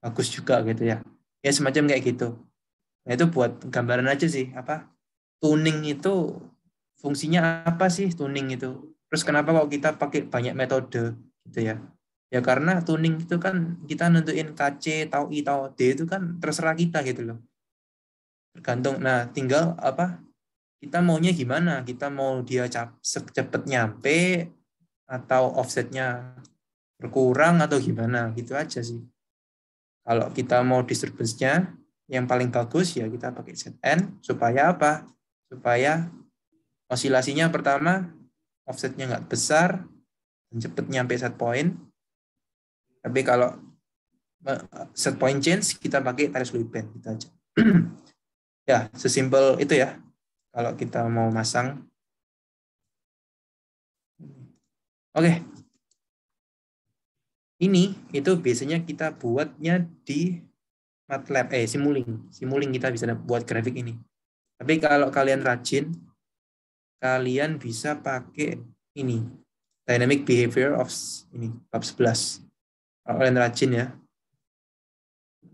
bagus juga gitu ya. Ya semacam kayak gitu. Nah, itu buat gambaran aja sih apa tuning itu fungsinya apa sih tuning itu? Terus kenapa kok kita pakai banyak metode gitu ya? Ya karena tuning itu kan kita nentuin KC, tau I, tau D itu kan terserah kita gitu loh tergantung nah tinggal apa kita maunya gimana kita mau dia cap, cepet nyampe atau offsetnya berkurang atau gimana gitu aja sih kalau kita mau disturbance-nya yang paling bagus ya kita pakai ZN supaya apa supaya osilasinya pertama offsetnya nggak besar dan cepat nyampe set point tapi kalau set point change kita pakai tarif fluid band gitu aja ya sesimpel itu ya kalau kita mau masang oke ini itu biasanya kita buatnya di MATLAB eh simuling simuling kita bisa buat grafik ini tapi kalau kalian rajin kalian bisa pakai ini dynamic behavior of ini bab 11 kalau kalian rajin ya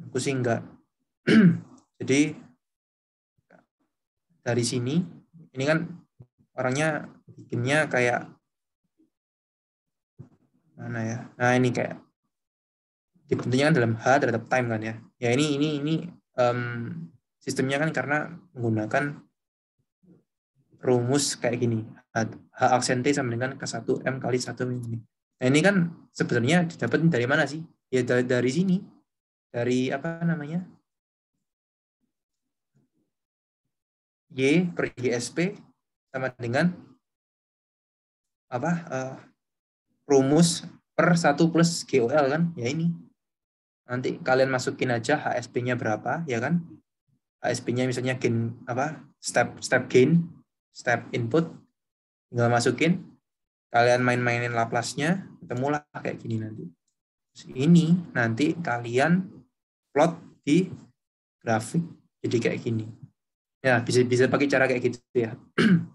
aku sih enggak jadi dari sini ini kan orangnya bikinnya kayak mana ya nah ini kayak dibentuknya kan dalam h terhadap time kan ya ya ini ini ini um, sistemnya kan karena menggunakan rumus kayak gini h aksen t sama dengan k 1 m kali satu ini nah ini kan sebenarnya didapat dari mana sih ya dari, dari sini dari apa namanya Y per YSP sama dengan apa uh, rumus per 1 plus GOL kan ya ini nanti kalian masukin aja HSP-nya berapa ya kan HSP-nya misalnya gain apa step step gain step input tinggal masukin kalian main-mainin laplasnya nya ketemulah kayak gini nanti Terus ini nanti kalian plot di grafik jadi kayak gini Ya, bisa bisa pakai cara kayak gitu ya.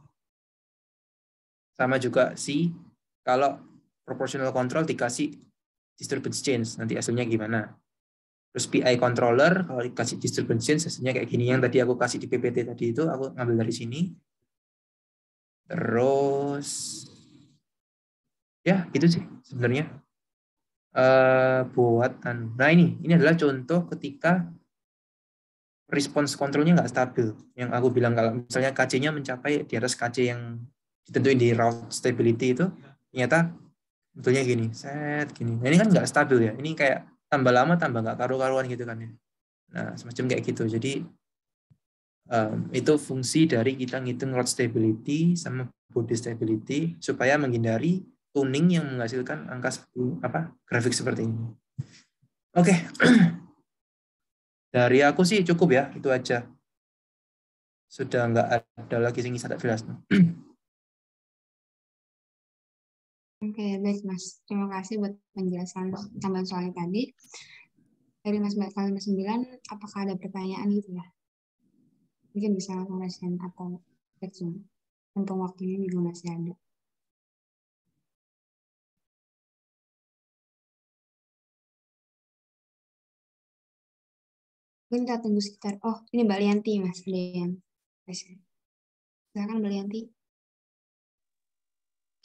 Sama juga si kalau proportional control dikasih disturbance change, nanti hasilnya gimana? Terus PI controller kalau dikasih disturbance change hasilnya kayak gini yang tadi aku kasih di PPT tadi itu aku ngambil dari sini. Terus ya gitu sih sebenarnya. Uh, buat nah ini ini adalah contoh ketika Respons kontrolnya nggak stabil. Yang aku bilang kalau misalnya KC-nya mencapai di atas KC yang ditentuin di route stability itu, ternyata betulnya gini, set gini. Nah, ini kan nggak stabil ya. Ini kayak tambah lama tambah nggak karu-karuan gitu kan ya. Nah semacam kayak gitu. Jadi um, itu fungsi dari kita ngitung road stability sama body stability supaya menghindari tuning yang menghasilkan angka apa grafik seperti ini. Oke. Okay. Dari aku sih cukup ya, itu aja. Sudah nggak ada lagi yang tak jelas. Oke, okay, baik Mas. Terima kasih buat penjelasan tambahan soalnya tadi. Dari Mas kalimat sembilan apakah ada pertanyaan gitu ya? Mungkin bisa langsung atau chat untuk waktunya juga masih ada. mungkin kita tunggu sekitar oh ini Mbak Lianti Mas Lian silakan Mbak Lianti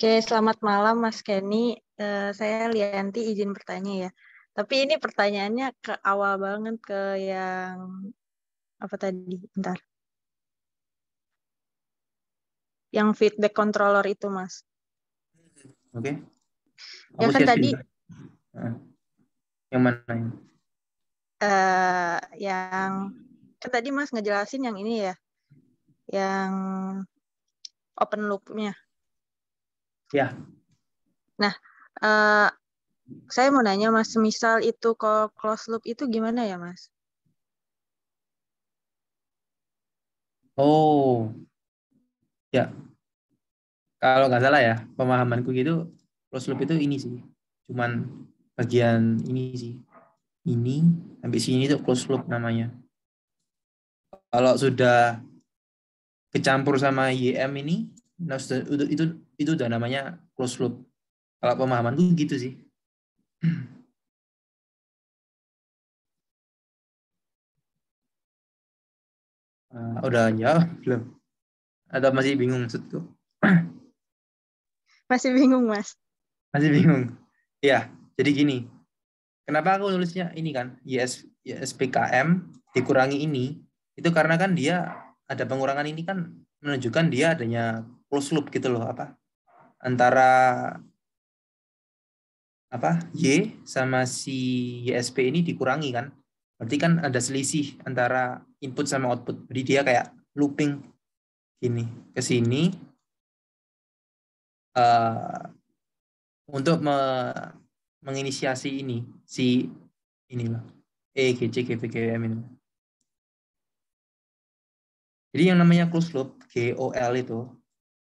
Oke, selamat malam Mas Kenny. Uh, saya Lianti izin bertanya ya. Tapi ini pertanyaannya ke awal banget ke yang apa tadi? Bentar. Yang feedback controller itu, Mas. Oke. Okay. Ya kan tadi. Eh, yang mana? uh, yang kan tadi Mas ngejelasin yang ini ya, yang open loop-nya. Ya. Nah, uh, saya mau nanya Mas, misal itu kalau close loop itu gimana ya Mas? Oh, ya. Kalau nggak salah ya, pemahamanku gitu, close loop itu ini sih. Cuman bagian ini sih, ini sampai sini itu close loop namanya. Kalau sudah kecampur sama YM ini, nah, itu, itu itu udah namanya close loop. Kalau pemahaman gue gitu sih. Uh, udah ya belum? Atau masih bingung maksudku? masih bingung mas. Masih bingung. Ya, jadi gini Kenapa aku nulisnya ini kan YS, YSPKM dikurangi ini itu karena kan dia ada pengurangan ini kan menunjukkan dia adanya close loop gitu loh apa antara apa Y sama si YSP ini dikurangi kan berarti kan ada selisih antara input sama output jadi dia kayak looping ini ke sini uh, untuk me menginisiasi ini si inilah e EGC GPGM ini. Jadi yang namanya close loop GOL itu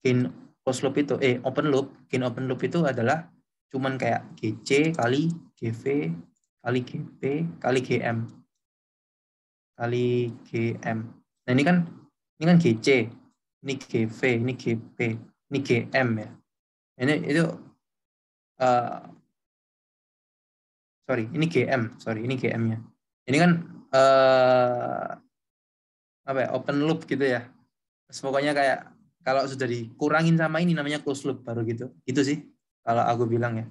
gain close loop itu eh open loop gain open loop itu adalah cuman kayak GC kali GV kali GP kali GM kali GM. Nah ini kan ini kan GC, ini GV, ini GP, ini GM ya. Ini itu uh, sorry ini GM sorry ini GM-nya ini kan eh, apa ya open loop gitu ya Terus pokoknya kayak kalau sudah dikurangin sama ini namanya close loop baru gitu itu sih kalau aku bilang ya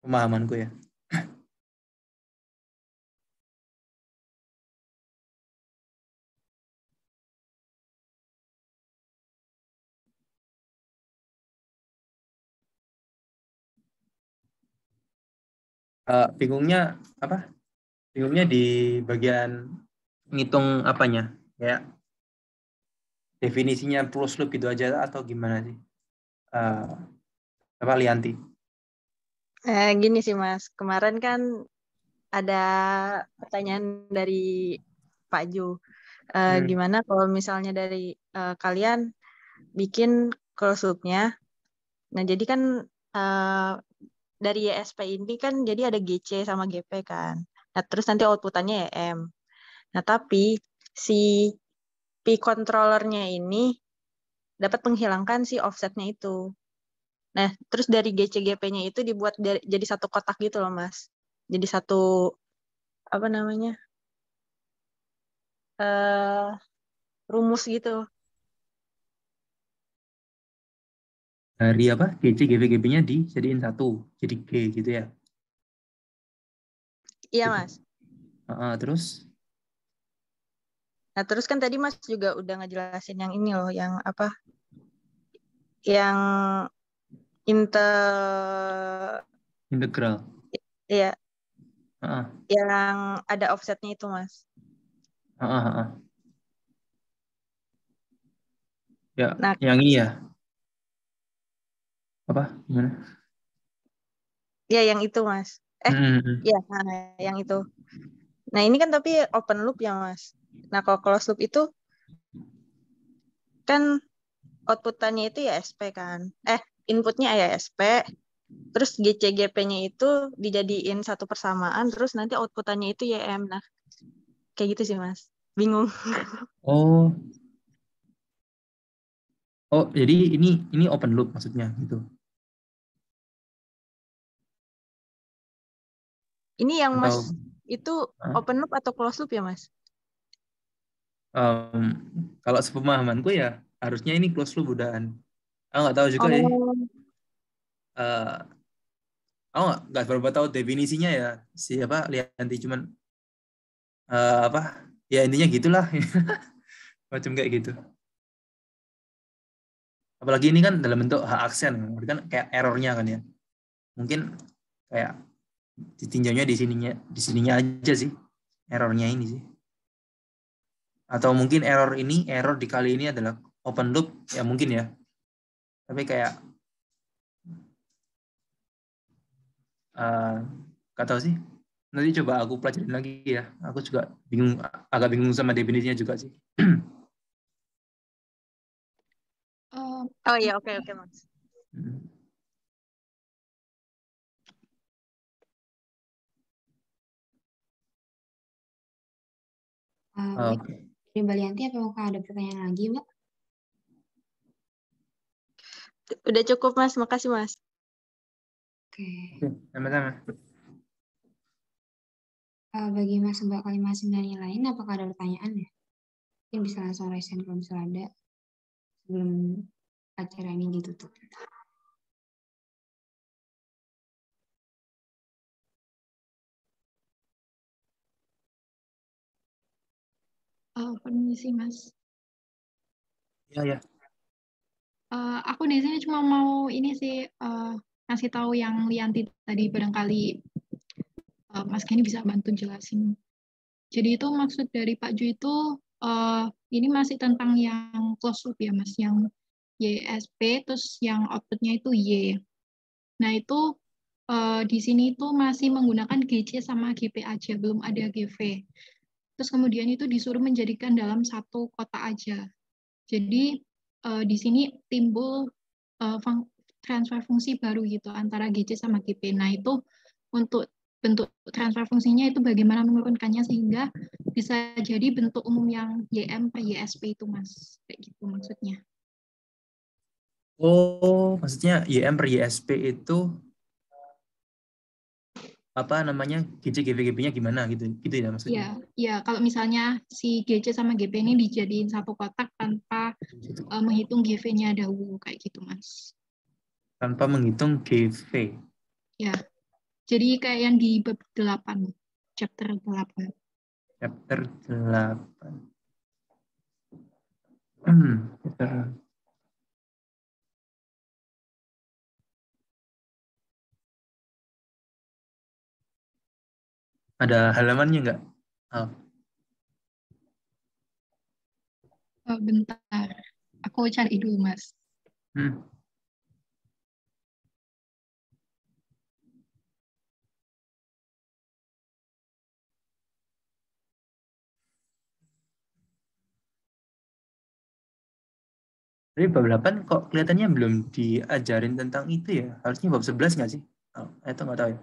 pemahamanku ya uh, bingungnya apa? Bingungnya di bagian ngitung apanya? Ya. Definisinya close loop itu aja atau gimana sih? Uh, apa Lianti? Eh, gini sih Mas, kemarin kan ada pertanyaan dari Pak Ju. Uh, hmm. Gimana kalau misalnya dari uh, kalian bikin close loop-nya? Nah, jadi kan uh, dari YSP ini kan jadi ada GC sama GP kan. Nah, terus nanti outputannya EM. Nah, tapi si P controllernya ini dapat menghilangkan si offsetnya itu. Nah, terus dari GCGP-nya itu dibuat dari, jadi satu kotak gitu loh, Mas. Jadi satu apa namanya? Uh, rumus gitu. dari apa GC GVGP nya dijadiin satu jadi G gitu ya iya gitu. mas uh, terus nah terus kan tadi mas juga udah ngejelasin yang ini loh yang apa yang inter integral iya uh, yang ada offsetnya itu mas uh, uh, uh. ya nah, yang iya apa gimana? Ya yang itu mas. Eh mm-hmm. ya nah, yang itu. Nah ini kan tapi open loop ya mas. Nah kalau closed loop itu kan outputannya itu ya SP kan. Eh inputnya ya SP. Terus GCGP-nya itu dijadiin satu persamaan. Terus nanti outputannya itu YM. Nah kayak gitu sih mas. Bingung. Oh. Oh, jadi ini ini open loop maksudnya gitu. Ini yang Mas itu open loop atau close loop ya, Mas? Um, kalau sepemahamanku ya harusnya ini close loop udahan. Aku nggak tahu juga oh. ya. Uh, aku nggak berapa tahu definisinya ya. Siapa lihat nanti cuman uh, apa? Ya intinya gitulah. Macam kayak gitu. Apalagi ini kan dalam bentuk hak aksen, kan, kan kayak errornya kan ya. Mungkin kayak ditinjaunya di sininya di sininya aja sih errornya ini sih atau mungkin error ini error di kali ini adalah open loop ya mungkin ya tapi kayak uh, eh, gak tahu sih nanti coba aku pelajarin lagi ya aku juga bingung agak bingung sama definisinya juga sih oh iya oke oke mas hmm. Uh, oh. Dari Balianti, apakah ada pertanyaan lagi, Mbak? Udah cukup, Mas. Makasih, Mas. Oke. Okay. Sama-sama. Uh, bagi Mas Mbak Kalimah yang lain, apakah ada pertanyaan ya? Mungkin bisa langsung resen kalau misalnya ada sebelum acara ini ditutup. Uh, permisi mas. Iya ya. Uh, aku di sini cuma mau ini sih uh, ngasih tahu yang Lianti tadi barangkali uh, Mas Kenny bisa bantu jelasin. Jadi itu maksud dari Pak Ju itu uh, ini masih tentang yang close up ya mas, yang YSP terus yang outputnya itu Y. Nah itu uh, di sini itu masih menggunakan GC sama GP aja, belum ada GV terus kemudian itu disuruh menjadikan dalam satu kota aja. Jadi uh, di sini timbul uh, fung transfer fungsi baru gitu antara GC sama GP. Nah itu untuk bentuk transfer fungsinya itu bagaimana menurunkannya sehingga bisa jadi bentuk umum yang YM per YSP itu mas kayak gitu maksudnya. Oh, maksudnya YM per YSP itu apa namanya GC gp nya gimana gitu gitu ya maksudnya? Iya, iya kalau misalnya si GC sama GP ini dijadiin satu kotak tanpa uh, menghitung GV-nya dahulu kayak gitu mas. Tanpa menghitung GV. Ya, jadi kayak yang di bab 8, chapter 8. Chapter 8. Hmm, chapter Ada halamannya nggak? Oh. Oh, bentar. Aku cari dulu, Mas. Hmm. Tapi bab 8 kok kelihatannya belum diajarin tentang itu ya. Harusnya bab 11 nggak sih? Oh, itu nggak tahu ya.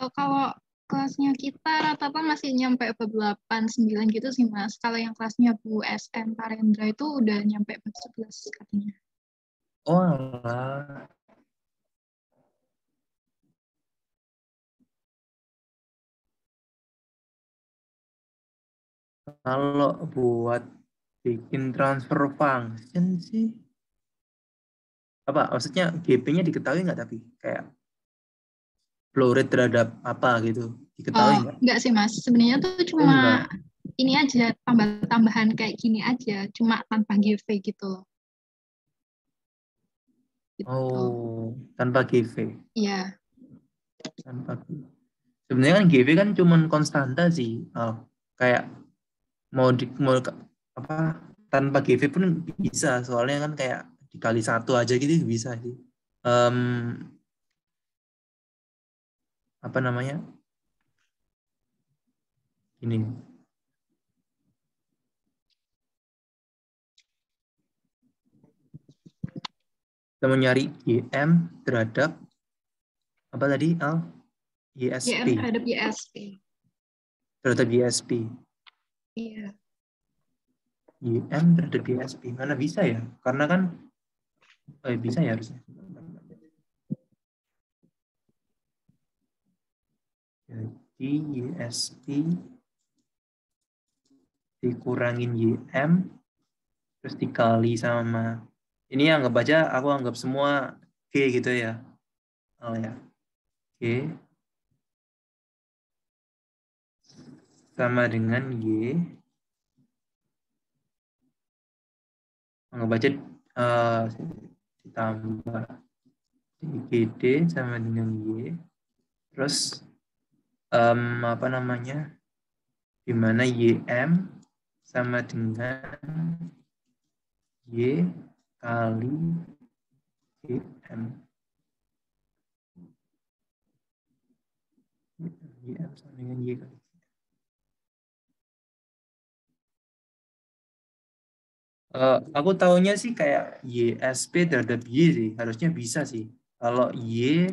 Oh, kalau kelasnya kita rata-rata masih nyampe ke 8, 9 gitu sih Mas. Kalau yang kelasnya Bu SM Parendra itu udah nyampe ke 11 katanya. Oh Allah. Kalau buat bikin transfer function sih apa maksudnya GP-nya diketahui nggak tapi kayak flow rate terhadap apa gitu diketahui oh, enggak? enggak sih mas sebenarnya tuh cuma oh, enggak. ini aja tambah-tambahan kayak gini aja cuma tanpa giveaway gitu loh gitu. oh tanpa giveaway iya tanpa sebenarnya kan giveaway kan cuma konstanta sih oh, kayak mau di, mau apa tanpa GV pun bisa soalnya kan kayak dikali satu aja gitu bisa sih um, apa namanya ini kita mau nyari YM terhadap apa tadi Al? YSP. YM terhadap YSP. Terhadap YSP. Iya. YM terhadap YSP. Mana bisa ya? Karena kan eh, bisa ya harusnya. Jadi YSP dikurangin YM terus dikali sama ini yang anggap aja aku anggap semua G gitu ya. Oh ya. G sama dengan Y anggap aja uh, ditambah DGD sama dengan Y terus um, apa namanya di mana YM sama dengan Y kali YM. YM sama dengan Y kali. Uh, aku tahunya sih kayak YSP terhadap Y sih. Harusnya bisa sih. Kalau Y,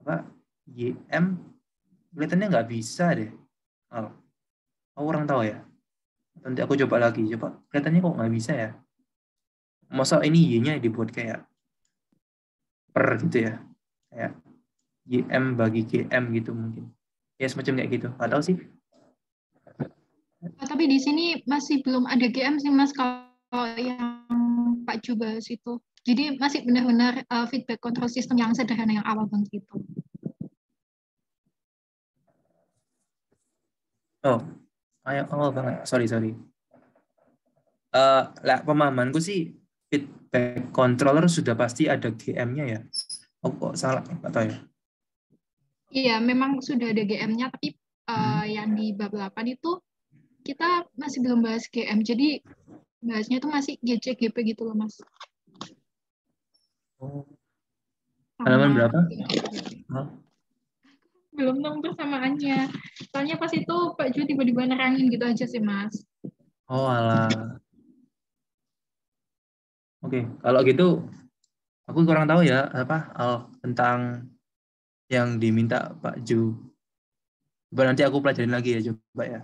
apa, YM kelihatannya nggak bisa deh. Oh, oh orang tahu ya. Nanti aku coba lagi, coba kelihatannya kok nggak bisa ya. Masa ini y-nya dibuat kayak per gitu ya, kayak ym bagi gm gitu mungkin. Ya semacam kayak gitu. Atau tahu sih. Oh, tapi di sini masih belum ada GM sih mas kalau yang Pak Jubas situ. Jadi masih benar-benar eh, feedback control system yang sederhana yang awal banget itu. Oh, ayo oh, banget. Sorry, sorry. Uh, lah, pemahamanku sih feedback controller sudah pasti ada GM-nya ya. Oh, kok salah? Pak Toyo. Ya. Iya, memang sudah ada GM-nya, tapi uh, hmm. yang di bab 8 itu kita masih belum bahas GM. Jadi bahasnya itu masih GCGP gitu loh, Mas. Oh. Halaman berapa? belum tahu persamaannya. Soalnya pas itu Pak Ju tiba-tiba nerangin gitu aja sih, Mas. Oh, alah. Oke, okay. kalau gitu aku kurang tahu ya apa oh, tentang yang diminta Pak Ju. Coba nanti aku pelajarin lagi ya coba ya.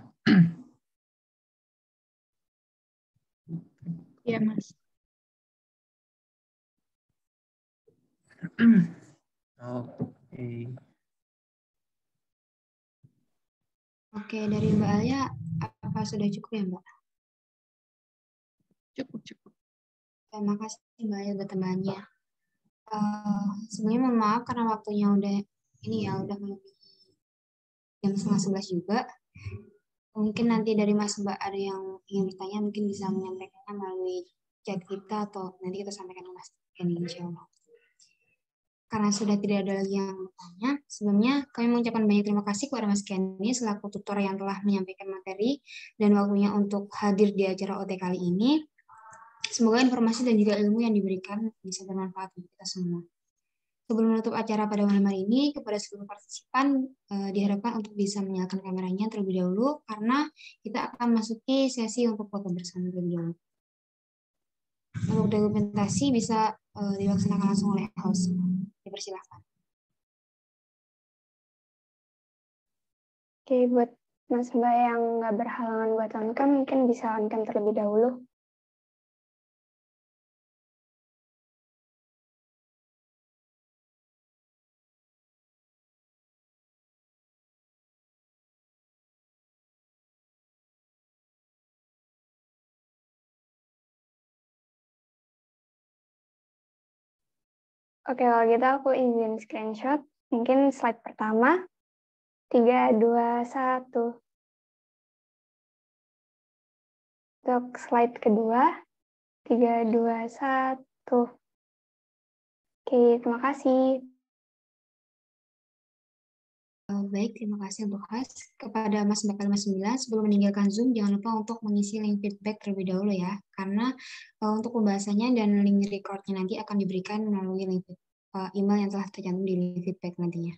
Iya, Mas. Oke. Okay. Oke, dari Mbak Alia, apa sudah cukup ya Mbak? Cukup, cukup. Terima kasih Mbak Alia temannya. Uh, sebenarnya mohon maaf karena waktunya udah ini ya udah melebihi jam setengah sebelas juga. Mungkin nanti dari Mas Mbak ada yang ingin bertanya mungkin bisa menyampaikannya melalui chat kita atau nanti kita sampaikan ke Mas Ken insya Allah. Karena sudah tidak ada lagi yang bertanya, sebelumnya kami mengucapkan banyak terima kasih kepada Mas Kenny selaku tutor yang telah menyampaikan materi dan waktunya untuk hadir di acara OT kali ini. Semoga informasi dan juga ilmu yang diberikan bisa bermanfaat untuk kita semua. Sebelum menutup acara pada malam hari ini, kepada seluruh partisipan eh, diharapkan untuk bisa menyalakan kameranya terlebih dahulu karena kita akan masuki sesi untuk foto bersama terlebih dahulu untuk dokumentasi bisa eh, dilaksanakan langsung oleh host. Dipersilahkan. Oke, buat Mas Mbak yang nggak berhalangan buat langkah, mungkin bisa langkah terlebih dahulu. Oke, kalau gitu aku izin screenshot. Mungkin slide pertama. 3, 2, 1. Untuk slide kedua. 3, 2, 1. Oke, terima kasih. Eh, baik, terima kasih untuk Has. Kepada Mas 459, sebelum meninggalkan Zoom, jangan lupa untuk mengisi link feedback terlebih dahulu ya, karena uh, untuk pembahasannya dan link recordnya nanti akan diberikan melalui link uh, email yang telah tercantum di link feedback nantinya.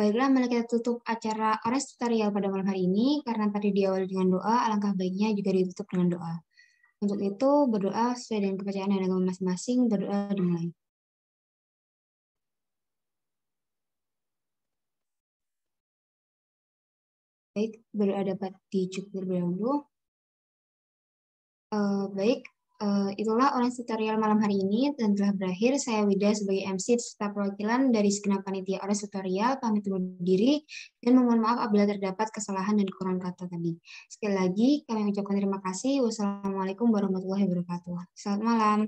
Baiklah, mari kita tutup acara Ores Tutorial pada malam hari ini, karena tadi diawali dengan doa, alangkah baiknya juga ditutup dengan doa. Untuk itu, berdoa sesuai dengan kepercayaan dan agama masing-masing, berdoa dimulai. Baik, beradapat di cukur dahulu. Uh, baik, uh, itulah orange tutorial malam hari ini dan telah berakhir. Saya Wida sebagai MC serta perwakilan dari segenap panitia orange tutorial pamit undur diri dan mohon maaf apabila terdapat kesalahan dan kurang kata tadi. Sekali lagi kami ucapkan terima kasih. Wassalamualaikum warahmatullahi wabarakatuh. Selamat malam.